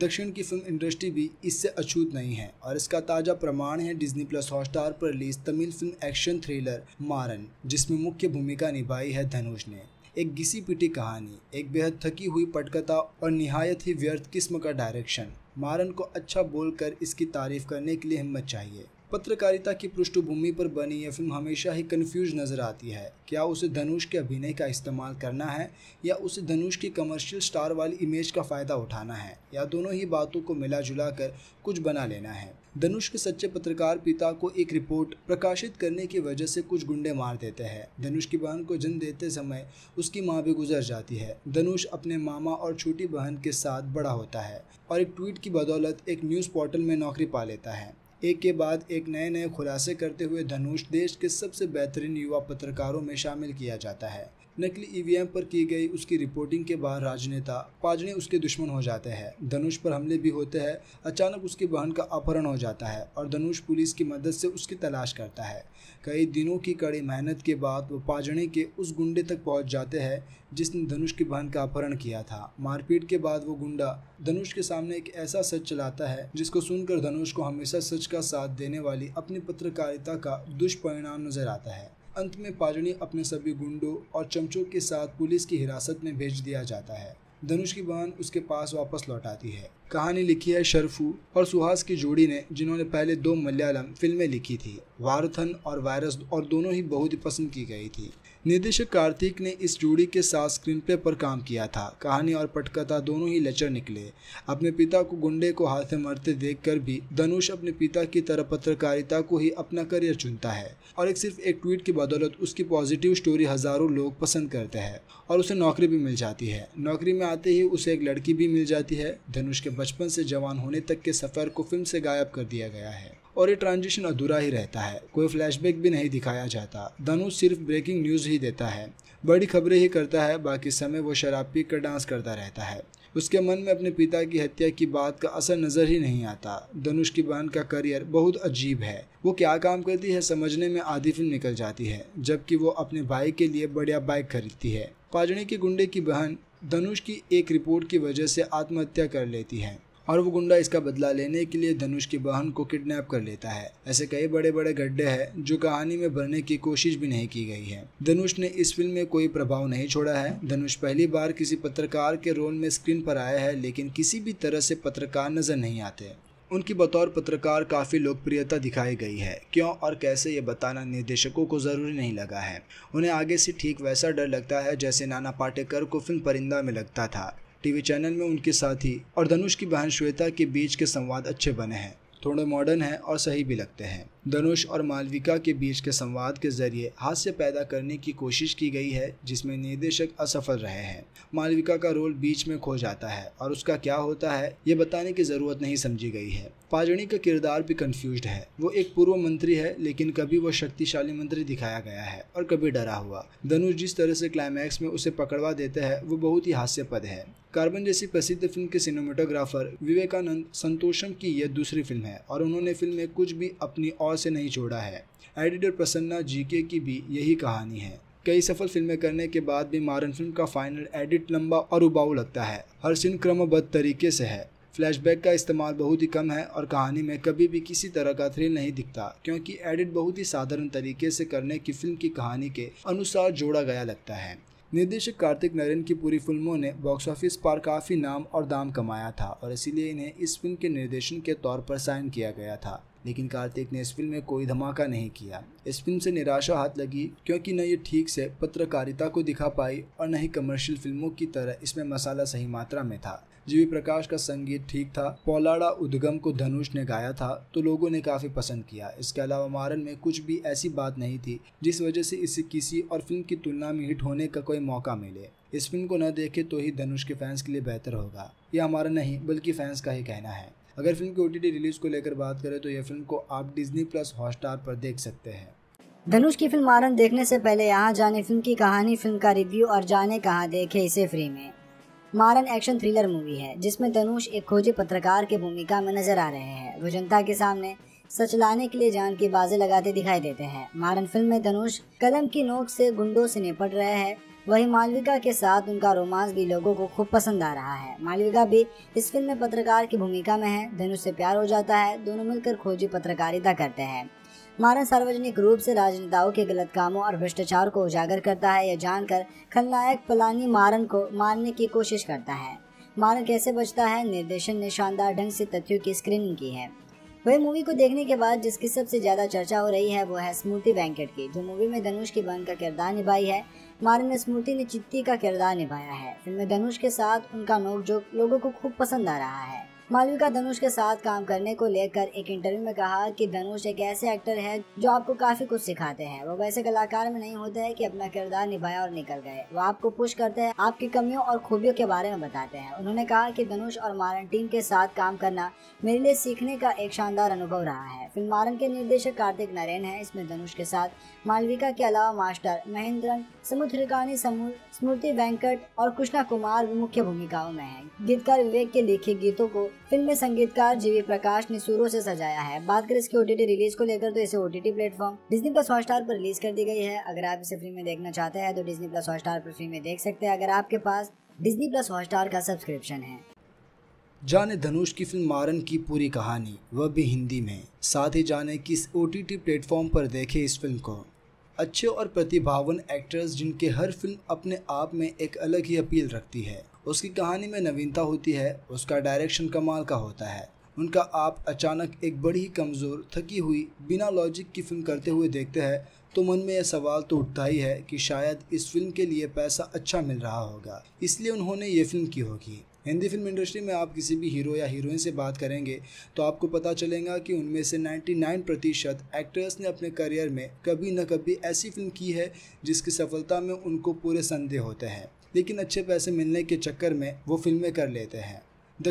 दक्षिण की फिल्म इंडस्ट्री भी इससे अछूत नहीं है और इसका ताज़ा प्रमाण है डिज्नी प्लस हॉटस्टार पर release Tamil film action thriller Maaran जिसमें मुख्य भूमिका निभाई है धनुष ने एक घिसी पिटी कहानी एक बेहद थकी हुई पटकथा और नहायत ही व्यर्थ किस्म का डायरेक्शन मारन को अच्छा बोलकर इसकी तारीफ करने के लिए हिम्मत चाहिए पत्रकारिता की पृष्ठभूमि पर बनी यह फिल्म हमेशा ही कंफ्यूज नज़र आती है क्या उसे धनुष के अभिनय का इस्तेमाल करना है या उसे धनुष की कमर्शियल स्टार वाली इमेज का फ़ायदा उठाना है या दोनों ही बातों को मिला जुला कर कुछ बना लेना है धनुष के सच्चे पत्रकार पिता को एक रिपोर्ट प्रकाशित करने की वजह से कुछ गुंडे मार देते हैं धनुष की बहन को जन्म देते समय उसकी माँ भी गुजर जाती है धनुष अपने मामा और छोटी बहन के साथ बड़ा होता है और एक ट्वीट की बदौलत एक न्यूज़ पोर्टल में नौकरी पा लेता है एक के बाद एक नए नए खुलासे करते हुए धनुष देश के सबसे बेहतरीन युवा पत्रकारों में शामिल किया जाता है नकली ईवीएम e पर की गई उसकी रिपोर्टिंग के बाद राजनेता पाजने उसके दुश्मन हो जाते हैं धनुष पर हमले भी होते हैं अचानक उसकी बहन का अपहरण हो जाता है और धनुष पुलिस की मदद से उसकी तलाश करता है कई दिनों की कड़ी मेहनत के बाद वो पाजने के उस गुंडे तक पहुंच जाते हैं जिसने धनुष की बहन का अपहरण किया था मारपीट के बाद वो गुंडा धनुष के सामने एक ऐसा सच चलाता है जिसको सुनकर धनुष को हमेशा सच का साथ देने वाली अपनी पत्रकारिता का दुष्परिणाम नजर आता है अंत में पाजनी अपने सभी गुंडों और चमचों के साथ पुलिस की हिरासत में भेज दिया जाता है धनुष की बहन उसके पास वापस लौट आती है कहानी लिखी है शरफू और सुहास की जोड़ी ने जिन्होंने पहले दो मलयालम फिल्में लिखी थी वारथन और वायरस और दोनों ही बहुत ही पसंद की गई थी निर्देशक कार्तिक ने इस जोड़ी के साथ स्क्रीन प्ले पर काम किया था कहानी और पटकथा दोनों ही लचर निकले अपने पिता को गुंडे को हाथ से मरते कर भी धनुष अपने पिता की तरह पत्रकारिता को ही अपना करियर चुनता है और एक सिर्फ एक ट्वीट की बदौलत उसकी पॉजिटिव स्टोरी हजारों लोग पसंद करते हैं और उसे नौकरी भी मिल जाती है नौकरी में आते ही उसे एक लड़की भी मिल जाती है धनुष के बचपन से जवान होने तक के सफर को फिल्म से गायब कर दिया गया है और ये ट्रांजिशन अधूरा ही रहता है कोई फ्लैशबैक भी नहीं दिखाया जाता धनुष सिर्फ ब्रेकिंग न्यूज़ ही देता है बड़ी खबरें ही करता है बाकी समय वो शराब पी कर डांस करता रहता है उसके मन में अपने पिता की हत्या की बात का असर नज़र ही नहीं आता धनुष की बहन का करियर बहुत अजीब है वो क्या काम करती है समझने में आधी फिल्म निकल जाती है जबकि वो अपने भाई के लिए बढ़िया बाइक खरीदती है पाजड़ी के गुंडे की बहन धनुष की एक रिपोर्ट की वजह से आत्महत्या कर लेती है और वो गुंडा इसका बदला लेने के लिए धनुष की बहन को किडनैप कर लेता है ऐसे कई बड़े बड़े गड्ढे हैं जो कहानी में भरने की कोशिश भी नहीं की गई है धनुष ने इस फिल्म में कोई प्रभाव नहीं छोड़ा है धनुष पहली बार किसी पत्रकार के रोल में स्क्रीन पर आया है लेकिन किसी भी तरह से पत्रकार नजर नहीं आते उनकी बतौर पत्रकार काफ़ी लोकप्रियता दिखाई गई है क्यों और कैसे ये बताना निर्देशकों को ज़रूरी नहीं लगा है उन्हें आगे से ठीक वैसा डर लगता है जैसे नाना पाटेकर को फिल्म परिंदा में लगता था टीवी चैनल में उनके साथी और धनुष की बहन श्वेता के बीच के संवाद अच्छे बने हैं थोड़े मॉडर्न हैं और सही भी लगते हैं धनुष और मालविका के बीच के संवाद के जरिए हास्य पैदा करने की कोशिश की गई है जिसमें निर्देशक असफल रहे हैं मालविका का रोल बीच में खो जाता है और उसका क्या होता है ये बताने की जरूरत नहीं समझी गई है पाजणी का किरदार भी कंफ्यूज है वो एक पूर्व मंत्री है लेकिन कभी वो शक्तिशाली मंत्री दिखाया गया है और कभी डरा हुआ धनुष जिस तरह से क्लाइमैक्स में उसे पकड़वा देते हैं वो बहुत ही हास्यपद है कार्बन जैसी प्रसिद्ध फिल्म के सिनेमाटोग्राफर विवेकानंद संतोषम की यह दूसरी फिल्म है और उन्होंने फिल्म में कुछ भी अपनी और छाव से नहीं छोड़ा है एडिटर प्रसन्ना जीके की भी यही कहानी है कई सफल फिल्में करने के बाद भी मारन फिल्म का फाइनल एडिट लंबा और उबाऊ लगता है हर सीन क्रमबद्ध तरीके से है फ्लैशबैक का इस्तेमाल बहुत ही कम है और कहानी में कभी भी किसी तरह का थ्रिल नहीं दिखता क्योंकि एडिट बहुत ही साधारण तरीके से करने की फिल्म की कहानी के अनुसार जोड़ा गया लगता है निर्देशक कार्तिक नरेन की पूरी फिल्मों ने बॉक्स ऑफिस पर काफ़ी नाम और दाम कमाया था और इसीलिए इन्हें इस फिल्म के निर्देशन के तौर पर साइन किया गया था लेकिन कार्तिक ने इस फिल्म में कोई धमाका नहीं किया इस फिल्म से निराशा हाथ लगी क्योंकि न ये ठीक से पत्रकारिता को दिखा पाई और न ही कमर्शियल फिल्मों की तरह इसमें मसाला सही मात्रा में था जीवी प्रकाश का संगीत ठीक था पौलाड़ा उद्गम को धनुष ने गाया था तो लोगों ने काफी पसंद किया इसके अलावा मारन में कुछ भी ऐसी बात नहीं थी जिस वजह से इसे किसी और फिल्म की तुलना में हिट होने का कोई मौका मिले इस फिल्म को न देखे तो ही धनुष के फैंस के लिए बेहतर होगा यह हमारा नहीं बल्कि फैंस का ही कहना है अगर फिल्म की ओ रिलीज को लेकर बात करें तो यह फिल्म को आप डिजनी प्लस हॉटस्टार पर देख सकते हैं धनुष की फिल्म आनंद देखने से पहले यहाँ जाने फिल्म की कहानी फिल्म का रिव्यू और जाने कहाँ देखे इसे फ्री में मारन एक्शन थ्रिलर मूवी है जिसमें धनुष एक खोजी पत्रकार की भूमिका में नजर आ रहे हैं वो जनता के सामने सच लाने के लिए जान की बाजी लगाते दिखाई देते हैं मारन फिल्म में धनुष कलम की नोक से गुंडों से निपट रहे हैं वहीं मालविका के साथ उनका रोमांस भी लोगों को खूब पसंद आ रहा है मालविका भी इस फिल्म में पत्रकार की भूमिका में है धनुष से प्यार हो जाता है दोनों मिलकर खोजी पत्रकारिता करते हैं मारन सार्वजनिक रूप से राजनेताओं के गलत कामों और भ्रष्टाचार को उजागर करता है यह जानकर खलनायक पलानी मारन को मारने की कोशिश करता है मारन कैसे बचता है निर्देशन ने शानदार ढंग से तथ्यों की स्क्रीनिंग की है वही मूवी को देखने के बाद जिसकी सबसे ज्यादा चर्चा हो रही है वो है स्मृति बैंकेट की जो मूवी में धनुष की बहन का किरदार निभाई है माननीय स्मृति ने चित्ती का किरदार निभाया है फिल्म में धनुष के साथ उनका नोक जो लोगों को खूब पसंद आ रहा है मालविका धनुष के साथ काम करने को लेकर एक इंटरव्यू में कहा कि धनुष एक ऐसे एक्टर है जो आपको काफी कुछ सिखाते हैं वो वैसे कलाकार में नहीं होते है कि अपना किरदार निभाया और निकल गए वो आपको पुश करते हैं आपकी कमियों और खूबियों के बारे में बताते हैं उन्होंने कहा कि धनुष और मारन टीम के साथ काम करना मेरे लिए सीखने का एक शानदार अनुभव रहा है फिल्म मारन के निर्देशक कार्तिक नारायण है इसमें धनुष के साथ मालविका के अलावा मास्टर महेंद्रन समुद्रिकानी समूह स्मृति वेंकट और कृष्णा कुमार भी मुख्य भूमिकाओं में हैं। गीतकार विवेक के लिखे गीतों को फिल्म में संगीतकार जीवी प्रकाश ने सुरों से सजाया है बात करें इसके ओटीटी रिलीज को लेकर तो इसे OTT platform Disney plus Hotstar पर रिलीज कर दी गई है अगर आप इसे फ्री में देखना चाहते हैं तो डिजनी प्लस हॉटस्टार पर फ्री में देख सकते हैं अगर आपके पास डिजनी प्लस हॉटस्टार का सब्सक्रिप्शन है जाने धनुष की फिल्म मारन की पूरी कहानी वह भी हिंदी में साथ ही जाने किस ओ टी प्लेटफॉर्म पर देखे इस फिल्म को अच्छे और प्रतिभावन एक्टर्स जिनके हर फिल्म अपने आप में एक अलग ही अपील रखती है उसकी कहानी में नवीनता होती है उसका डायरेक्शन कमाल का होता है उनका आप अचानक एक बड़ी ही कमज़ोर थकी हुई बिना लॉजिक की फिल्म करते हुए देखते हैं तो मन में यह सवाल तो उठता ही है कि शायद इस फिल्म के लिए पैसा अच्छा मिल रहा होगा इसलिए उन्होंने ये फिल्म की होगी हिंदी फिल्म इंडस्ट्री में आप किसी भी हीरो या हीरोइन से बात करेंगे तो आपको पता चलेगा कि उनमें से 99 प्रतिशत एक्टर्स ने अपने करियर में कभी न कभी ऐसी फिल्म की है जिसकी सफलता में उनको पूरे संदेह होते हैं लेकिन अच्छे पैसे मिलने के चक्कर में वो फिल्में कर लेते हैं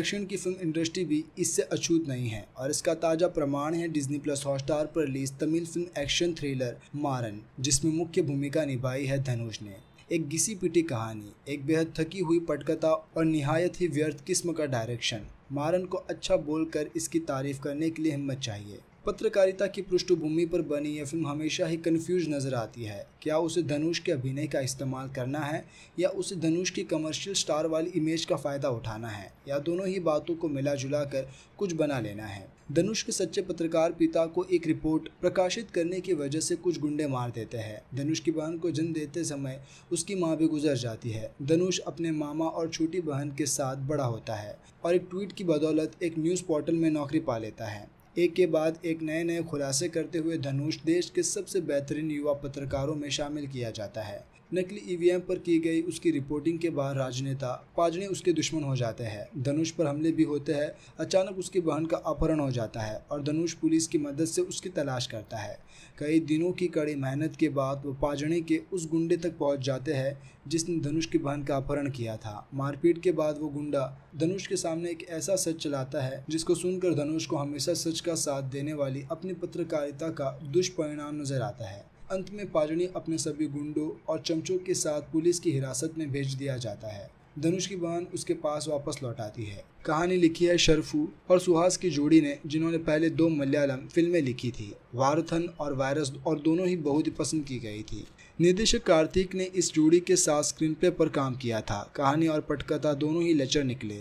दक्षिण की फिल्म इंडस्ट्री भी इससे अछूत नहीं है और इसका ताज़ा प्रमाण है डिज्नी प्लस हॉटस्टार पर release Tamil film action thriller Maaran जिसमें मुख्य भूमिका निभाई है धनुष ने एक घिसी पिटी कहानी एक बेहद थकी हुई पटकथा और निहायत ही व्यर्थ किस्म का डायरेक्शन मारन को अच्छा बोलकर इसकी तारीफ करने के लिए हिम्मत चाहिए पत्रकारिता की पृष्ठभूमि पर बनी यह फिल्म हमेशा ही कन्फ्यूज नजर आती है क्या उसे धनुष के अभिनय का इस्तेमाल करना है या उसे धनुष की कमर्शियल स्टार वाली इमेज का फ़ायदा उठाना है या दोनों ही बातों को मिला जुला कर कुछ बना लेना है धनुष के सच्चे पत्रकार पिता को एक रिपोर्ट प्रकाशित करने की वजह से कुछ गुंडे मार देते हैं धनुष की बहन को जन्म देते समय उसकी माँ भी गुजर जाती है धनुष अपने मामा और छोटी बहन के साथ बड़ा होता है और एक ट्वीट की बदौलत एक न्यूज़ पोर्टल में नौकरी पा लेता है एक के बाद एक नए नए खुलासे करते हुए धनुष देश के सबसे बेहतरीन युवा पत्रकारों में शामिल किया जाता है नकली ईवीएम e पर की गई उसकी रिपोर्टिंग के बाद राजनेता पाजने उसके दुश्मन हो जाते हैं धनुष पर हमले भी होते हैं अचानक उसकी बहन का अपहरण हो जाता है और धनुष पुलिस की मदद से उसकी तलाश करता है कई दिनों की कड़ी मेहनत के बाद वो पाजने के उस गुंडे तक पहुंच जाते हैं जिसने धनुष की बहन का अपहरण किया था मारपीट के बाद वो गुंडा धनुष के सामने एक ऐसा सच चलाता है जिसको सुनकर धनुष को हमेशा सच का साथ देने वाली अपनी पत्रकारिता का दुष्परिणाम नजर आता है अंत में पाजनी अपने सभी गुंडों और चमचों के साथ पुलिस की हिरासत में भेज दिया जाता है धनुष की बहन उसके पास वापस लौट आती है कहानी लिखी है शरफू और सुहास की जोड़ी ने जिन्होंने पहले दो मलयालम फिल्में लिखी थी वारथन और वायरस और दोनों ही बहुत ही पसंद की गई थी निर्देशक कार्तिक ने इस जोड़ी के साथ स्क्रीन प्ले पर काम किया था कहानी और पटकथा दोनों ही लचर निकले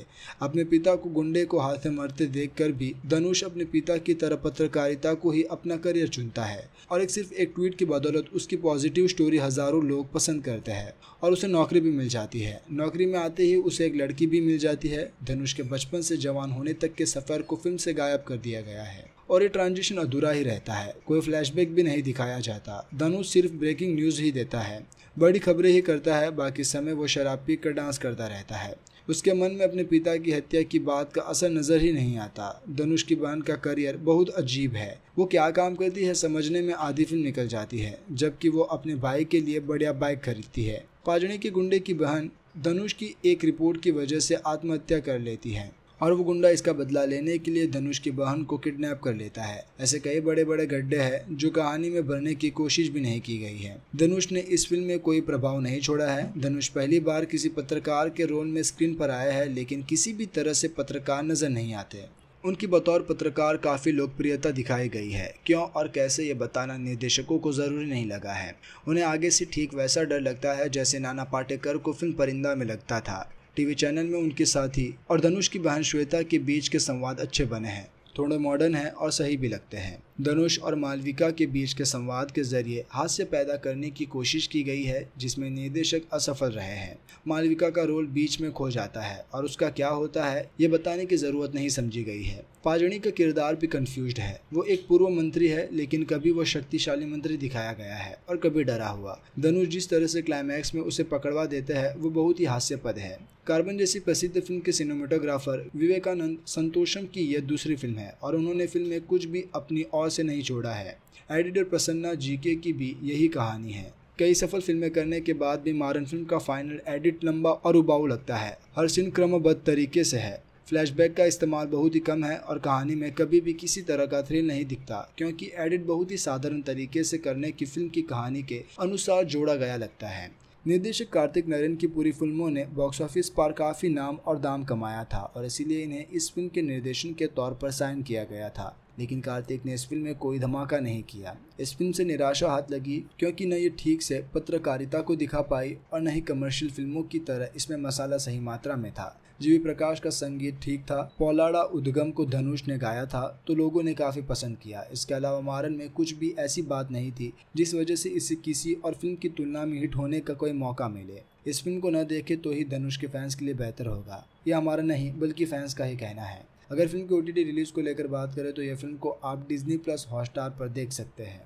अपने पिता को गुंडे को हाथ से मरते देखकर भी धनुष अपने पिता की तरह पत्रकारिता को ही अपना करियर चुनता है और एक सिर्फ एक ट्वीट की बदौलत उसकी पॉजिटिव स्टोरी हजारों लोग पसंद करते हैं और उसे नौकरी भी मिल जाती है नौकरी में आते ही उसे एक लड़की भी मिल जाती है धनुष के बचपन से जवान होने तक के सफ़र को फिल्म से गायब कर दिया गया है और ये ट्रांजिशन अधूरा ही रहता है कोई फ्लैशबैक भी नहीं दिखाया जाता धनु सिर्फ ब्रेकिंग न्यूज़ ही देता है बड़ी खबरें ही करता है बाकी समय वो शराब पी कर डांस करता रहता है उसके मन में अपने पिता की हत्या की बात का असर नज़र ही नहीं आता धनुष की बहन का करियर बहुत अजीब है वो क्या काम करती है समझने में आधी फिल्म निकल जाती है जबकि वो अपने भाई के लिए बढ़िया बाइक खरीदती है पाजड़ी के गुंडे की बहन धनुष की एक रिपोर्ट की वजह से आत्महत्या कर लेती है और वो गुंडा इसका बदला लेने के लिए धनुष की बहन को किडनैप कर लेता है ऐसे कई बड़े बड़े गड्ढे हैं जो कहानी में भरने की कोशिश भी नहीं की गई है धनुष ने इस फिल्म में कोई प्रभाव नहीं छोड़ा है धनुष पहली बार किसी पत्रकार के रोल में स्क्रीन पर आया है लेकिन किसी भी तरह से पत्रकार नजर नहीं आते उनकी बतौर पत्रकार काफ़ी लोकप्रियता दिखाई गई है क्यों और कैसे ये बताना निर्देशकों को ज़रूरी नहीं लगा है उन्हें आगे से ठीक वैसा डर लगता है जैसे नाना पाटेकर को फिल्म परिंदा में लगता था टीवी चैनल में उनके साथी और धनुष की बहन श्वेता के बीच के संवाद अच्छे बने हैं थोड़े मॉडर्न हैं और सही भी लगते हैं धनुष और मालविका के बीच के संवाद के जरिए हास्य पैदा करने की कोशिश की गई है जिसमें निर्देशक असफल रहे हैं मालविका का रोल बीच में खो जाता है और उसका क्या होता है ये बताने की ज़रूरत नहीं समझी गई है पाजणी का किरदार भी कंफ्यूज है वो एक पूर्व मंत्री है लेकिन कभी वो शक्तिशाली मंत्री दिखाया गया है और कभी डरा हुआ धनुष जिस तरह से क्लाइमैक्स में उसे पकड़वा देते हैं वो बहुत ही हास्यपद है कार्बन जैसी प्रसिद्ध फिल्म के सिनेमाटोग्राफर विवेकानंद संतोषम की यह दूसरी फिल्म है और उन्होंने फिल्म में कुछ भी अपनी और और से नहीं छोड़ा है एडिटर प्रसन्ना जीके की भी यही कहानी है कई सफल फिल्में करने के बाद भी मारन फिल्म का फाइनल एडिट लंबा और उबाऊ लगता है हर सीन क्रमबद्ध तरीके से है फ्लैशबैक का इस्तेमाल बहुत ही कम है और कहानी में कभी भी किसी तरह का थ्रिल नहीं दिखता क्योंकि एडिट बहुत ही साधारण तरीके से करने की फिल्म की कहानी के अनुसार जोड़ा गया लगता है निर्देशक कार्तिक नरेन की पूरी फिल्मों ने बॉक्स ऑफिस पर काफ़ी नाम और दाम कमाया था और इसीलिए इन्हें इस फिल्म के निर्देशन के तौर पर साइन किया गया था लेकिन कार्तिक ने इस फिल्म में कोई धमाका नहीं किया इस फिल्म से निराशा हाथ लगी क्योंकि न ये ठीक से पत्रकारिता को दिखा पाई और न ही कमर्शियल फिल्मों की तरह इसमें मसाला सही मात्रा में था जीवी प्रकाश का संगीत ठीक था पौलाड़ा उद्गम को धनुष ने गाया था तो लोगों ने काफी पसंद किया इसके अलावा मारन में कुछ भी ऐसी बात नहीं थी जिस वजह से इसे किसी और फिल्म की तुलना में हिट होने का कोई मौका मिले इस फिल्म को न देखे तो ही धनुष के फैंस के लिए बेहतर होगा यह हमारा नहीं बल्कि फैंस का ही कहना है अगर फिल्म की ओटीटी रिलीज को लेकर बात करें तो यह फिल्म को आप डिजनी प्लस हॉटस्टार पर देख सकते हैं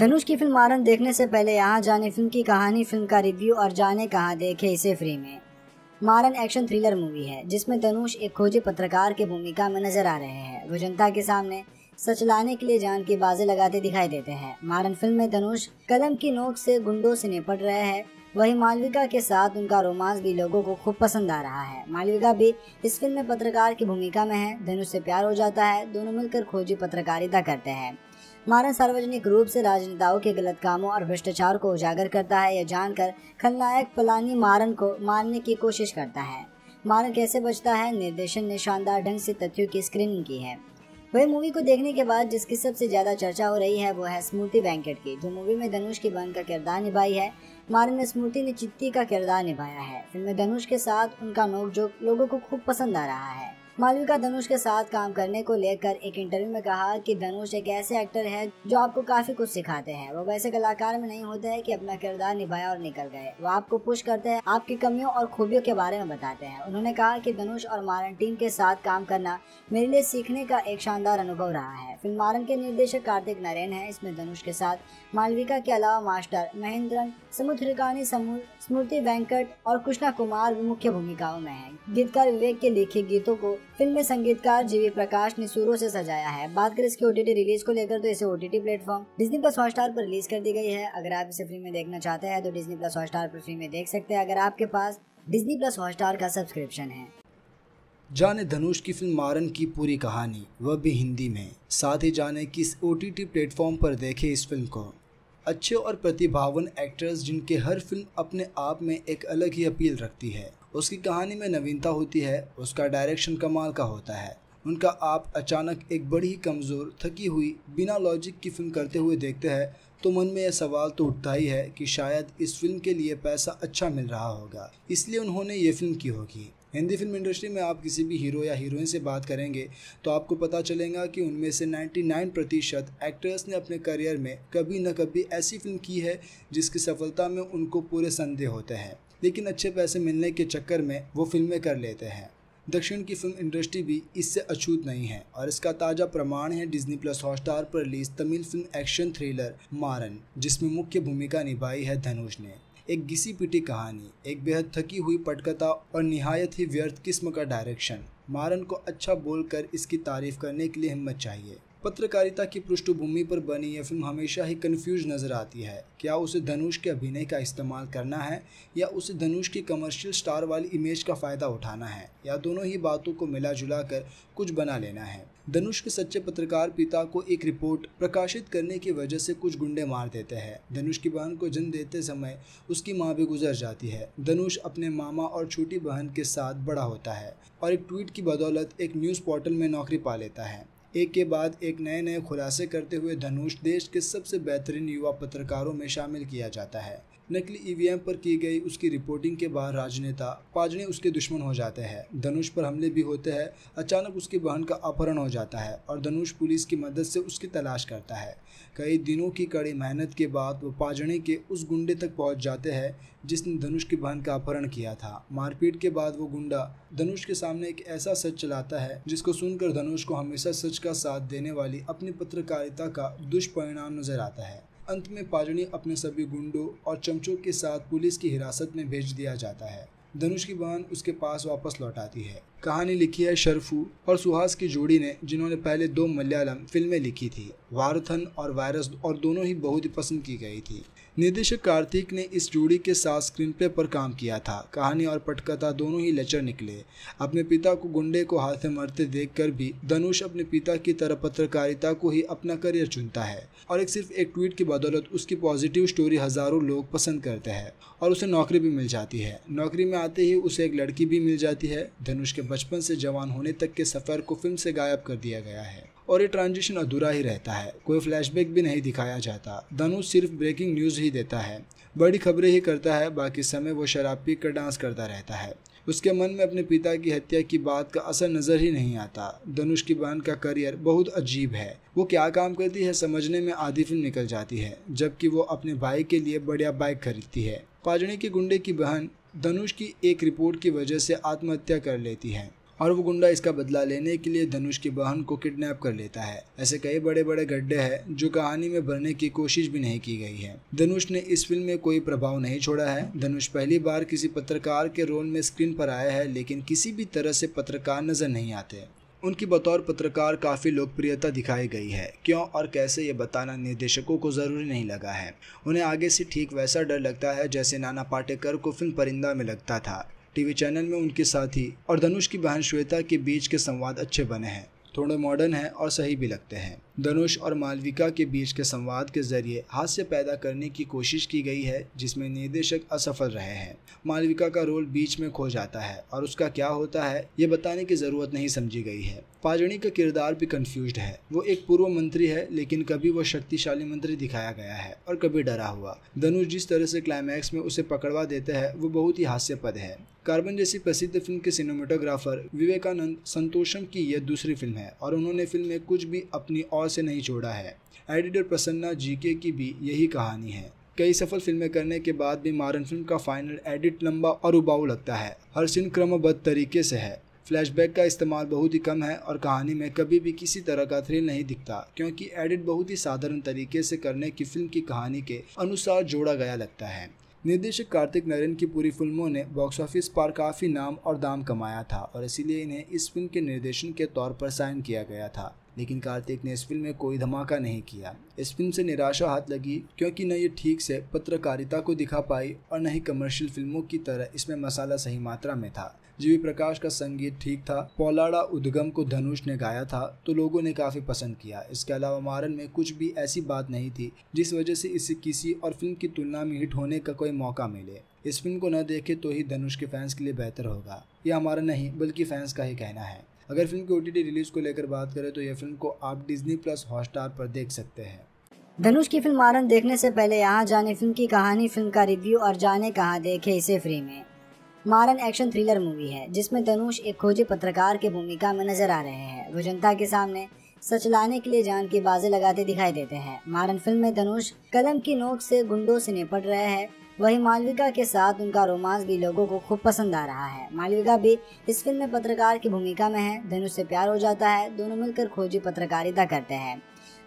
धनुष की फिल्म आनंद देखने से पहले यहाँ जाने फिल्म की कहानी फिल्म का रिव्यू और जाने कहा देखे इसे फ्री में मारन एक्शन थ्रिलर मूवी है जिसमें धनुष एक खोजी पत्रकार की भूमिका में नजर आ रहे हैं वो जनता के सामने सच लाने के लिए जान की बाजे लगाते दिखाई देते हैं मारन फिल्म में धनुष कलम की नोक से गुंडों से निपट रहे हैं वहीं मालविका के साथ उनका रोमांस भी लोगों को खूब पसंद आ रहा है मालविका भी इस फिल्म में पत्रकार की भूमिका में है धनुष से प्यार हो जाता है दोनों मिलकर खोजी पत्रकारिता करते हैं मारन सार्वजनिक रूप से राजनेताओं के गलत कामों और भ्रष्टाचार को उजागर करता है यह जानकर खलनायक पलानी मारन को मारने की कोशिश करता है मारन कैसे बचता है निर्देशन ने शानदार ढंग से तथ्यों की स्क्रीनिंग की है वही मूवी को देखने के बाद जिसकी सबसे ज्यादा चर्चा हो रही है वो है स्मृति बैंकेट की जो मूवी में धनुष की बहन का किरदार निभाई है माननीय स्मृति ने चित्ती का किरदार निभाया है फिल्म में धनुष के साथ उनका नोकझोंक लोगों को खूब पसंद आ रहा है मालविका धनुष के साथ काम करने को लेकर एक इंटरव्यू में कहा कि धनुष एक ऐसे एक्टर है जो आपको काफी कुछ सिखाते हैं वो वैसे कलाकार में नहीं होते हैं कि अपना किरदार निभाया और निकल गए वो आपको पुश करते हैं आपकी कमियों और खूबियों के बारे में बताते हैं उन्होंने कहा कि धनुष और मारन टीम के साथ काम करना मेरे लिए सीखने का एक शानदार अनुभव रहा है फिल्म मारन के निर्देशक कार्तिक नारायण है इसमें धनुष के साथ मालविका के अलावा मास्टर महेंद्रन समुद्रिकानी समूह स्मृति वेंकट और कृष्णा कुमार मुख्य भूमिकाओं में हैं। गीतकार विवेक के लिखे गीतों को फिल्म में संगीतकार जीवी प्रकाश ने सुरों से सजाया है बात करें इसके ओटीटी रिलीज को लेकर तो इसे OTT platform Disney plus Hotstar पर रिलीज कर दी गई है अगर आप इसे फ्री में देखना चाहते हैं तो डिजनी प्लस हॉटस्टार पर फ्री में देख सकते हैं अगर आपके पास डिजनी प्लस हॉटस्टार का सब्सक्रिप्शन है जाने धनुष की फिल्म मारन की पूरी कहानी वह भी हिंदी में साथ ही जाने किस ओ टी टी प्लेटफॉर्म पर देखे इस फिल्म को अच्छे और प्रतिभावन एक्टर्स जिनके हर फिल्म अपने आप में एक अलग ही अपील रखती है उसकी कहानी में नवीनता होती है उसका डायरेक्शन कमाल का होता है उनका आप अचानक एक बड़ी ही कमज़ोर थकी हुई बिना लॉजिक की फिल्म करते हुए देखते हैं तो मन में यह सवाल तो उठता ही है कि शायद इस फिल्म के लिए पैसा अच्छा मिल रहा होगा इसलिए उन्होंने ये फिल्म की होगी हिंदी फिल्म इंडस्ट्री में आप किसी भी हीरो या हीरोइन से बात करेंगे तो आपको पता चलेगा कि उनमें से 99 प्रतिशत एक्टर्स ने अपने करियर में कभी न कभी ऐसी फिल्म की है जिसकी सफलता में उनको पूरे संदेह होते हैं लेकिन अच्छे पैसे मिलने के चक्कर में वो फिल्में कर लेते हैं दक्षिण की फिल्म इंडस्ट्री भी इससे अछूत नहीं है और इसका ताज़ा प्रमाण है डिज्नी प्लस हॉटस्टार पर release Tamil film action thriller Maaran जिसमें मुख्य भूमिका निभाई है धनुष ने एक घिसी पिटी कहानी एक बेहद थकी हुई पटकथा और नहायत ही व्यर्थ किस्म का डायरेक्शन मारन को अच्छा बोलकर इसकी तारीफ करने के लिए हिम्मत चाहिए पत्रकारिता की पृष्ठभूमि पर बनी यह फिल्म हमेशा ही कंफ्यूज नज़र आती है क्या उसे धनुष के अभिनय का इस्तेमाल करना है या उसे धनुष की कमर्शियल स्टार वाली इमेज का फ़ायदा उठाना है या दोनों ही बातों को मिला जुला कर कुछ बना लेना है धनुष के सच्चे पत्रकार पिता को एक रिपोर्ट प्रकाशित करने की वजह से कुछ गुंडे मार देते हैं धनुष की बहन को जन्म देते समय उसकी माँ भी गुजर जाती है धनुष अपने मामा और छोटी बहन के साथ बड़ा होता है और एक ट्वीट की बदौलत एक न्यूज़ पोर्टल में नौकरी पा लेता है एक के बाद एक नए नए खुलासे करते हुए धनुष देश के सबसे बेहतरीन युवा पत्रकारों में शामिल किया जाता है नकली ईवीएम e पर की गई उसकी रिपोर्टिंग के बाद राजनेता पाजड़े उसके दुश्मन हो जाते हैं धनुष पर हमले भी होते हैं अचानक उसकी बहन का अपहरण हो जाता है और धनुष पुलिस की मदद से उसकी तलाश करता है कई दिनों की कड़ी मेहनत के बाद वो पाजड़े के उस गुंडे तक पहुंच जाते हैं जिसने धनुष की बहन का अपहरण किया था मारपीट के बाद वो गुंडा धनुष के सामने एक ऐसा सच चलाता है जिसको सुनकर धनुष को हमेशा सच का साथ देने वाली अपनी पत्रकारिता का दुष्परिणाम नजर आता है अंत में पाजुनी अपने सभी गुंडों और चमचों के साथ पुलिस की हिरासत में भेज दिया जाता है धनुष की बहन उसके पास वापस लौट आती है कहानी लिखी है शरफू और सुहास की जोड़ी ने जिन्होंने पहले दो मलयालम फिल्में लिखी थी वारथन और वायरस और दोनों ही बहुत ही पसंद की गई थी निर्देशक कार्तिक ने इस जोड़ी के साथ स्क्रीन प्ले पर काम किया था कहानी और पटकथा दोनों ही लचर निकले अपने पिता को गुंडे को हाथ से मरते कर भी धनुष अपने पिता की तरह पत्रकारिता को ही अपना करियर चुनता है और एक सिर्फ एक ट्वीट की बदौलत उसकी पॉजिटिव स्टोरी हजारों लोग पसंद करते हैं और उसे नौकरी भी मिल जाती है नौकरी में आते ही उसे एक लड़की भी मिल जाती है धनुष के बचपन से जवान होने तक के सफ़र को फिल्म से गायब कर दिया गया है और ये ट्रांजिशन अधूरा ही रहता है कोई फ्लैशबैक भी नहीं दिखाया जाता धनुष सिर्फ ब्रेकिंग न्यूज़ ही देता है बड़ी खबरें ही करता है बाकी समय वो शराब पी कर डांस करता रहता है उसके मन में अपने पिता की हत्या की बात का असर नज़र ही नहीं आता धनुष की बहन का करियर बहुत अजीब है वो क्या काम करती है समझने में आधी फिल्म निकल जाती है जबकि वो अपने भाई के लिए बढ़िया बाइक खरीदती है पाजड़ी के गुंडे की बहन धनुष की एक रिपोर्ट की वजह से आत्महत्या कर लेती है और वो गुंडा इसका बदला लेने के लिए धनुष की बहन को किडनैप कर लेता है ऐसे कई बड़े बड़े गड्ढे हैं जो कहानी में भरने की कोशिश भी नहीं की गई है धनुष ने इस फिल्म में कोई प्रभाव नहीं छोड़ा है धनुष पहली बार किसी पत्रकार के रोल में स्क्रीन पर आया है लेकिन किसी भी तरह से पत्रकार नजर नहीं आते उनकी बतौर पत्रकार काफ़ी लोकप्रियता दिखाई गई है क्यों और कैसे ये बताना निर्देशकों को ज़रूरी नहीं लगा है उन्हें आगे से ठीक वैसा डर लगता है जैसे नाना पाटेकर को फिल्म परिंदा में लगता था टीवी चैनल में उनके साथी और धनुष की बहन श्वेता के बीच के संवाद अच्छे बने हैं थोड़े मॉडर्न हैं और सही भी लगते हैं धनुष और मालविका के बीच के संवाद के जरिए हास्य पैदा करने की कोशिश की गई है जिसमें निर्देशक असफल रहे हैं मालविका का रोल बीच में खो जाता है और उसका क्या होता है ये बताने की जरूरत नहीं समझी गई है पाजणी का किरदार भी कंफ्यूज है वो एक पूर्व मंत्री है लेकिन कभी वो शक्तिशाली मंत्री दिखाया गया है और कभी डरा हुआ धनुष जिस तरह से क्लाइमैक्स में उसे पकड़वा देता है वो बहुत ही हास्यपद है कार्बन जैसी प्रसिद्ध फिल्म के सिनेमाटोग्राफर विवेकानंद संतोषम की यह दूसरी फिल्म है और उन्होंने फिल्म में कुछ भी अपनी और से नहीं छोड़ा है एडिटर प्रसन्ना जीके की भी यही कहानी है कई सफल फिल्में करने के बाद भी मारन फिल्म का फाइनल एडिट लंबा और उबाऊ लगता है हर सीन क्रमबद्ध तरीके से है फ्लैशबैक का इस्तेमाल बहुत ही कम है और कहानी में कभी भी किसी तरह का थ्रिल नहीं दिखता क्योंकि एडिट बहुत ही साधारण तरीके से करने की फिल्म की कहानी के अनुसार जोड़ा गया लगता है निर्देशक कार्तिक नरेन की पूरी फिल्मों ने बॉक्स ऑफिस पर काफ़ी नाम और दाम कमाया था और इसीलिए इन्हें इस फिल्म के निर्देशन के तौर पर साइन किया गया था लेकिन कार्तिक ने इस फिल्म में कोई धमाका नहीं किया इस फिल्म से निराशा हाथ लगी क्योंकि न ये ठीक से पत्रकारिता को दिखा पाई और न ही कमर्शियल फिल्मों की तरह इसमें मसाला सही मात्रा में था जीवी प्रकाश का संगीत ठीक था पौलाड़ा उद्गम को धनुष ने गाया था तो लोगों ने काफी पसंद किया इसके अलावा मारन में कुछ भी ऐसी बात नहीं थी जिस वजह से इसे किसी और फिल्म की तुलना में हिट होने का कोई मौका मिले इस फिल्म को न देखे तो ही धनुष के फैंस के लिए बेहतर होगा यह हमारा नहीं बल्कि फैंस का ही कहना है अगर फिल्म की ओ रिलीज को लेकर बात करें तो यह फिल्म को आप डिज्नी प्लस हॉटस्टार पर देख सकते हैं धनुष की फिल्म आरन देखने से पहले यहाँ जाने फिल्म की कहानी फिल्म का रिव्यू और जाने कहाँ देखे इसे फ्री में मारन एक्शन थ्रिलर मूवी है जिसमें धनुष एक खोजे पत्रकार की भूमिका में नजर आ रहे हैं वो जनता के सामने सच लाने के लिए जान की बाजे लगाते दिखाई देते हैं मारन फिल्म में धनुष कलम की नोक से गुंडों से निपट रहे हैं वहीं मालविका के साथ उनका रोमांस भी लोगों को खूब पसंद आ रहा है मालविका भी इस फिल्म में पत्रकार की भूमिका में है धनुष से प्यार हो जाता है दोनों मिलकर खोजी पत्रकारिता करते हैं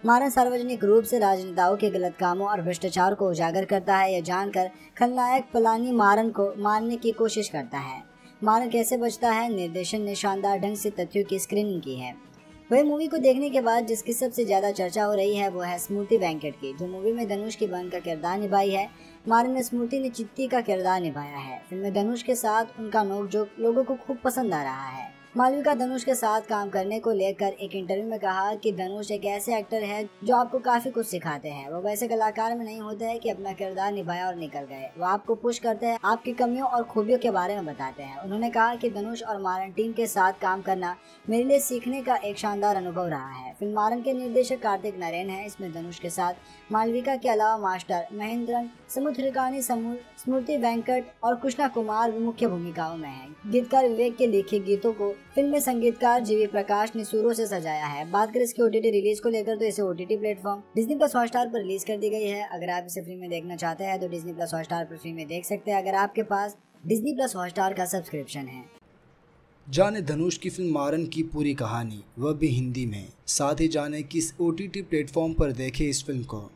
मारा सार्वजनिक रूप से राजनेताओं के गलत कामों और भ्रष्टाचार को उजागर करता है यह जानकर खलनायक पलानी मारन को मारने की कोशिश करता है मारन कैसे बचता है निर्देशन ने शानदार ढंग से तथ्यों की स्क्रीनिंग की है वही मूवी को देखने के बाद जिसकी सबसे ज्यादा चर्चा हो रही है वो है स्मृति बैंकेट की जो मूवी में धनुष की बहन का किरदार निभाई है मारन में स्मृति ने चित्ती का किरदार निभाया है फिल्म में धनुष के साथ उनका नोकझोंक लोगों को खूब पसंद आ रहा है मालविका का धनुष के साथ काम करने को लेकर एक इंटरव्यू में कहा कि धनुष एक ऐसे एक्टर है जो आपको काफी कुछ सिखाते हैं वो वैसे कलाकार में नहीं होते हैं कि अपना किरदार निभाया और निकल गए वो आपको पुश करते हैं आपकी कमियों और खूबियों के बारे में बताते हैं उन्होंने कहा कि धनुष और मारन टीम के साथ काम करना मेरे लिए सीखने का एक शानदार अनुभव रहा है फिल्म मारन के निर्देशक कार्तिक नारायण है इसमें धनुष के साथ मालविका के अलावा मास्टर महेंद्रन समुद्रिकानी समूह स्मृति वेंकट और कृष्णा कुमार भी मुख्य भूमिकाओं में है गीतकार विवेक के लिखे गीतों को फिल्म में संगीतकार जीवी प्रकाश ने सुरों से सजाया है बात करें इसके ओटीटी रिलीज को लेकर तो इसे OTT platform Disney plus Hotstar पर रिलीज कर दी गई है अगर आप इसे फ्री में देखना चाहते हैं तो डिज्नी प्लस हॉटस्टार पर फ्री में देख सकते हैं अगर आपके पास डिज्नी प्लस हॉटस्टार का सब्सक्रिप्शन है जाने धनुष की फिल्म मारन की पूरी कहानी वह भी हिंदी में साथ ही जाने किस ओ टी प्लेटफॉर्म पर देखे इस फिल्म को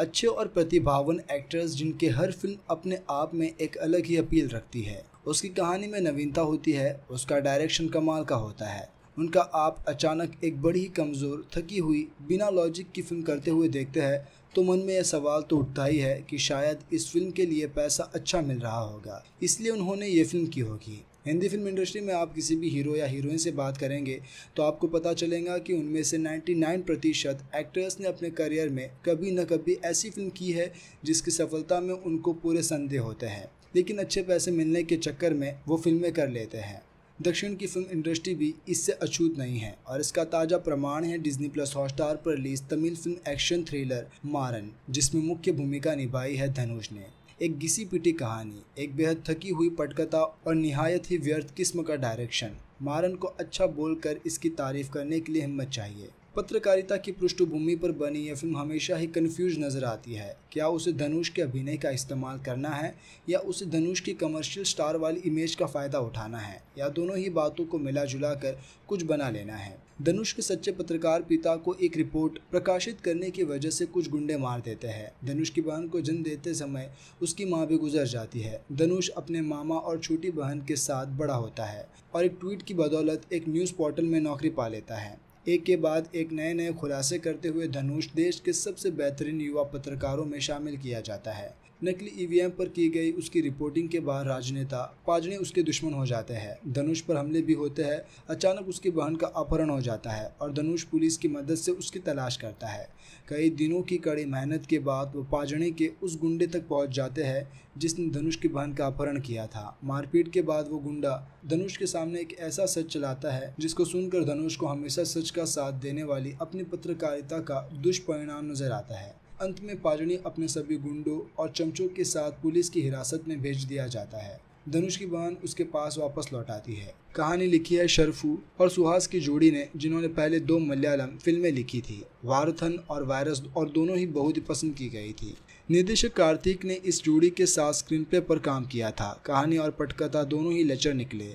अच्छे और प्रतिभावन एक्टर्स जिनके हर फिल्म अपने आप में एक अलग ही अपील रखती है उसकी कहानी में नवीनता होती है उसका डायरेक्शन कमाल का होता है उनका आप अचानक एक बड़ी ही कमज़ोर थकी हुई बिना लॉजिक की फिल्म करते हुए देखते हैं तो मन में यह सवाल तो उठता ही है कि शायद इस फिल्म के लिए पैसा अच्छा मिल रहा होगा इसलिए उन्होंने ये फिल्म की होगी हिंदी फिल्म इंडस्ट्री में आप किसी भी हीरो या हीरोइन से बात करेंगे तो आपको पता चलेगा कि उनमें से 99 प्रतिशत एक्टर्स ने अपने करियर में कभी न कभी ऐसी फिल्म की है जिसकी सफलता में उनको पूरे संदेह होते हैं लेकिन अच्छे पैसे मिलने के चक्कर में वो फिल्में कर लेते हैं दक्षिण की फिल्म इंडस्ट्री भी इससे अछूत नहीं है और इसका ताज़ा प्रमाण है डिज्नी प्लस हॉटस्टार पर release Tamil film action thriller Maaran जिसमें मुख्य भूमिका निभाई है धनुष ने एक घिसी पिटी कहानी एक बेहद थकी हुई पटकथा और निहायत ही व्यर्थ किस्म का डायरेक्शन मारन को अच्छा बोलकर इसकी तारीफ करने के लिए हिम्मत चाहिए पत्रकारिता की पृष्ठभूमि पर बनी यह फिल्म हमेशा ही कन्फ्यूज नज़र आती है क्या उसे धनुष के अभिनय का इस्तेमाल करना है या उसे धनुष की कमर्शियल स्टार वाली इमेज का फ़ायदा उठाना है या दोनों ही बातों को मिला जुला कर कुछ बना लेना है धनुष के सच्चे पत्रकार पिता को एक रिपोर्ट प्रकाशित करने की वजह से कुछ गुंडे मार देते हैं धनुष की बहन को जन्म देते समय उसकी माँ भी गुजर जाती है धनुष अपने मामा और छोटी बहन के साथ बड़ा होता है और एक ट्वीट की बदौलत एक न्यूज़ पोर्टल में नौकरी पा लेता है एक के बाद एक नए नए खुलासे करते हुए धनुष देश के सबसे बेहतरीन युवा पत्रकारों में शामिल किया जाता है नकली ईवीएम e पर की गई उसकी रिपोर्टिंग के बाद राजनेता पाजने उसके दुश्मन हो जाते हैं धनुष पर हमले भी होते हैं अचानक उसकी बहन का अपहरण हो जाता है और धनुष पुलिस की मदद से उसकी तलाश करता है कई दिनों की कड़ी मेहनत के बाद वो पाजने के उस गुंडे तक पहुंच जाते हैं जिसने धनुष की बहन का अपहरण किया था मारपीट के बाद वो गुंडा धनुष के सामने एक ऐसा सच चलाता है जिसको सुनकर धनुष को हमेशा सच का साथ देने वाली अपनी पत्रकारिता का दुष्परिणाम नजर आता है अंत में पाजनी अपने सभी गुंडों और चमचों के साथ पुलिस की हिरासत में भेज दिया जाता है धनुष की बहन उसके पास वापस लौट आती है कहानी लिखी है शरफू और सुहास की जोड़ी ने जिन्होंने पहले दो मलयालम फिल्में लिखी थी वारथन और वायरस और दोनों ही बहुत ही पसंद की गई थी निर्देशक कार्तिक ने इस जोड़ी के साथ स्क्रीन प्ले पर काम किया था कहानी और पटकथा दोनों ही लचर निकले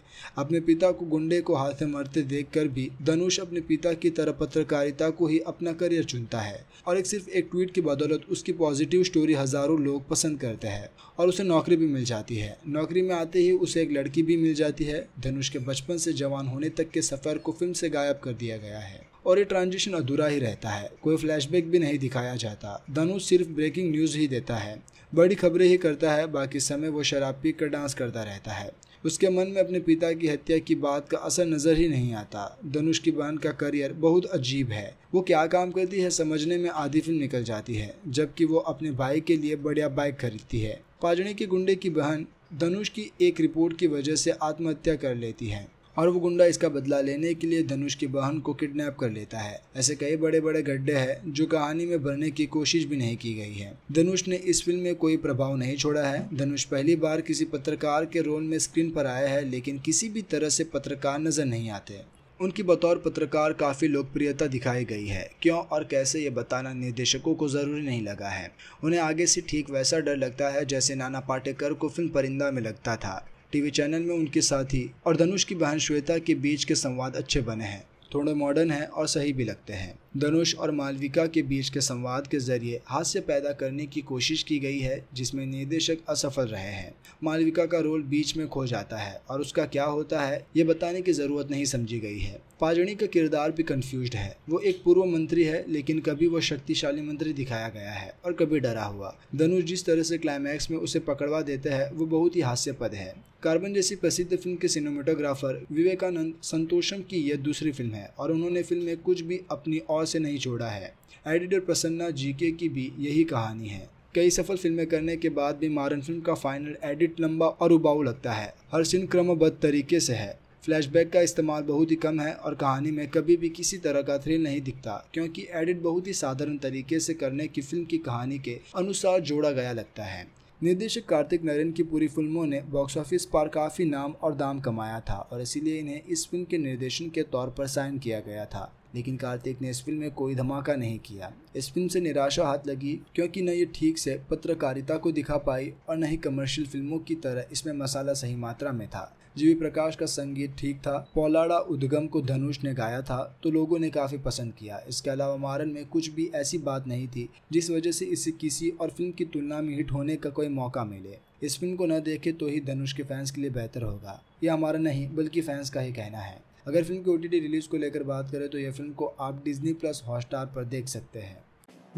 अपने पिता को गुंडे को हाथ से मरते देखकर भी धनुष अपने पिता की तरह पत्रकारिता को ही अपना करियर चुनता है और एक सिर्फ एक ट्वीट की बदौलत उसकी पॉजिटिव स्टोरी हजारों लोग पसंद करते हैं और उसे नौकरी भी मिल जाती है नौकरी में आते ही उसे एक लड़की भी मिल जाती है धनुष के बचपन से जवान होने तक के सफर को फिल्म से गायब कर दिया गया है और ये ट्रांजिशन अधूरा ही रहता है कोई फ्लैशबैक भी नहीं दिखाया जाता धनुष सिर्फ ब्रेकिंग न्यूज़ ही देता है बड़ी खबरें ही करता है बाकी समय वो शराब पी कर डांस करता रहता है उसके मन में अपने पिता की हत्या की बात का असर नज़र ही नहीं आता धनुष की बहन का करियर बहुत अजीब है वो क्या काम करती है समझने में आधी फिल्म निकल जाती है जबकि वो अपने भाई के लिए बढ़िया बाइक खरीदती है पाजड़े के गुंडे की बहन धनुष की एक रिपोर्ट की वजह से आत्महत्या कर लेती है और वो गुंडा इसका बदला लेने के लिए धनुष की बहन को किडनैप कर लेता है ऐसे कई बड़े बड़े गड्ढे हैं जो कहानी में भरने की कोशिश भी नहीं की गई है धनुष ने इस फिल्म में कोई प्रभाव नहीं छोड़ा है धनुष पहली बार किसी पत्रकार के रोल में स्क्रीन पर आया है लेकिन किसी भी तरह से पत्रकार नजर नहीं आते उनकी बतौर पत्रकार काफ़ी लोकप्रियता दिखाई गई है क्यों और कैसे ये बताना निर्देशकों को ज़रूरी नहीं लगा है उन्हें आगे से ठीक वैसा डर लगता है जैसे नाना पाटेकर को फिल्म परिंदा में लगता था टीवी चैनल में उनके साथी और धनुष की बहन श्वेता के बीच के संवाद अच्छे बने हैं थोड़े मॉडर्न हैं और सही भी लगते हैं धनुष और मालविका के बीच के संवाद के जरिए हास्य पैदा करने की कोशिश की गई है जिसमें निर्देशक असफल रहे हैं मालविका का रोल बीच में खो जाता है और उसका क्या होता है ये बताने की ज़रूरत नहीं समझी गई है पाजणी का किरदार भी कंफ्यूज है वो एक पूर्व मंत्री है लेकिन कभी वो शक्तिशाली मंत्री दिखाया गया है और कभी डरा हुआ धनुष जिस तरह से क्लाइमैक्स में उसे पकड़वा देते हैं वो बहुत ही हास्यपद है कार्बन जैसी प्रसिद्ध फिल्म के सिनेमाटोग्राफर विवेकानंद संतोषम की यह दूसरी फिल्म है और उन्होंने फिल्म में कुछ भी अपनी और और से नहीं छोड़ा है एडिटर प्रसन्ना जीके की भी यही कहानी है कई सफल फिल्में करने के बाद भी मारन फिल्म का फाइनल एडिट लंबा और उबाऊ लगता है हर सीन क्रमबद्ध तरीके से है फ्लैशबैक का इस्तेमाल बहुत ही कम है और कहानी में कभी भी किसी तरह का थ्रिल नहीं दिखता क्योंकि एडिट बहुत ही साधारण तरीके से करने की फिल्म की कहानी के अनुसार जोड़ा गया लगता है निर्देशक कार्तिक नरेन की पूरी फिल्मों ने बॉक्स ऑफिस पर काफ़ी नाम और दाम कमाया था और इसीलिए इन्हें इस फिल्म के निर्देशन के तौर पर साइन किया गया था लेकिन कार्तिक ने इस फिल्म में कोई धमाका नहीं किया इस फिल्म से निराशा हाथ लगी क्योंकि न ये ठीक से पत्रकारिता को दिखा पाई और न ही कमर्शियल फिल्मों की तरह इसमें मसाला सही मात्रा में था जीवी प्रकाश का संगीत ठीक था पौलाड़ा उद्गम को धनुष ने गाया था तो लोगों ने काफी पसंद किया इसके अलावा मारन में कुछ भी ऐसी बात नहीं थी जिस वजह से इसे किसी और फिल्म की तुलना में हिट होने का कोई मौका मिले इस फिल्म को न देखे तो ही धनुष के फैंस के लिए बेहतर होगा यह हमारा नहीं बल्कि फैंस का ही कहना है अगर फिल्म की ओटीटी रिलीज को लेकर बात करें तो यह फिल्म को आप डिज्नी प्लस हॉटस्टार पर देख सकते हैं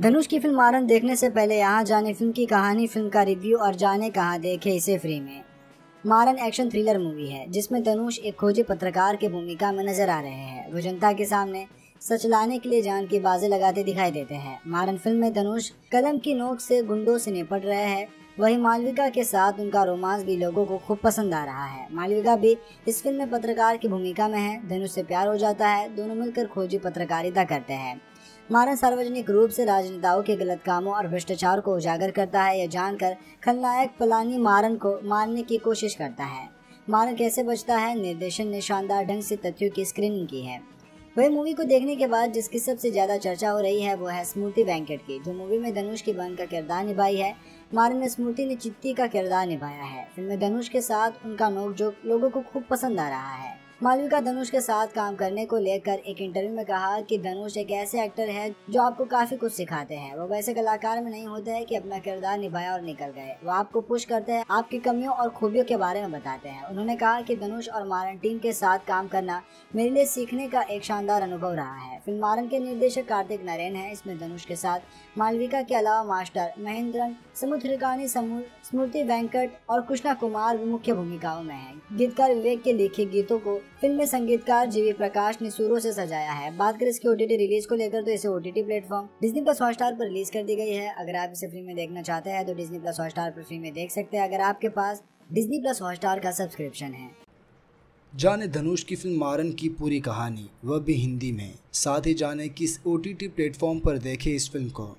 धनुष की फिल्म आनंद देखने से पहले यहाँ जाने फिल्म की कहानी फिल्म का रिव्यू और जाने कहाँ देखे इसे फ्री में मारन एक्शन थ्रिलर मूवी है जिसमें धनुष एक खोजी पत्रकार की भूमिका में नजर आ रहे हैं वो जनता के सामने सच लाने के लिए जान की बाजे लगाते दिखाई देते हैं मारन फिल्म में धनुष कलम की नोक से गुंडों से निपट रहे हैं वहीं मालविका के साथ उनका रोमांस भी लोगों को खूब पसंद आ रहा है मालविका भी इस फिल्म में पत्रकार की भूमिका में है धनुष से प्यार हो जाता है दोनों मिलकर खोजी पत्रकारिता करते हैं मारन सार्वजनिक रूप से राजनेताओं के गलत कामों और भ्रष्टाचार को उजागर करता है यह जानकर खलनायक पलानी मारन को मारने की कोशिश करता है मारन कैसे बचता है निर्देशन ने शानदार ढंग से तथ्यों की स्क्रीनिंग की है वही मूवी को देखने के बाद जिसकी सबसे ज्यादा चर्चा हो रही है वो है स्मृति बैंकेट की जो मूवी में धनुष की बहन का किरदार निभाई है माननीय स्मृति ने चित्ती का किरदार निभाया है फिल्म धनुष के साथ उनका नोकझोंक लोगों को खूब पसंद आ रहा है मालविका धनुष के साथ काम करने को लेकर एक इंटरव्यू में कहा कि धनुष एक ऐसे एक्टर है जो आपको काफी कुछ सिखाते हैं वो वैसे कलाकार में नहीं होते हैं कि अपना किरदार निभाया और निकल गए वो आपको पुश करते हैं आपकी कमियों और खूबियों के बारे में बताते हैं उन्होंने कहा कि धनुष और मारन टीम के साथ काम करना मेरे लिए सीखने का एक शानदार अनुभव रहा है फिल्म मारन के निर्देशक कार्तिक नारायण है इसमें धनुष के साथ मालविका के अलावा मास्टर महेंद्रन समुद्रिकानी समूह स्मृति वेंकट और कृष्णा कुमार भी मुख्य भूमिकाओं में हैं। गीतकार विवेक के लिखे गीतों को फिल्म में संगीतकार जीवी प्रकाश ने सुरों से सजाया है बात करें इसके ओटीटी रिलीज को लेकर तो इसे OTT platform Disney plus Hotstar पर रिलीज कर दी गई है अगर आप इसे फ्री में देखना चाहते हैं तो डिजनी प्लस हॉटस्टार पर फ्री में देख सकते हैं अगर आपके पास डिजनी प्लस हॉटस्टार का सब्सक्रिप्शन है जाने धनुष की फिल्म मारन की पूरी कहानी वह भी हिंदी में साथ ही जाने किस ओ टी प्लेटफॉर्म पर देखे इस फिल्म को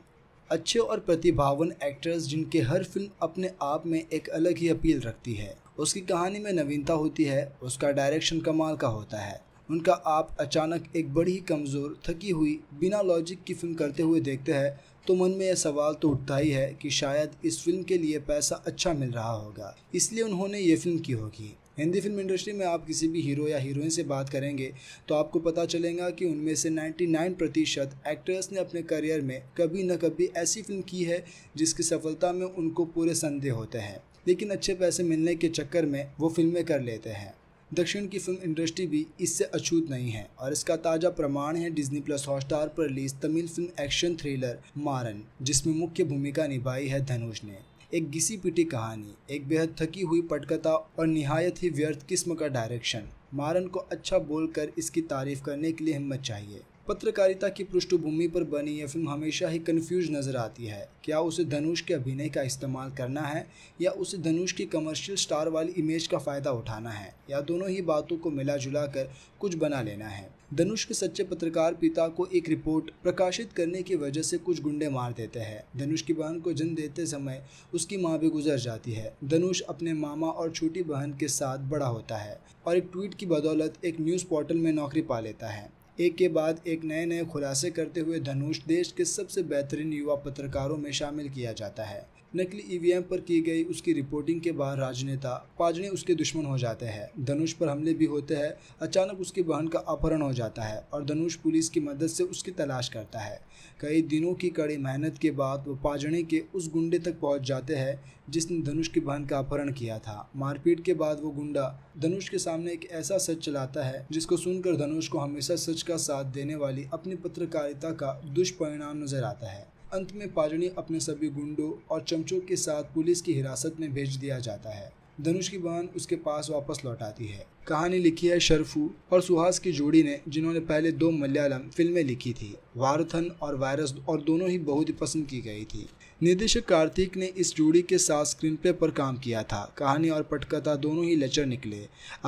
अच्छे और प्रतिभावन एक्टर्स जिनके हर फिल्म अपने आप में एक अलग ही अपील रखती है उसकी कहानी में नवीनता होती है उसका डायरेक्शन कमाल का होता है उनका आप अचानक एक बड़ी ही कमज़ोर थकी हुई बिना लॉजिक की फिल्म करते हुए देखते हैं तो मन में यह सवाल तो उठता ही है कि शायद इस फिल्म के लिए पैसा अच्छा मिल रहा होगा इसलिए उन्होंने ये फिल्म की होगी हिंदी फिल्म इंडस्ट्री में आप किसी भी हीरो या हीरोइन से बात करेंगे तो आपको पता चलेगा कि उनमें से 99 प्रतिशत एक्टर्स ने अपने करियर में कभी न कभी ऐसी फिल्म की है जिसकी सफलता में उनको पूरे संदेह होते हैं लेकिन अच्छे पैसे मिलने के चक्कर में वो फिल्में कर लेते हैं दक्षिण की फिल्म इंडस्ट्री भी इससे अछूत नहीं है और इसका ताज़ा प्रमाण है डिज्नी प्लस हॉटस्टार पर release Tamil film action thriller Maaran जिसमें मुख्य भूमिका निभाई है धनुष ने एक घिसी पिटी कहानी एक बेहद थकी हुई पटकथा और नहायत ही व्यर्थ किस्म का डायरेक्शन मारन को अच्छा बोलकर इसकी तारीफ करने के लिए हिम्मत चाहिए पत्रकारिता की पृष्ठभूमि पर बनी यह फिल्म हमेशा ही कंफ्यूज नजर आती है क्या उसे धनुष के अभिनय का इस्तेमाल करना है या उसे धनुष की कमर्शियल स्टार वाली इमेज का फ़ायदा उठाना है या दोनों ही बातों को मिला जुला कर कुछ बना लेना है धनुष के सच्चे पत्रकार पिता को एक रिपोर्ट प्रकाशित करने की वजह से कुछ गुंडे मार देते हैं धनुष की बहन को जन्म देते समय उसकी माँ भी गुजर जाती है धनुष अपने मामा और छोटी बहन के साथ बड़ा होता है और एक ट्वीट की बदौलत एक न्यूज़ पोर्टल में नौकरी पा लेता है एक के बाद एक नए नए खुलासे करते हुए धनुष देश के सबसे बेहतरीन युवा पत्रकारों में शामिल किया जाता है नकली ईवीएम e पर की गई उसकी रिपोर्टिंग के बाद राजनेता पाजने उसके दुश्मन हो जाते हैं धनुष पर हमले भी होते हैं अचानक उसकी बहन का अपहरण हो जाता है और धनुष पुलिस की मदद से उसकी तलाश करता है कई दिनों की कड़ी मेहनत के बाद वो पाजने के उस गुंडे तक पहुंच जाते हैं जिसने धनुष की बहन का अपहरण किया था मारपीट के बाद वो गुंडा धनुष के सामने एक ऐसा सच चलाता है जिसको सुनकर धनुष को हमेशा सच का साथ देने वाली अपनी पत्रकारिता का दुष्परिणाम नजर आता है अंत में पारुनी अपने सभी गुंडों और चमचों के साथ पुलिस की हिरासत में भेज दिया जाता है धनुष की बहन उसके पास वापस लौट आती है कहानी लिखी है शरफू और सुहास की जोड़ी ने जिन्होंने पहले दो मलयालम फिल्में लिखी थी वारथन और वायरस और दोनों ही बहुत ही पसंद की गई थी निर्देशक कार्तिक ने इस जोड़ी के साथ स्क्रीन प्ले पर काम किया था कहानी और पटकथा दोनों ही लचर निकले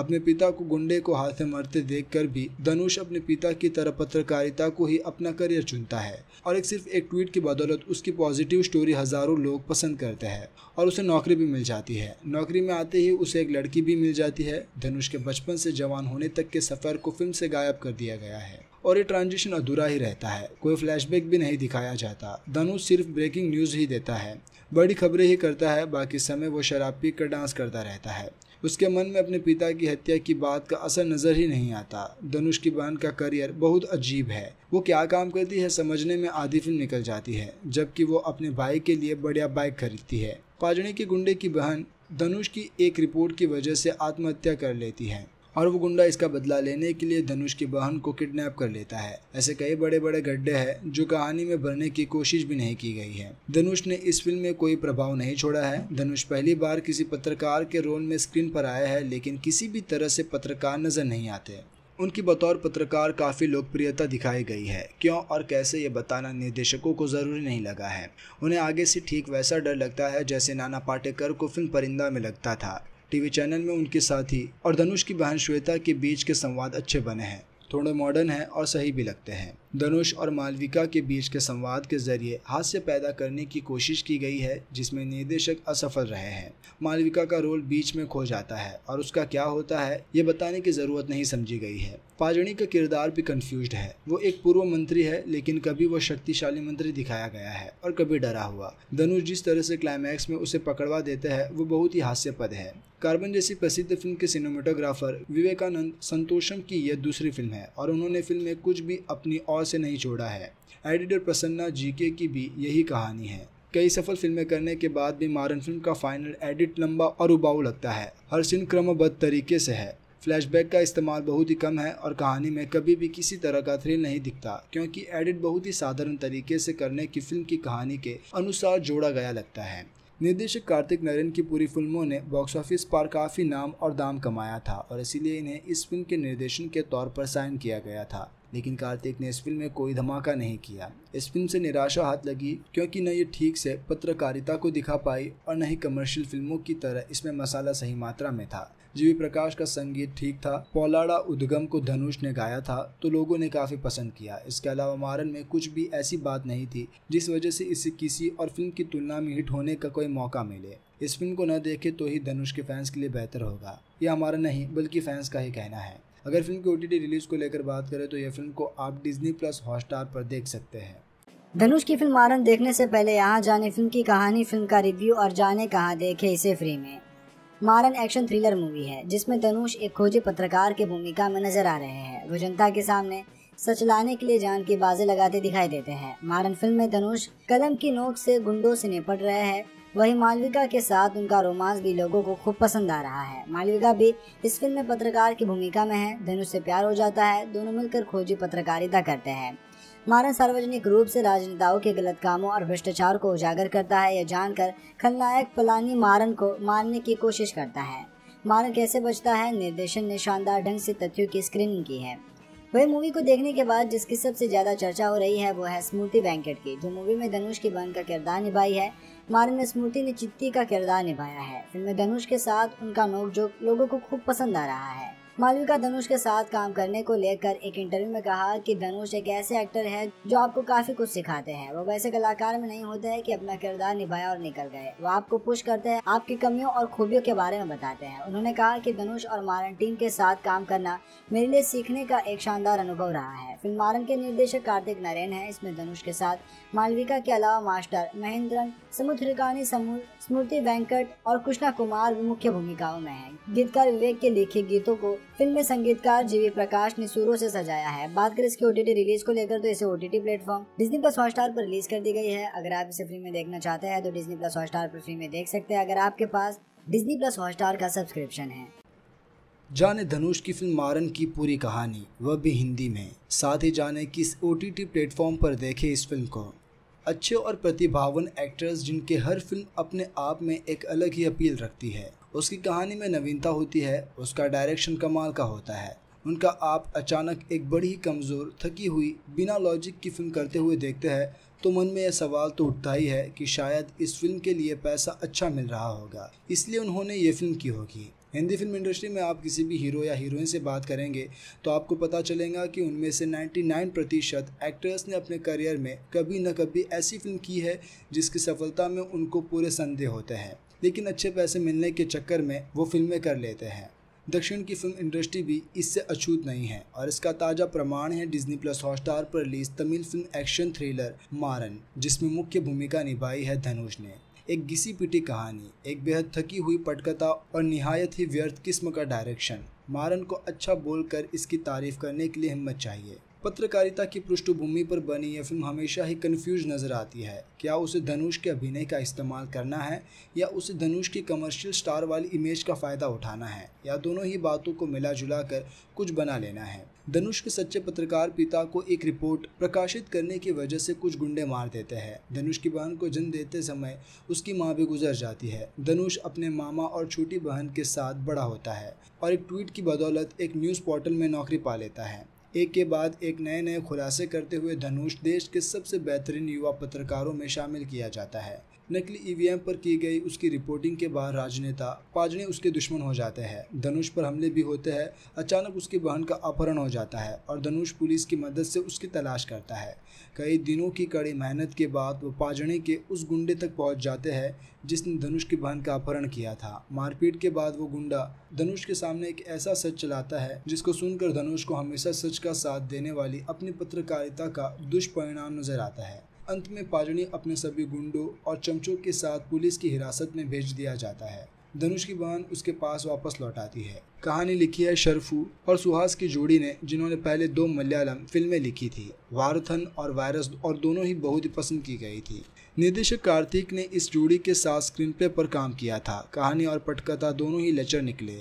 अपने पिता को गुंडे को हाथ से मरते देखकर भी धनुष अपने पिता की तरह पत्रकारिता को ही अपना करियर चुनता है और एक सिर्फ एक ट्वीट की बदौलत उसकी पॉजिटिव स्टोरी हजारों लोग पसंद करते हैं और उसे नौकरी भी मिल जाती है नौकरी में आते ही उसे एक लड़की भी मिल जाती है धनुष के बचपन से जवान होने तक के सफर को फिल्म से गायब कर दिया गया है और ये ट्रांजिशन अधूरा ही रहता है कोई फ्लैशबैक भी नहीं दिखाया जाता धनुष सिर्फ ब्रेकिंग न्यूज़ ही देता है बड़ी खबरें ही करता है बाकी समय वो शराब पी कर डांस करता रहता है उसके मन में अपने पिता की हत्या की बात का असर नज़र ही नहीं आता धनुष की बहन का करियर बहुत अजीब है वो क्या काम करती है समझने में आधी फिल्म निकल जाती है जबकि वो अपने भाई के लिए बढ़िया बाइक खरीदती है पाजड़ी के गुंडे की बहन धनुष की एक रिपोर्ट की वजह से आत्महत्या कर लेती है और वो गुंडा इसका बदला लेने के लिए धनुष की बहन को किडनैप कर लेता है ऐसे कई बड़े बड़े गड्ढे हैं जो कहानी में भरने की कोशिश भी नहीं की गई है धनुष ने इस फिल्म में कोई प्रभाव नहीं छोड़ा है धनुष पहली बार किसी पत्रकार के रोल में स्क्रीन पर आया है लेकिन किसी भी तरह से पत्रकार नजर नहीं आते उनकी बतौर पत्रकार काफ़ी लोकप्रियता दिखाई गई है क्यों और कैसे ये बताना निर्देशकों को ज़रूरी नहीं लगा है उन्हें आगे से ठीक वैसा डर लगता है जैसे नाना पाटेकर को फिल्म परिंदा में लगता था टीवी चैनल में उनके साथी और धनुष की बहन श्वेता के बीच के संवाद अच्छे बने हैं थोड़े मॉडर्न हैं और सही भी लगते हैं धनुष और मालविका के बीच के संवाद के जरिए हास्य पैदा करने की कोशिश की गई है जिसमें निर्देशक असफल रहे हैं मालविका का रोल बीच में खो जाता है और उसका क्या होता है ये बताने की ज़रूरत नहीं समझी गई है पाजणी का किरदार भी कंफ्यूज है वो एक पूर्व मंत्री है लेकिन कभी वो शक्तिशाली मंत्री दिखाया गया है और कभी डरा हुआ धनुष जिस तरह से क्लाइमैक्स में उसे पकड़वा देता है वो बहुत ही हास्यपद है कार्बन जैसी प्रसिद्ध फिल्म के सिनेमाटोग्राफर विवेकानंद संतोषम की यह दूसरी फिल्म है और उन्होंने फिल्म में कुछ भी अपनी और और से नहीं छोड़ा है एडिटर प्रसन्ना जीके की भी यही कहानी है कई सफल फिल्में करने के बाद भी मारन फिल्म का फाइनल एडिट लंबा और उबाऊ लगता है हर सीन क्रमबद्ध तरीके से है फ्लैशबैक का इस्तेमाल बहुत ही कम है और कहानी में कभी भी किसी तरह का थ्रिल नहीं दिखता क्योंकि एडिट बहुत ही साधारण तरीके से करने की फिल्म की कहानी के अनुसार जोड़ा गया लगता है निर्देशक कार्तिक नरेन की पूरी फिल्मों ने बॉक्स ऑफिस पर काफ़ी नाम और दाम कमाया था और इसीलिए इन्हें इस फिल्म के निर्देशन के तौर पर साइन किया गया था लेकिन कार्तिक ने इस फिल्म में कोई धमाका नहीं किया इस फिल्म से निराशा हाथ लगी क्योंकि न ये ठीक से पत्रकारिता को दिखा पाई और न ही कमर्शियल फिल्मों की तरह इसमें मसाला सही मात्रा में था जीवी प्रकाश का संगीत ठीक था पौलाड़ा उद्गम को धनुष ने गाया था तो लोगों ने काफी पसंद किया इसके अलावा मारन में कुछ भी ऐसी बात नहीं थी जिस वजह से इसे किसी और फिल्म की तुलना में हिट होने का कोई मौका मिले इस फिल्म को न देखे तो ही धनुष के फैंस के लिए बेहतर होगा यह हमारा नहीं बल्कि फैंस का ही कहना है अगर फिल्म की ओटीटी रिलीज़ को लेकर बात करें तो यह फिल्म को आप डिजनी प्लस हॉटस्टार पर देख सकते हैं धनुष की फिल्म आरन देखने से पहले यहाँ जाने फिल्म की कहानी फिल्म का रिव्यू और जाने कहाँ देखे इसे फ्री में मारन एक्शन थ्रिलर मूवी है जिसमें धनुष एक खोजी पत्रकार की भूमिका में नजर आ रहे हैं वो जनता के सामने सच लाने के लिए जान की बाजे लगाते दिखाई देते हैं मारन फिल्म में धनुष कलम की नोक से गुंडों से निपट रहे हैं वहीं मालविका के साथ उनका रोमांस भी लोगों को खूब पसंद आ रहा है मालविका भी इस फिल्म में पत्रकार की भूमिका में है धनुष से प्यार हो जाता है दोनों मिलकर खोजी पत्रकारिता करते हैं मारन सार्वजनिक रूप से राजनेताओं के गलत कामों और भ्रष्टाचार को उजागर करता है यह जानकर खलनायक पलानी मारन को मारने की कोशिश करता है मारन कैसे बचता है निर्देशन ने शानदार ढंग से तथ्यों की स्क्रीनिंग की है वही मूवी को देखने के बाद जिसकी सबसे ज्यादा चर्चा हो रही है वो है स्मृति बैंकेट की जो मूवी में धनुष की बनकर किरदार निभाई है में स्मृति ने चित्ती का किरदार निभाया है फिल्म में धनुष के साथ उनका नोकझोंक लोगों को खूब पसंद आ रहा है मालविका धनुष के साथ काम करने को लेकर एक इंटरव्यू में कहा कि धनुष एक ऐसे एक्टर है जो आपको काफी कुछ सिखाते हैं वो वैसे कलाकार में नहीं होते हैं कि अपना किरदार निभाया और निकल गए वो आपको पुश करते हैं आपकी कमियों और खूबियों के बारे में बताते हैं उन्होंने कहा कि धनुष और मारन टीम के साथ काम करना मेरे लिए सीखने का एक शानदार अनुभव रहा है फिल्म मारन के निर्देशक कार्तिक नारायण है इसमें धनुष के साथ मालविका के अलावा मास्टर महेंद्रन समुद्रिकानी समूह स्मृति वेंकट और कृष्णा कुमार भी मुख्य भूमिकाओं में हैं। गीतकार विवेक के लिखे गीतों को फिल्म में संगीतकार जीवी प्रकाश ने सुरों से सजाया है बात करें इसके ओटीटी रिलीज को लेकर तो इसे OTT platform Disney plus Hotstar पर रिलीज कर दी गई है अगर आप इसे फ्री में देखना चाहते हैं तो डिजनी प्लस हॉटस्टार पर फ्री में देख सकते हैं अगर आपके पास डिजनी प्लस हॉटस्टार का सब्सक्रिप्शन है जाने धनुष की फिल्म मारन की पूरी कहानी वह भी हिंदी में साथ ही जाने किस ओ टी टी प्लेटफॉर्म पर देखे इस फिल्म को अच्छे और प्रतिभावन एक्टर्स जिनके हर फिल्म अपने आप में एक अलग ही अपील रखती है उसकी कहानी में नवीनता होती है उसका डायरेक्शन कमाल का होता है उनका आप अचानक एक बड़ी ही कमज़ोर थकी हुई बिना लॉजिक की फिल्म करते हुए देखते हैं तो मन में यह सवाल तो उठता ही है कि शायद इस फिल्म के लिए पैसा अच्छा मिल रहा होगा इसलिए उन्होंने ये फिल्म की होगी हिंदी फिल्म इंडस्ट्री में आप किसी भी हीरो या हीरोइन से बात करेंगे तो आपको पता चलेगा कि उनमें से 99 प्रतिशत एक्टर्स ने अपने करियर में कभी न कभी ऐसी फिल्म की है जिसकी सफलता में उनको पूरे संदेह होते हैं लेकिन अच्छे पैसे मिलने के चक्कर में वो फिल्में कर लेते हैं दक्षिण की फिल्म इंडस्ट्री भी इससे अछूत नहीं है और इसका ताज़ा प्रमाण है डिज्नी प्लस हॉटस्टार पर release Tamil film action thriller Maaran जिसमें मुख्य भूमिका निभाई है धनुष ने एक घिसी पिटी कहानी एक बेहद थकी हुई पटकथा और नहायत ही व्यर्थ किस्म का डायरेक्शन मारन को अच्छा बोलकर इसकी तारीफ करने के लिए हिम्मत चाहिए पत्रकारिता की पृष्ठभूमि पर बनी यह फिल्म हमेशा ही कंफ्यूज नज़र आती है क्या उसे धनुष के अभिनय का इस्तेमाल करना है या उसे धनुष की कमर्शियल स्टार वाली इमेज का फ़ायदा उठाना है या दोनों ही बातों को मिला जुला कर कुछ बना लेना है धनुष के सच्चे पत्रकार पिता को एक रिपोर्ट प्रकाशित करने की वजह से कुछ गुंडे मार देते हैं धनुष की बहन को जन्म देते समय उसकी माँ भी गुजर जाती है धनुष अपने मामा और छोटी बहन के साथ बड़ा होता है और एक ट्वीट की बदौलत एक न्यूज़ पोर्टल में नौकरी पा लेता है एक के बाद एक नए नए खुलासे करते हुए धनुष देश के सबसे बेहतरीन युवा पत्रकारों में शामिल किया जाता है नकली ईवीएम e पर की गई उसकी रिपोर्टिंग के बाद राजनेता पाजने उसके दुश्मन हो जाते हैं धनुष पर हमले भी होते हैं अचानक उसकी बहन का अपहरण हो जाता है और धनुष पुलिस की मदद से उसकी तलाश करता है कई दिनों की कड़ी मेहनत के बाद वो पाजने के उस गुंडे तक पहुंच जाते हैं जिसने धनुष की बहन का अपहरण किया था मारपीट के बाद वो गुंडा धनुष के सामने एक ऐसा सच चलाता है जिसको सुनकर धनुष को हमेशा सच का साथ देने वाली अपनी पत्रकारिता का दुष्परिणाम नजर आता है अंत में पाजनी अपने सभी गुंडों और चमचों के साथ पुलिस की हिरासत में भेज दिया जाता है धनुष की बहन उसके पास वापस लौट आती है कहानी लिखी है शरफू और सुहास की जोड़ी ने जिन्होंने पहले दो मलयालम फिल्में लिखी थी वारथन और वायरस और दोनों ही बहुत ही पसंद की गई थी निर्देशक कार्तिक ने इस जोड़ी के साथ स्क्रीन प्ले पर काम किया था कहानी और पटकथा दोनों ही लचर निकले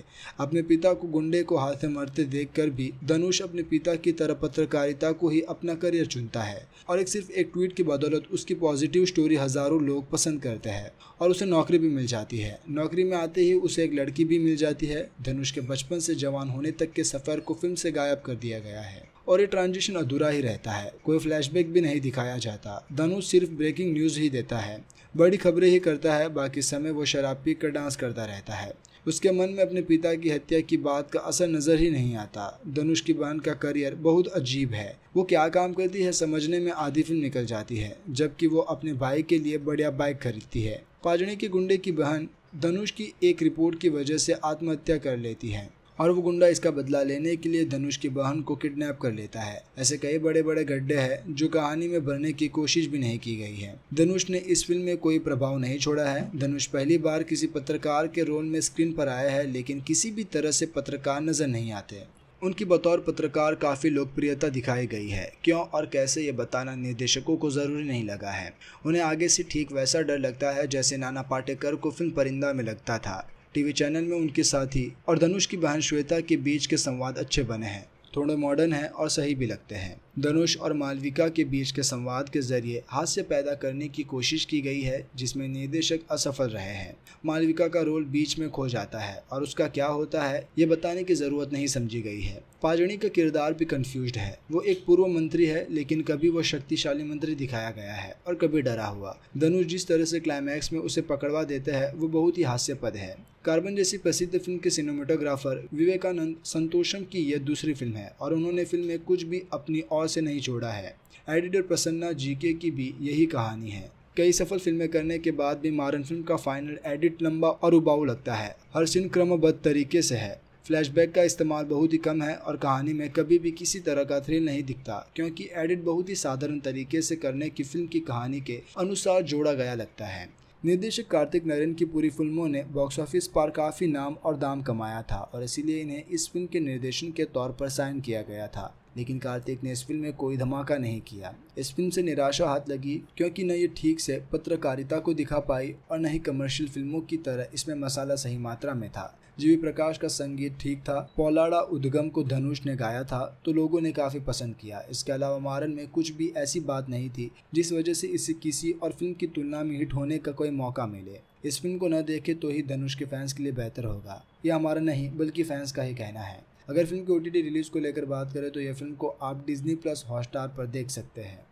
अपने पिता को गुंडे को हाथ से मरते कर भी धनुष अपने पिता की तरह पत्रकारिता को ही अपना करियर चुनता है और एक सिर्फ एक ट्वीट की बदौलत उसकी पॉजिटिव स्टोरी हजारों लोग पसंद करते हैं और उसे नौकरी भी मिल जाती है नौकरी में आते ही उसे एक लड़की भी मिल जाती है धनुष के बचपन से जवान होने तक के सफ़र को फिल्म से गायब कर दिया गया है और ये ट्रांजिशन अधूरा ही रहता है कोई फ्लैशबैक भी नहीं दिखाया जाता धनुष सिर्फ ब्रेकिंग न्यूज़ ही देता है बड़ी खबरें ही करता है बाकी समय वो शराब पी कर डांस करता रहता है उसके मन में अपने पिता की हत्या की बात का असर नज़र ही नहीं आता धनुष की बहन का करियर बहुत अजीब है वो क्या काम करती है समझने में आधी फिल्म निकल जाती है जबकि वो अपने भाई के लिए बढ़िया बाइक खरीदती है पाजड़ी के गुंडे की बहन धनुष की एक रिपोर्ट की वजह से आत्महत्या कर लेती है और वो गुंडा इसका बदला लेने के लिए धनुष की बहन को किडनैप कर लेता है ऐसे कई बड़े बड़े गड्ढे हैं जो कहानी में भरने की कोशिश भी नहीं की गई है धनुष ने इस फिल्म में कोई प्रभाव नहीं छोड़ा है धनुष पहली बार किसी पत्रकार के रोल में स्क्रीन पर आया है लेकिन किसी भी तरह से पत्रकार नजर नहीं आते उनकी बतौर पत्रकार काफ़ी लोकप्रियता दिखाई गई है क्यों और कैसे ये बताना निर्देशकों को ज़रूरी नहीं लगा है उन्हें आगे से ठीक वैसा डर लगता है जैसे नाना पाटेकर को फिल्म परिंदा में लगता था टीवी चैनल में उनके साथी और धनुष की बहन श्वेता के बीच के संवाद अच्छे बने हैं थोड़े मॉडर्न हैं और सही भी लगते हैं धनुष और मालविका के बीच के संवाद के जरिए हास्य पैदा करने की कोशिश की गई है जिसमें निर्देशक असफल रहे हैं मालविका का रोल बीच में खो जाता है और उसका क्या होता है ये बताने की ज़रूरत नहीं समझी गई है पाजणी का किरदार भी कंफ्यूज है वो एक पूर्व मंत्री है लेकिन कभी वो शक्तिशाली मंत्री दिखाया गया है और कभी डरा हुआ धनुष जिस तरह से क्लाइमैक्स में उसे पकड़वा देते हैं वो बहुत ही हास्यपद है कार्बन जैसी प्रसिद्ध फिल्म के सिनेमाटोग्राफर विवेकानंद संतोषम की यह दूसरी फिल्म है और उन्होंने फिल्म में कुछ भी अपनी और दबाव से नहीं छोड़ा है एडिटर प्रसन्ना जीके की भी यही कहानी है कई सफल फिल्में करने के बाद भी मारन फिल्म का फाइनल एडिट लंबा और उबाऊ लगता है हर सीन क्रमबद्ध तरीके से है फ्लैशबैक का इस्तेमाल बहुत ही कम है और कहानी में कभी भी किसी तरह का थ्रिल नहीं दिखता क्योंकि एडिट बहुत ही साधारण तरीके से करने की फिल्म की कहानी के अनुसार जोड़ा गया लगता है निर्देशक कार्तिक नरेन की पूरी फिल्मों ने बॉक्स ऑफिस पर काफ़ी नाम और दाम कमाया था और इसीलिए इन्हें इस फिल्म के निर्देशन के तौर पर साइन किया गया था लेकिन कार्तिक ने इस फिल्म में कोई धमाका नहीं किया इस फिल्म से निराशा हाथ लगी क्योंकि न ये ठीक से पत्रकारिता को दिखा पाई और न ही कमर्शियल फिल्मों की तरह इसमें मसाला सही मात्रा में था जीवी प्रकाश का संगीत ठीक था पौलाड़ा उद्गम को धनुष ने गाया था तो लोगों ने काफी पसंद किया इसके अलावा मारन में कुछ भी ऐसी बात नहीं थी जिस वजह से इसे किसी और फिल्म की तुलना में हिट होने का कोई मौका मिले इस फिल्म को न देखे तो ही धनुष के फैंस के लिए बेहतर होगा यह हमारा नहीं बल्कि फैंस का ही कहना है अगर फिल्म की ओ रिलीज को लेकर बात करें तो यह फिल्म को आप डिजनी प्लस हॉटस्टार पर देख सकते हैं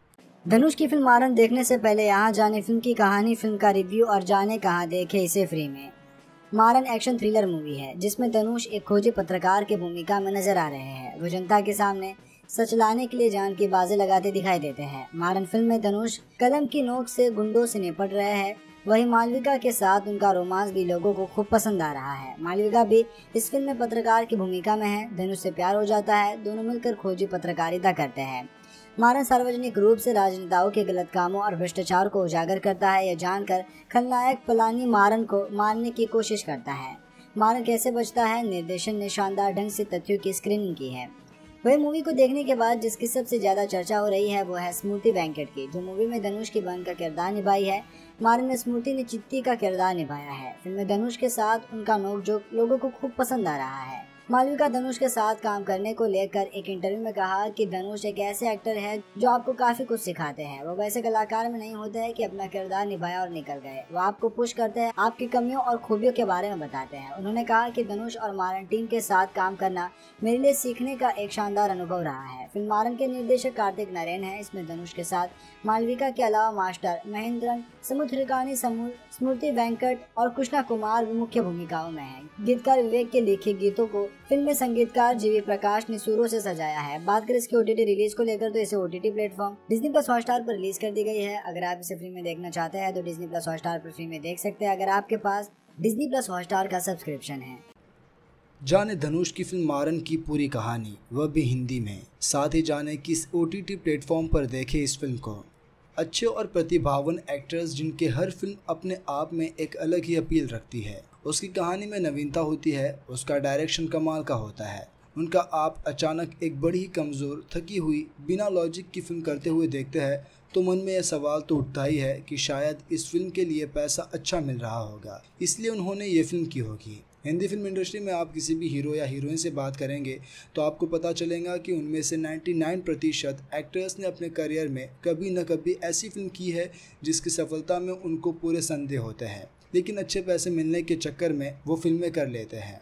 धनुष की फिल्म आनंद देखने से पहले यहाँ जाने फिल्म की कहानी फिल्म का रिव्यू और जाने कहाँ देखे इसे फ्री में मारन एक्शन थ्रिलर मूवी है जिसमें धनुष एक खोजी पत्रकार की भूमिका में नजर आ रहे हैं वो जनता के सामने सच लाने के लिए जान की बाजी लगाते दिखाई देते हैं मारन फिल्म में धनुष कलम की नोक से गुंडों से निपट रहे हैं वहीं मालविका के साथ उनका रोमांस भी लोगों को खूब पसंद आ रहा है मालविका भी इस फिल्म में पत्रकार की भूमिका में है धनुष से प्यार हो जाता है दोनों मिलकर खोजी पत्रकारिता करते हैं मारन सार्वजनिक रूप से राजनेताओं के गलत कामों और भ्रष्टाचार को उजागर करता है यह जानकर खलनायक पलानी मारन को मारने की कोशिश करता है मारन कैसे बचता है निर्देशन ने शानदार ढंग से तथ्यों की स्क्रीनिंग की है वही मूवी को देखने के बाद जिसकी सबसे ज्यादा चर्चा हो रही है वो है स्मृति बैंकेट की जो मूवी में धनुष की बहन का किरदार निभाई है मारन स्मृति ने चित्ती का किरदार निभाया है फिल्म में धनुष के साथ उनका नोक जो लोगों को खूब पसंद आ रहा है मालविका धनुष के साथ काम करने को लेकर एक इंटरव्यू में कहा कि धनुष एक ऐसे एक्टर है जो आपको काफी कुछ सिखाते हैं वो वैसे कलाकार में नहीं होते है कि अपना किरदार निभाया और निकल गए वो आपको पुश करते हैं आपकी कमियों और खूबियों के बारे में बताते हैं उन्होंने कहा कि धनुष और मारन टीम के साथ काम करना मेरे लिए सीखने का एक शानदार अनुभव रहा है फिल्म मारन के निर्देशक कार्तिक नारायण है इसमें धनुष के साथ मालविका के अलावा मास्टर महेंद्रन समुद्रिकानी समूह स्मृति वेंकट और कृष्णा कुमार भी मुख्य भूमिकाओं में हैं। गीतकार विवेक के लिखे गीतों को फिल्म में संगीतकार जीवी प्रकाश ने सुरों से सजाया है बात करें इसके ओटीटी रिलीज को लेकर तो इसे OTT platform Disney plus Hotstar पर रिलीज कर दी गई है अगर आप इसे फ्री में देखना चाहते हैं तो डिजनी प्लस हॉटस्टार पर फ्री में देख सकते हैं अगर आपके पास डिजनी प्लस हॉटस्टार का सब्सक्रिप्शन है जाने धनुष की फिल्म मारन की पूरी कहानी वह भी हिंदी में साथ ही जाने किस ओ टी प्लेटफॉर्म पर देखे इस फिल्म को अच्छे और प्रतिभावन एक्टर्स जिनके हर फिल्म अपने आप में एक अलग ही अपील रखती है उसकी कहानी में नवीनता होती है उसका डायरेक्शन कमाल का होता है उनका आप अचानक एक बड़ी ही कमज़ोर थकी हुई बिना लॉजिक की फिल्म करते हुए देखते हैं तो मन में यह सवाल तो उठता ही है कि शायद इस फिल्म के लिए पैसा अच्छा मिल रहा होगा इसलिए उन्होंने ये फिल्म की होगी हिंदी फिल्म इंडस्ट्री में आप किसी भी हीरो या हीरोइन से बात करेंगे तो आपको पता चलेगा कि उनमें से 99 प्रतिशत एक्टर्स ने अपने करियर में कभी न कभी ऐसी फिल्म की है जिसकी सफलता में उनको पूरे संदेह होते हैं लेकिन अच्छे पैसे मिलने के चक्कर में वो फिल्में कर लेते हैं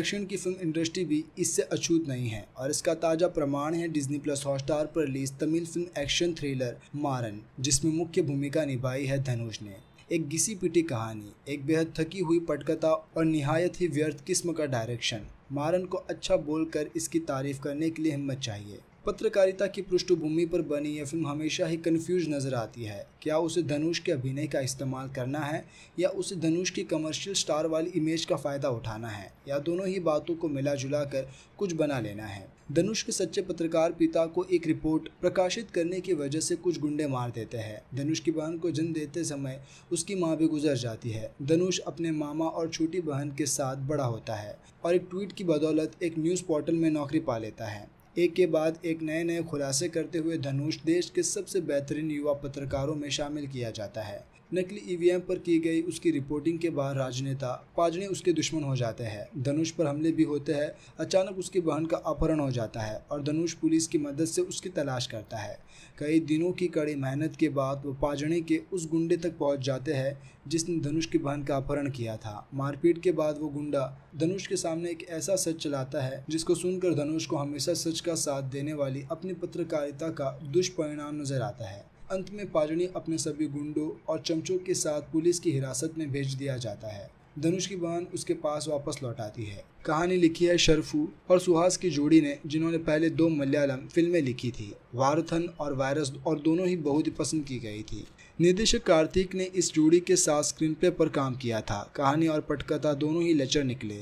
दक्षिण की फिल्म इंडस्ट्री भी इससे अछूत नहीं है और इसका ताज़ा प्रमाण है डिज्नी प्लस हॉटस्टार पर release Tamil film action thriller Maaran जिसमें मुख्य भूमिका निभाई है धनुष ने एक घिसी पिटी कहानी एक बेहद थकी हुई पटकथा और नहायत ही व्यर्थ किस्म का डायरेक्शन मारन को अच्छा बोलकर इसकी तारीफ करने के लिए हिम्मत चाहिए पत्रकारिता की पृष्ठभूमि पर बनी यह फिल्म हमेशा ही कन्फ्यूज नजर आती है क्या उसे धनुष के अभिनय का इस्तेमाल करना है या उसे धनुष की कमर्शियल स्टार वाली इमेज का फ़ायदा उठाना है या दोनों ही बातों को मिला जुला कर कुछ बना लेना है धनुष के सच्चे पत्रकार पिता को एक रिपोर्ट प्रकाशित करने की वजह से कुछ गुंडे मार देते हैं धनुष की बहन को जन्म देते समय उसकी माँ भी गुजर जाती है धनुष अपने मामा और छोटी बहन के साथ बड़ा होता है और एक ट्वीट की बदौलत एक न्यूज़ पोर्टल में नौकरी पा लेता है एक के बाद एक नए नए खुलासे करते हुए धनुष देश के सबसे बेहतरीन युवा पत्रकारों में शामिल किया जाता है नकली ईवीएम e पर की गई उसकी रिपोर्टिंग के बाद राजनेता पाजने उसके दुश्मन हो जाते हैं धनुष पर हमले भी होते हैं अचानक उसकी बहन का अपहरण हो जाता है और धनुष पुलिस की मदद से उसकी तलाश करता है कई दिनों की कड़ी मेहनत के बाद वो पाजने के उस गुंडे तक पहुंच जाते हैं जिसने धनुष की बहन का अपहरण किया था मारपीट के बाद वो गुंडा धनुष के सामने एक ऐसा सच चलाता है जिसको सुनकर धनुष को हमेशा सच का साथ देने वाली अपनी पत्रकारिता का दुष्परिणाम नजर आता है अंत में पाजनी अपने सभी गुंडों और चमचों के साथ पुलिस की हिरासत में भेज दिया जाता है धनुष की बहन उसके पास वापस लौट आती है कहानी लिखी है शरफू और सुहास की जोड़ी ने जिन्होंने पहले दो मलयालम फिल्में लिखी थी वारथन और वायरस और दोनों ही बहुत ही पसंद की गई थी निर्देशक कार्तिक ने इस जोड़ी के साथ स्क्रीन प्ले पर काम किया था कहानी और पटकथा दोनों ही लचर निकले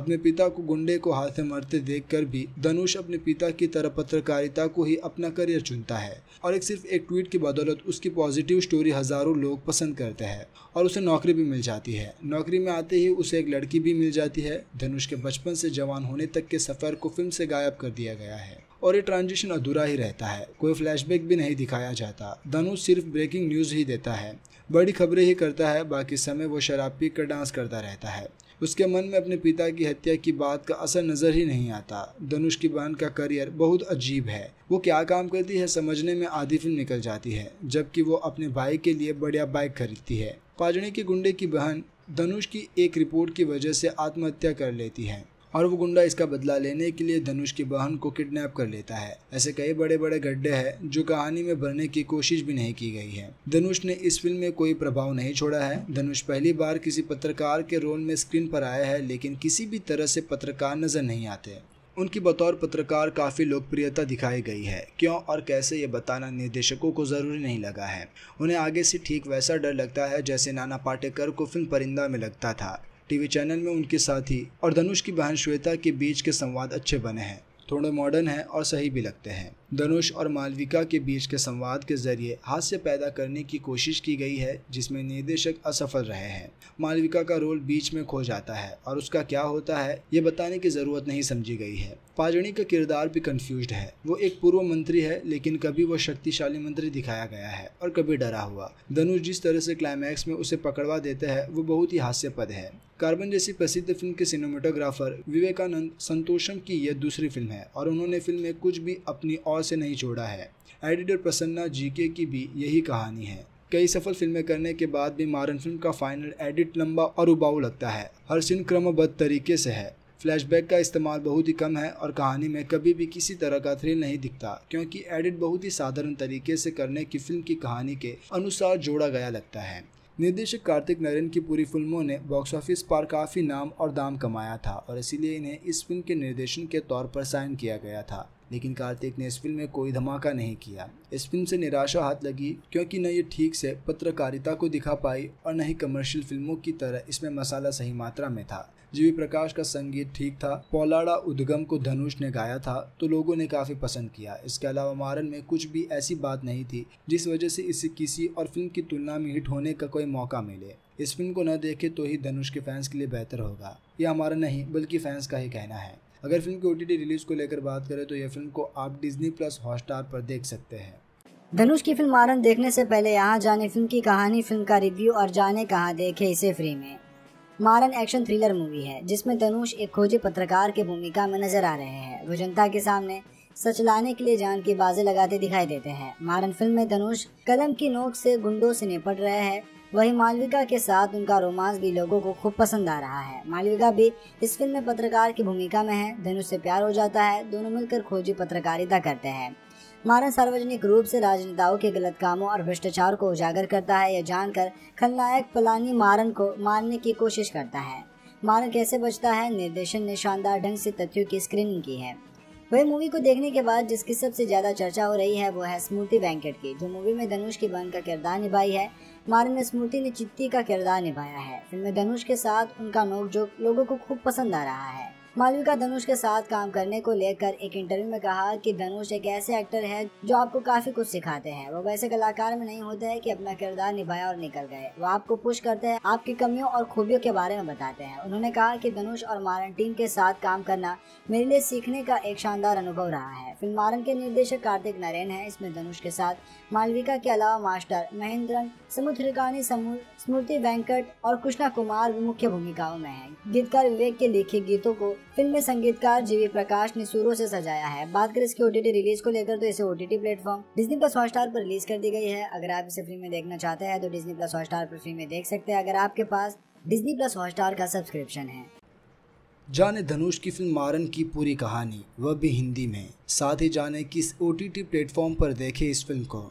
अपने पिता को गुंडे को हाथ से मरते देखकर भी धनुष अपने पिता की तरह पत्रकारिता को ही अपना करियर चुनता है और एक सिर्फ एक ट्वीट की बदौलत उसकी पॉजिटिव स्टोरी हजारों लोग पसंद करते हैं और उसे नौकरी भी मिल जाती है नौकरी में आते ही उसे एक लड़की भी मिल जाती है धनुष के बचपन से जवान होने तक के सफ़र को फिल्म से गायब कर दिया गया है और ये ट्रांजिशन अधूरा ही रहता है कोई फ्लैशबैक भी नहीं दिखाया जाता धनु सिर्फ ब्रेकिंग न्यूज़ ही देता है बड़ी खबरें ही करता है बाकी समय वो शराब पी कर डांस करता रहता है उसके मन में अपने पिता की हत्या की बात का असर नज़र ही नहीं आता धनुष की बहन का करियर बहुत अजीब है वो क्या काम करती है समझने में आधी फिल्म निकल जाती है जबकि वो अपने भाई के लिए बढ़िया बाइक खरीदती है पाजड़ी के गुंडे की बहन धनुष की एक रिपोर्ट की वजह से आत्महत्या कर लेती है और वो गुंडा इसका बदला लेने के लिए धनुष की बहन को किडनैप कर लेता है ऐसे कई बड़े बड़े गड्ढे हैं जो कहानी में भरने की कोशिश भी नहीं की गई है धनुष ने इस फिल्म में कोई प्रभाव नहीं छोड़ा है धनुष पहली बार किसी पत्रकार के रोल में स्क्रीन पर आया है लेकिन किसी भी तरह से पत्रकार नजर नहीं आते उनकी बतौर पत्रकार काफ़ी लोकप्रियता दिखाई गई है क्यों और कैसे ये बताना निर्देशकों को ज़रूरी नहीं लगा है उन्हें आगे से ठीक वैसा डर लगता है जैसे नाना पाटेकर को फिल्म परिंदा में लगता था टीवी चैनल में उनके साथी और धनुष की बहन श्वेता के बीच के संवाद अच्छे बने हैं थोड़े मॉडर्न हैं और सही भी लगते हैं धनुष और मालविका के बीच के संवाद के जरिए हास्य पैदा करने की कोशिश की गई है जिसमें निर्देशक असफल रहे हैं मालविका का रोल बीच में खो जाता है और उसका क्या होता है ये बताने की जरूरत नहीं समझी गई है पाजणी का किरदार भी कंफ्यूज है वो एक पूर्व मंत्री है लेकिन कभी वो शक्तिशाली मंत्री दिखाया गया है और कभी डरा हुआ धनुष जिस तरह से क्लाइमैक्स में उसे पकड़वा देते हैं वो बहुत ही हास्यपद है कार्बन जैसी प्रसिद्ध फिल्म के सिनेमाटोग्राफर विवेकानंद संतोषम की यह दूसरी फिल्म है और उन्होंने फिल्म में कुछ भी अपनी और से नहीं छोड़ा है एडिटर प्रसन्ना जीके की भी यही कहानी है कई सफल फिल्में करने के बाद भी मारन फिल्म का फाइनल एडिट लंबा और उबाऊ लगता है हर सीन क्रमबद्ध तरीके से है फ्लैशबैक का इस्तेमाल बहुत ही कम है और कहानी में कभी भी किसी तरह का थ्रिल नहीं दिखता क्योंकि एडिट बहुत ही साधारण तरीके से करने की फिल्म की कहानी के अनुसार जोड़ा गया लगता है निर्देशक कार्तिक नरेन की पूरी फिल्मों ने बॉक्स ऑफिस पर काफ़ी नाम और दाम कमाया था और इसीलिए इन्हें इस फिल्म के निर्देशन के तौर पर साइन किया गया था लेकिन कार्तिक ने इस फिल्म में कोई धमाका नहीं किया इस फिल्म से निराशा हाथ लगी क्योंकि न ये ठीक से पत्रकारिता को दिखा पाई और न ही कमर्शियल फिल्मों की तरह इसमें मसाला सही मात्रा में था जीवी प्रकाश का संगीत ठीक था पौलाड़ा उद्गम को धनुष ने गाया था तो लोगों ने काफी पसंद किया इसके अलावा मारन में कुछ भी ऐसी बात नहीं थी जिस वजह से इसे किसी और फिल्म की तुलना में हिट होने का कोई मौका मिले इस फिल्म को न देखे तो ही धनुष के फैंस के लिए बेहतर होगा यह हमारा नहीं बल्कि फैंस का ही कहना है अगर फिल्म की ओ रिलीज को लेकर बात करें तो यह फिल्म को आप डिज्नी प्लस हॉटस्टार पर देख सकते हैं धनुष की फिल्म आरन देखने से पहले यहाँ जाने फिल्म की कहानी फिल्म का रिव्यू और जाने कहाँ देखे इसे फ्री में मारन एक्शन थ्रिलर मूवी है जिसमें तनुष एक खोजे पत्रकार की भूमिका में नजर आ रहे हैं वो जनता के सामने सच लाने के लिए जान की बाजे लगाते दिखाई देते हैं मारन फिल्म में धनुष कलम की नोक से गुंडों से निपट रहे हैं वही मालविका के साथ उनका रोमांस भी लोगों को खूब पसंद आ रहा है मालविका भी इस फिल्म में पत्रकार की भूमिका में है धनुष से प्यार हो जाता है दोनों मिलकर खोजी पत्रकारिता करते हैं माना सार्वजनिक रूप से राजनेताओं के गलत कामों और भ्रष्टाचार को उजागर करता है यह जानकर खलनायक पलानी मारन को मारने की कोशिश करता है मारन कैसे बचता है निर्देशन ने शानदार ढंग से तथ्यों की स्क्रीनिंग की है वही मूवी को देखने के बाद जिसकी सबसे ज्यादा चर्चा हो रही है वो है स्मृति वैंकट की जो मूवी में धनुष की बहन का किरदार निभाई है मारन में स्मृति ने चित्ती का किरदार निभाया है फिल्म में धनुष के साथ उनका नोकझोंक लोगों को खूब पसंद आ रहा है मालविका धनुष के साथ काम करने को लेकर एक इंटरव्यू में कहा कि धनुष एक ऐसे एक्टर है जो आपको काफी कुछ सिखाते हैं वो वैसे कलाकार में नहीं होते हैं कि अपना किरदार निभाया और निकल गए वो आपको पुश करते हैं आपकी कमियों और खूबियों के बारे में बताते हैं उन्होंने कहा कि धनुष और मारन टीम के साथ काम करना मेरे लिए सीखने का एक शानदार अनुभव रहा है फिल्म मारन के निर्देशक कार्तिक नारायण है इसमें धनुष के साथ मालविका के अलावा मास्टर महेंद्रन समुद्रिकानी समूह स्मृति वेंकट और कृष्णा कुमार भी मुख्य भूमिकाओं में है गीतकार विवेक के लिखे गीतों को फिल्म में संगीतकार जीवी प्रकाश ने सुरों से सजाया है बात करें इसके ओटीटी रिलीज को लेकर तो इसे OTT platform Disney plus Hotstar पर रिलीज कर दी गई है अगर आप इसे फ्री में देखना चाहते हैं तो डिज्नी प्लस हॉटस्टार पर फ्री में देख सकते हैं अगर आपके पास डिज्नी प्लस हॉटस्टार का सब्सक्रिप्शन है जाने धनुष की फिल्म मारन की पूरी कहानी वह भी हिंदी में साथ ही जाने किस ओ टी प्लेटफॉर्म पर देखे इस फिल्म को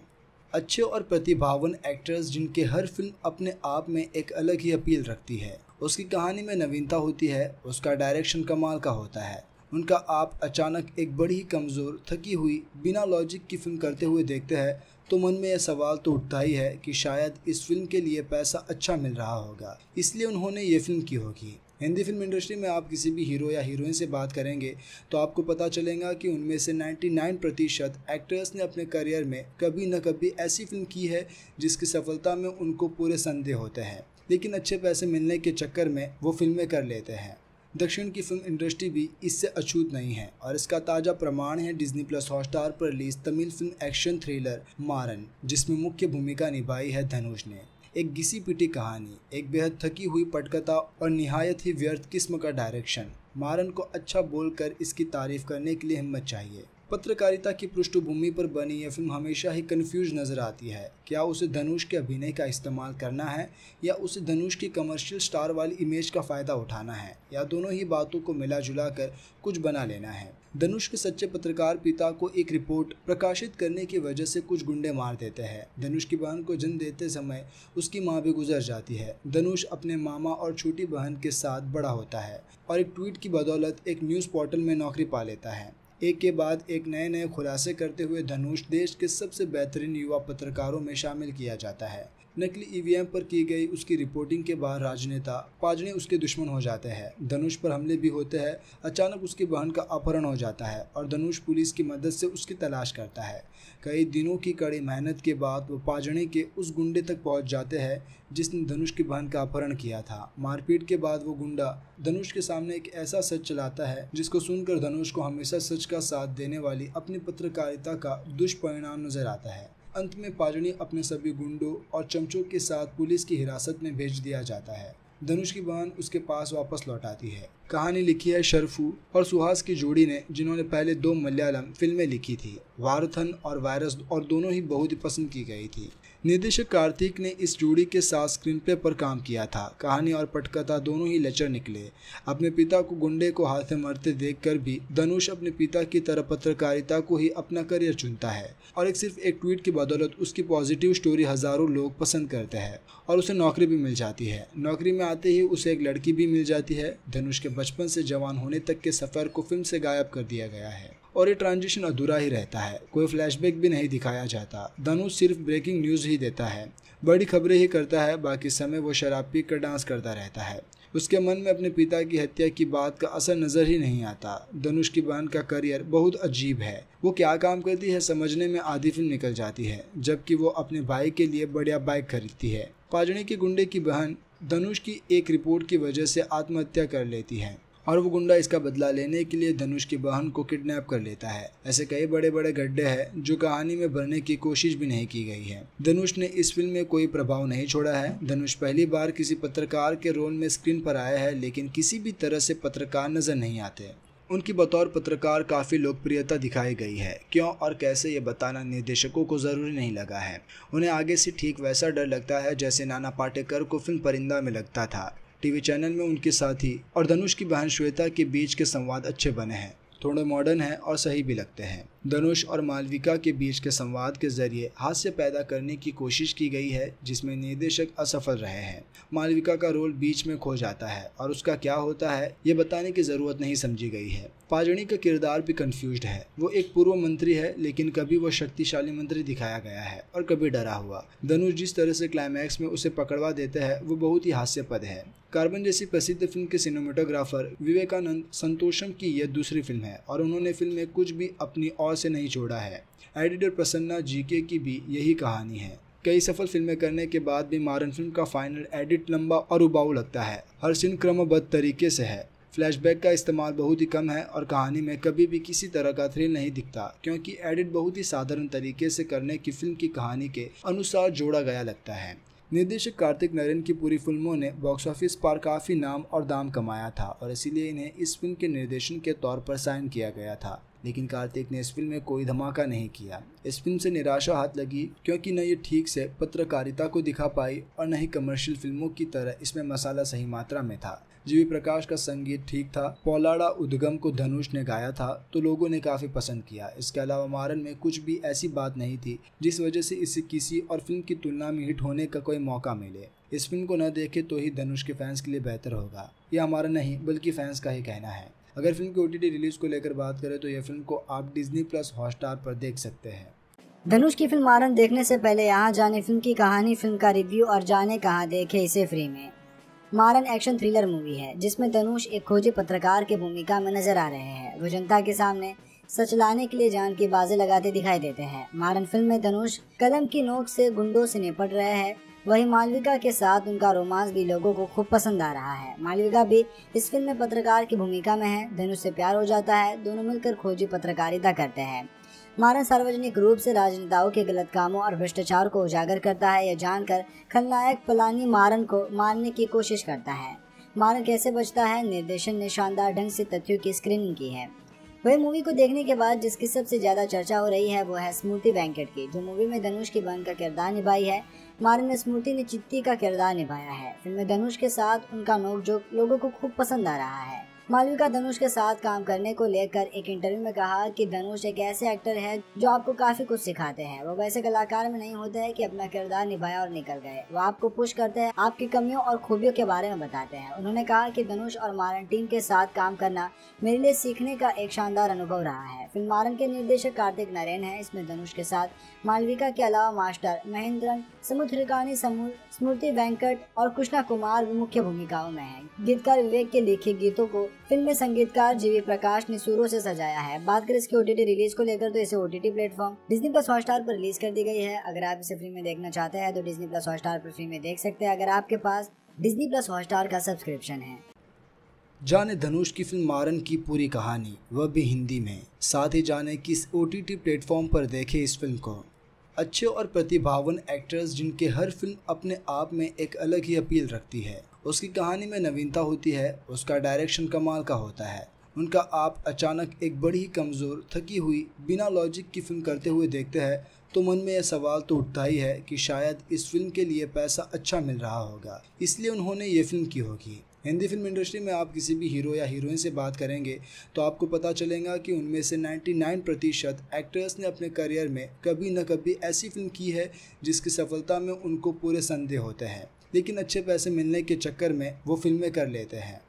अच्छे और प्रतिभावन एक्टर्स जिनके हर फिल्म अपने आप में एक अलग ही अपील रखती है उसकी कहानी में नवीनता होती है उसका डायरेक्शन कमाल का होता है उनका आप अचानक एक बड़ी ही कमज़ोर थकी हुई बिना लॉजिक की फिल्म करते हुए देखते हैं तो मन में यह सवाल तो उठता ही है कि शायद इस फिल्म के लिए पैसा अच्छा मिल रहा होगा इसलिए उन्होंने ये फिल्म की होगी हिंदी फिल्म इंडस्ट्री में आप किसी भी हीरो या हीरोइन से बात करेंगे तो आपको पता चलेगा कि उनमें से 99 प्रतिशत एक्टर्स ने अपने करियर में कभी न कभी ऐसी फिल्म की है जिसकी सफलता में उनको पूरे संदेह होते हैं लेकिन अच्छे पैसे मिलने के चक्कर में वो फिल्में कर लेते हैं दक्षिण की फिल्म इंडस्ट्री भी इससे अछूत नहीं है और इसका ताज़ा प्रमाण है डिज्नी प्लस हॉटस्टार पर release Tamil film action thriller Maaran जिसमें मुख्य भूमिका निभाई है धनुष ने एक घिसी पिटी कहानी एक बेहद थकी हुई पटकथा और निहायत ही व्यर्थ किस्म का डायरेक्शन मारन को अच्छा बोलकर इसकी तारीफ करने के लिए हिम्मत चाहिए पत्रकारिता की पृष्ठभूमि पर बनी यह फिल्म हमेशा ही कन्फ्यूज नज़र आती है क्या उसे धनुष के अभिनय का इस्तेमाल करना है या उसे धनुष की कमर्शियल स्टार वाली इमेज का फ़ायदा उठाना है या दोनों ही बातों को मिला जुला कर कुछ बना लेना है धनुष के सच्चे पत्रकार पिता को एक रिपोर्ट प्रकाशित करने की वजह से कुछ गुंडे मार देते हैं धनुष की बहन को जन्म देते समय उसकी माँ भी गुजर जाती है धनुष अपने मामा और छोटी बहन के साथ बड़ा होता है और एक ट्वीट की बदौलत एक न्यूज़ पोर्टल में नौकरी पा लेता है एक के बाद एक नए नए खुलासे करते हुए धनुष देश के सबसे बेहतरीन युवा पत्रकारों में शामिल किया जाता है नकली ईवीएम e पर की गई उसकी रिपोर्टिंग के बाद राजनेता पाजड़े उसके दुश्मन हो जाते हैं धनुष पर हमले भी होते हैं अचानक उसकी बहन का अपहरण हो जाता है और धनुष पुलिस की मदद से उसकी तलाश करता है कई दिनों की कड़ी मेहनत के बाद वो पाजड़े के उस गुंडे तक पहुंच जाते हैं जिसने धनुष की बहन का अपहरण किया था मारपीट के बाद वो गुंडा धनुष के सामने एक ऐसा सच चलाता है जिसको सुनकर धनुष को हमेशा सच का साथ देने वाली अपनी पत्रकारिता का दुष्परिणाम नजर आता है अंत में पाजनी अपने सभी गुंडों और चमचों के साथ पुलिस की हिरासत में भेज दिया जाता है धनुष की बहन उसके पास वापस लौट आती है कहानी लिखी है शरफू और सुहास की जोड़ी ने जिन्होंने पहले दो मलयालम फिल्में लिखी थी वारथन और वायरस और दोनों ही बहुत ही पसंद की गई थी निर्देशक कार्तिक ने इस जोड़ी के साथ स्क्रीन प्ले पर काम किया था कहानी और पटकथा दोनों ही लचर निकले अपने पिता को गुंडे को हाथ से मरते कर भी धनुष अपने पिता की तरह पत्रकारिता को ही अपना करियर चुनता है और एक सिर्फ एक ट्वीट की बदौलत उसकी पॉजिटिव स्टोरी हजारों लोग पसंद करते हैं और उसे नौकरी भी मिल जाती है नौकरी में आते ही उसे एक लड़की भी मिल जाती है धनुष के बचपन से जवान होने तक के सफ़र को फिल्म से गायब कर दिया गया है और ये ट्रांजिशन अधूरा ही रहता है कोई फ्लैशबैक भी नहीं दिखाया जाता धनुष सिर्फ ब्रेकिंग न्यूज़ ही देता है बड़ी खबरें ही करता है बाकी समय वो शराब पी कर डांस करता रहता है उसके मन में अपने पिता की हत्या की बात का असर नज़र ही नहीं आता धनुष की बहन का करियर बहुत अजीब है वो क्या काम करती है समझने में आधी फिल्म निकल जाती है जबकि वो अपने भाई के लिए बढ़िया बाइक खरीदती है पाजड़ी के गुंडे की बहन धनुष की एक रिपोर्ट की वजह से आत्महत्या कर लेती है और वो गुंडा इसका बदला लेने के लिए धनुष की बहन को किडनैप कर लेता है ऐसे कई बड़े बड़े गड्ढे हैं जो कहानी में भरने की कोशिश भी नहीं की गई है धनुष ने इस फिल्म में कोई प्रभाव नहीं छोड़ा है धनुष पहली बार किसी पत्रकार के रोल में स्क्रीन पर आया है लेकिन किसी भी तरह से पत्रकार नजर नहीं आते उनकी बतौर पत्रकार काफ़ी लोकप्रियता दिखाई गई है क्यों और कैसे ये बताना निर्देशकों को ज़रूरी नहीं लगा है उन्हें आगे से ठीक वैसा डर लगता है जैसे नाना पाटेकर को फिल्म परिंदा में लगता था टीवी चैनल में उनके साथी और धनुष की बहन श्वेता के बीच के संवाद अच्छे बने हैं थोड़े मॉडर्न हैं और सही भी लगते हैं धनुष और मालविका के बीच के संवाद के जरिए हास्य पैदा करने की कोशिश की गई है जिसमें निर्देशक असफल रहे हैं मालविका का रोल बीच में खो जाता है और उसका क्या होता है ये बताने की जरूरत नहीं समझी गई है पाजणी का किरदार भी कंफ्यूज है वो एक पूर्व मंत्री है लेकिन कभी वो शक्तिशाली मंत्री दिखाया गया है और कभी डरा हुआ धनुष जिस तरह से क्लाइमैक्स में उसे पकड़वा देता है वो बहुत ही हास्यपद है कार्बन जैसी प्रसिद्ध फिल्म के सिनेमाटोग्राफर विवेकानंद संतोषम की यह दूसरी फिल्म है और उन्होंने फिल्म में कुछ भी अपनी और से नहीं छोड़ा है एडिटर प्रसन्ना जीके की भी यही कहानी है कई सफल फिल्में करने के बाद भी मारन फिल्म का फाइनल एडिट लंबा और उबाऊ लगता है हर सीन क्रमबद्ध तरीके से है फ्लैशबैक का इस्तेमाल बहुत ही कम है और कहानी में कभी भी किसी तरह का थ्रिल नहीं दिखता क्योंकि एडिट बहुत ही साधारण तरीके से करने की फिल्म की कहानी के अनुसार जोड़ा गया लगता है निर्देशक कार्तिक नरेन की पूरी फिल्मों ने बॉक्स ऑफिस पर काफ़ी नाम और दाम कमाया था और इसीलिए इन्हें इस फिल्म के निर्देशन के तौर पर साइन किया गया था लेकिन कार्तिक ने इस फिल्म में कोई धमाका नहीं किया इस फिल्म से निराशा हाथ लगी क्योंकि न ये ठीक से पत्रकारिता को दिखा पाई और न ही कमर्शियल फिल्मों की तरह इसमें मसाला सही मात्रा में था जीवी प्रकाश का संगीत ठीक था पौलाड़ा उद्गम को धनुष ने गाया था तो लोगों ने काफी पसंद किया इसके अलावा मारन में कुछ भी ऐसी बात नहीं थी जिस वजह से इसे किसी और फिल्म की तुलना में हिट होने का कोई मौका मिले इस फिल्म को न देखे तो ही धनुष के फैंस के लिए बेहतर होगा यह हमारा नहीं बल्कि फैंस का ही कहना है अगर फिल्म की ओटीटी रिलीज को लेकर बात करें तो यह फिल्म को आप डिजनी प्लस हॉटस्टार पर देख सकते हैं धनुष की फिल्म आनंद देखने से पहले यहाँ जाने फिल्म की कहानी फिल्म का रिव्यू और जाने कहाँ देखे इसे फ्री में मारन एक्शन थ्रिलर मूवी है जिसमें धनुष एक खोजी पत्रकार की भूमिका में नजर आ रहे हैं वो जनता के सामने सच लाने के लिए जान की बाजे लगाते दिखाई देते हैं मारन फिल्म में धनुष कलम की नोक से गुंडों से निपट रहे हैं वहीं मालविका के साथ उनका रोमांस भी लोगों को खूब पसंद आ रहा है मालविका भी इस फिल्म में पत्रकार की भूमिका में है धनुष से प्यार हो जाता है दोनों मिलकर खोजी पत्रकारिता करते हैं मारन सार्वजनिक रूप से राजनेताओं के गलत कामों और भ्रष्टाचार को उजागर करता है यह जानकर खलनायक पलानी मारन को मारने की कोशिश करता है मारन कैसे बचता है निर्देशन ने शानदार ढंग से तथ्यों की स्क्रीनिंग की है वही मूवी को देखने के बाद जिसकी सबसे ज्यादा चर्चा हो रही है वो है स्मृति बैंकेट की जो मूवी में धनुष की बहन का किरदार निभाई है मारिन स्मृति ने चित्ती का किरदार निभाया है फिल्म धनुष के साथ उनका नोकझोंक लोगों को खूब पसंद आ रहा है मालविका का धनुष के साथ काम करने को लेकर एक इंटरव्यू में कहा कि धनुष एक ऐसे एक्टर है जो आपको काफी कुछ सिखाते हैं वो वैसे कलाकार में नहीं होते है कि अपना किरदार निभाया और निकल गए वो आपको पुश करते हैं आपकी कमियों और खूबियों के बारे में बताते हैं उन्होंने कहा कि धनुष और मारन टीम के साथ काम करना मेरे लिए सीखने का एक शानदार अनुभव रहा है फिल्म मारन के निर्देशक कार्तिक नारायण है इसमें धनुष के साथ मालविका के अलावा मास्टर महेंद्रन समुद्रिकानी समूह स्मृति वेंकट और कृष्णा कुमार मुख्य भूमिकाओं में हैं। गीतकार विवेक के लिखे गीतों को फिल्म संगीतकार जीवी प्रकाश ने सुरों से सजाया है बात करें इसके ओटीटी रिलीज को लेकर तो इसे OTT platform Disney plus Hotstar पर रिलीज कर दी गई है अगर आप इसे फ्री में देखना चाहते हैं तो डिजनी प्लस हॉटस्टार पर फ्री में देख सकते हैं अगर आपके पास डिजनी प्लस हॉटस्टार का सब्सक्रिप्शन है जाने धनुष की फिल्म मारन की पूरी कहानी वह भी हिंदी में साथ ही जाने किस ओ टी प्लेटफॉर्म पर देखे इस फिल्म को अच्छे और प्रतिभावन एक्टर्स जिनके हर फिल्म अपने आप में एक अलग ही अपील रखती है उसकी कहानी में नवीनता होती है उसका डायरेक्शन कमाल का होता है उनका आप अचानक एक बड़ी ही कमज़ोर थकी हुई बिना लॉजिक की फिल्म करते हुए देखते हैं तो मन में यह सवाल तो उठता ही है कि शायद इस फिल्म के लिए पैसा अच्छा मिल रहा होगा इसलिए उन्होंने ये फिल्म की होगी हिंदी फिल्म इंडस्ट्री में आप किसी भी हीरो या हीरोइन से बात करेंगे तो आपको पता चलेगा कि उनमें से 99 प्रतिशत एक्टर्स ने अपने करियर में कभी न कभी ऐसी फिल्म की है जिसकी सफलता में उनको पूरे संदेह होते हैं लेकिन अच्छे पैसे मिलने के चक्कर में वो फिल्में कर लेते हैं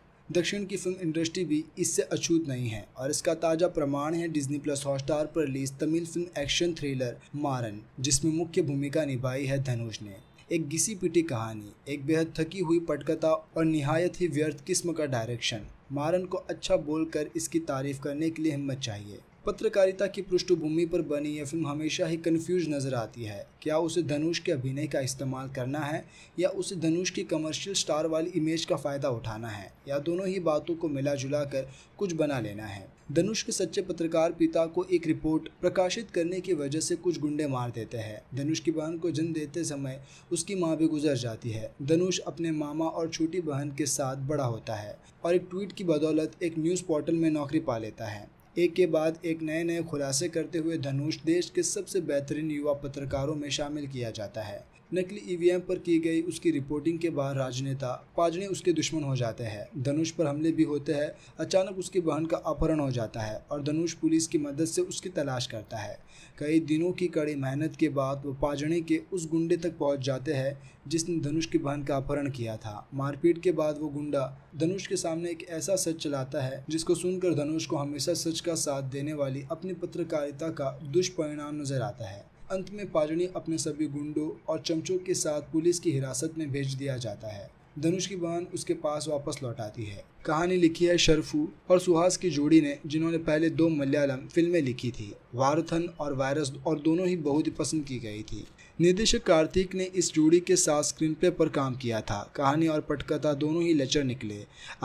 दक्षिण की फिल्म इंडस्ट्री भी इससे अछूत नहीं है और इसका ताज़ा प्रमाण है डिज्नी प्लस हॉटस्टार पर release Tamil film action thriller Maaran जिसमें मुख्य भूमिका निभाई है धनुष ने एक घिसी पिटी कहानी एक बेहद थकी हुई पटकथा और नहायत ही व्यर्थ किस्म का डायरेक्शन मारन को अच्छा बोलकर इसकी तारीफ करने के लिए हिम्मत चाहिए पत्रकारिता की पृष्ठभूमि पर बनी यह फिल्म हमेशा ही कन्फ्यूज नज़र आती है क्या उसे धनुष के अभिनय का इस्तेमाल करना है या उसे धनुष की कमर्शियल स्टार वाली इमेज का फ़ायदा उठाना है या दोनों ही बातों को मिला जुला कर कुछ बना लेना है धनुष के सच्चे पत्रकार पिता को एक रिपोर्ट प्रकाशित करने की वजह से कुछ गुंडे मार देते हैं धनुष की बहन को जन्म देते समय उसकी माँ भी गुजर जाती है धनुष अपने मामा और छोटी बहन के साथ बड़ा होता है और एक ट्वीट की बदौलत एक न्यूज़ पोर्टल में नौकरी पा लेता है एक के बाद एक नए नए खुलासे करते हुए धनुष देश के सबसे बेहतरीन युवा पत्रकारों में शामिल किया जाता है नकली ईवीएम e पर की गई उसकी रिपोर्टिंग के बाद राजनेता पाजने उसके दुश्मन हो जाते हैं धनुष पर हमले भी होते हैं अचानक उसकी बहन का अपहरण हो जाता है और धनुष पुलिस की मदद से उसकी तलाश करता है कई दिनों की कड़ी मेहनत के बाद वो पाजने के उस गुंडे तक पहुंच जाते हैं जिसने धनुष की बहन का अपहरण किया था मारपीट के बाद वो गुंडा धनुष के सामने एक ऐसा सच चलाता है जिसको सुनकर धनुष को हमेशा सच का साथ देने वाली अपनी पत्रकारिता का दुष्परिणाम नजर आता है अंत में पाजनी अपने सभी गुंडों और चमचों के साथ पुलिस की हिरासत में भेज दिया जाता है धनुष की बहन उसके पास वापस लौट आती है कहानी लिखी है शरफू और सुहास की जोड़ी ने जिन्होंने पहले दो मलयालम फिल्में लिखी थी वारथन और वायरस और दोनों ही बहुत ही पसंद की गई थी निर्देशक कार्तिक ने इस जोड़ी के साथ स्क्रीन प्ले पर काम किया था कहानी और पटकथा दोनों ही लचर निकले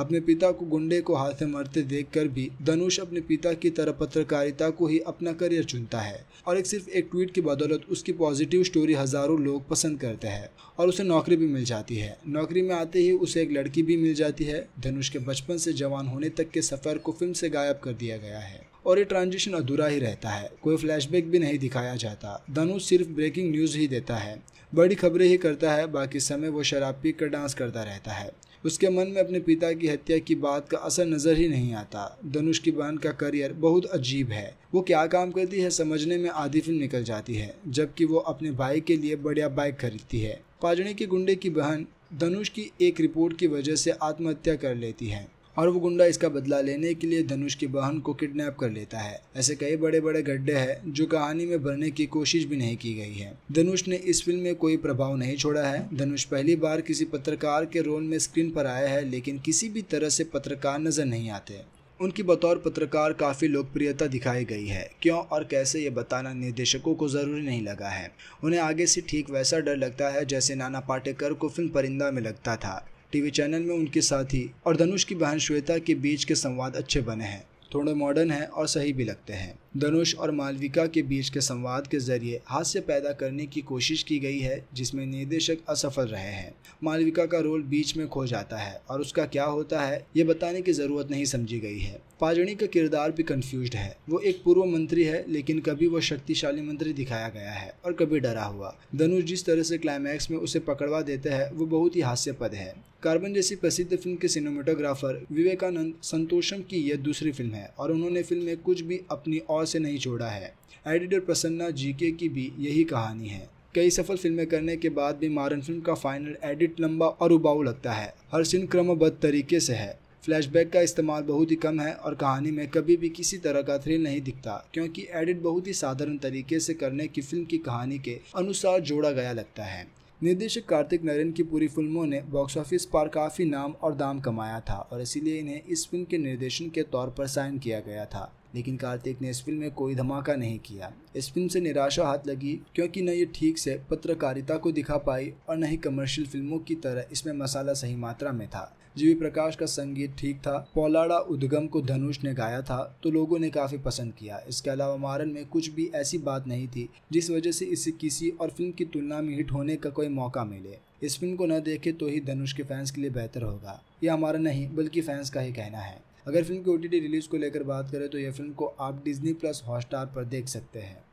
अपने पिता को गुंडे को हाथ से मरते देखकर भी धनुष अपने पिता की तरह पत्रकारिता को ही अपना करियर चुनता है और एक सिर्फ एक ट्वीट की बदौलत उसकी पॉजिटिव स्टोरी हजारों लोग पसंद करते हैं और उसे नौकरी भी मिल जाती है नौकरी में आते ही उसे एक लड़की भी मिल जाती है धनुष के बचपन से जवान होने तक के सफ़र को फिल्म से गायब कर दिया गया है और ये ट्रांजिशन अधूरा ही रहता है कोई फ्लैशबैक भी नहीं दिखाया जाता धनुष सिर्फ ब्रेकिंग न्यूज़ ही देता है बड़ी खबरें ही करता है बाकी समय वो शराब पी कर डांस करता रहता है उसके मन में अपने पिता की हत्या की बात का असर नज़र ही नहीं आता धनुष की बहन का करियर बहुत अजीब है वो क्या काम करती है समझने में आधी फिल्म निकल जाती है जबकि वो अपने भाई के लिए बढ़िया बाइक खरीदती है पाजड़े के गुंडे की बहन धनुष की एक रिपोर्ट की वजह से आत्महत्या कर लेती है और वो गुंडा इसका बदला लेने के लिए धनुष की बहन को किडनैप कर लेता है ऐसे कई बड़े बड़े गड्ढे हैं जो कहानी में भरने की कोशिश भी नहीं की गई है धनुष ने इस फिल्म में कोई प्रभाव नहीं छोड़ा है धनुष पहली बार किसी पत्रकार के रोल में स्क्रीन पर आया है लेकिन किसी भी तरह से पत्रकार नजर नहीं आते उनकी बतौर पत्रकार काफ़ी लोकप्रियता दिखाई गई है क्यों और कैसे ये बताना निर्देशकों को ज़रूरी नहीं लगा है उन्हें आगे से ठीक वैसा डर लगता है जैसे नाना पाटेकर को फिल्म परिंदा में लगता था टीवी चैनल में उनके साथी और धनुष की बहन श्वेता के बीच के संवाद अच्छे बने हैं थोड़े मॉडर्न हैं और सही भी लगते हैं धनुष और मालविका के बीच के संवाद के जरिए हास्य पैदा करने की कोशिश की गई है जिसमें निर्देशक असफल रहे हैं मालविका का रोल बीच में खो जाता है और उसका क्या होता है ये बताने की ज़रूरत नहीं समझी गई है पाजणी का किरदार भी कंफ्यूज है वो एक पूर्व मंत्री है लेकिन कभी वो शक्तिशाली मंत्री दिखाया गया है और कभी डरा हुआ धनुष जिस तरह से क्लाइमैक्स में उसे पकड़वा देते हैं वो बहुत ही हास्यपद है कार्बन जैसी प्रसिद्ध फिल्म के सिनेमाटोग्राफर विवेकानंद संतोषम की यह दूसरी फिल्म है और उन्होंने फिल्म में कुछ भी अपनी और और से नहीं छोड़ा है एडिटर प्रसन्ना जीके की भी यही कहानी है कई सफल फिल्में करने के बाद भी मारन फिल्म का फाइनल एडिट लंबा और उबाऊ लगता है हर सीन क्रमबद्ध तरीके से है फ्लैशबैक का इस्तेमाल बहुत ही कम है और कहानी में कभी भी किसी तरह का थ्रिल नहीं दिखता क्योंकि एडिट बहुत ही साधारण तरीके से करने की फिल्म की कहानी के अनुसार जोड़ा गया लगता है निर्देशक कार्तिक नरेन की पूरी फिल्मों ने बॉक्स ऑफिस पर काफ़ी नाम और दाम कमाया था और इसीलिए इन्हें इस फिल्म के निर्देशन के तौर पर साइन किया गया था लेकिन कार्तिक ने इस फिल्म में कोई धमाका नहीं किया इस फिल्म से निराशा हाथ लगी क्योंकि न ये ठीक से पत्रकारिता को दिखा पाई और न ही कमर्शियल फिल्मों की तरह इसमें मसाला सही मात्रा में था जीवी प्रकाश का संगीत ठीक था पौलाड़ा उद्गम को धनुष ने गाया था तो लोगों ने काफी पसंद किया इसके अलावा मारन में कुछ भी ऐसी बात नहीं थी जिस वजह से इसे किसी और फिल्म की तुलना में हिट होने का कोई मौका मिले इस फिल्म को न देखे तो ही धनुष के फैंस के लिए बेहतर होगा यह हमारा नहीं बल्कि फैंस का ही कहना है अगर फिल्म के ओ रिलीज़ को लेकर बात करें तो यह फिल्म को आप डिज़नी प्लस हॉटस्टार पर देख सकते हैं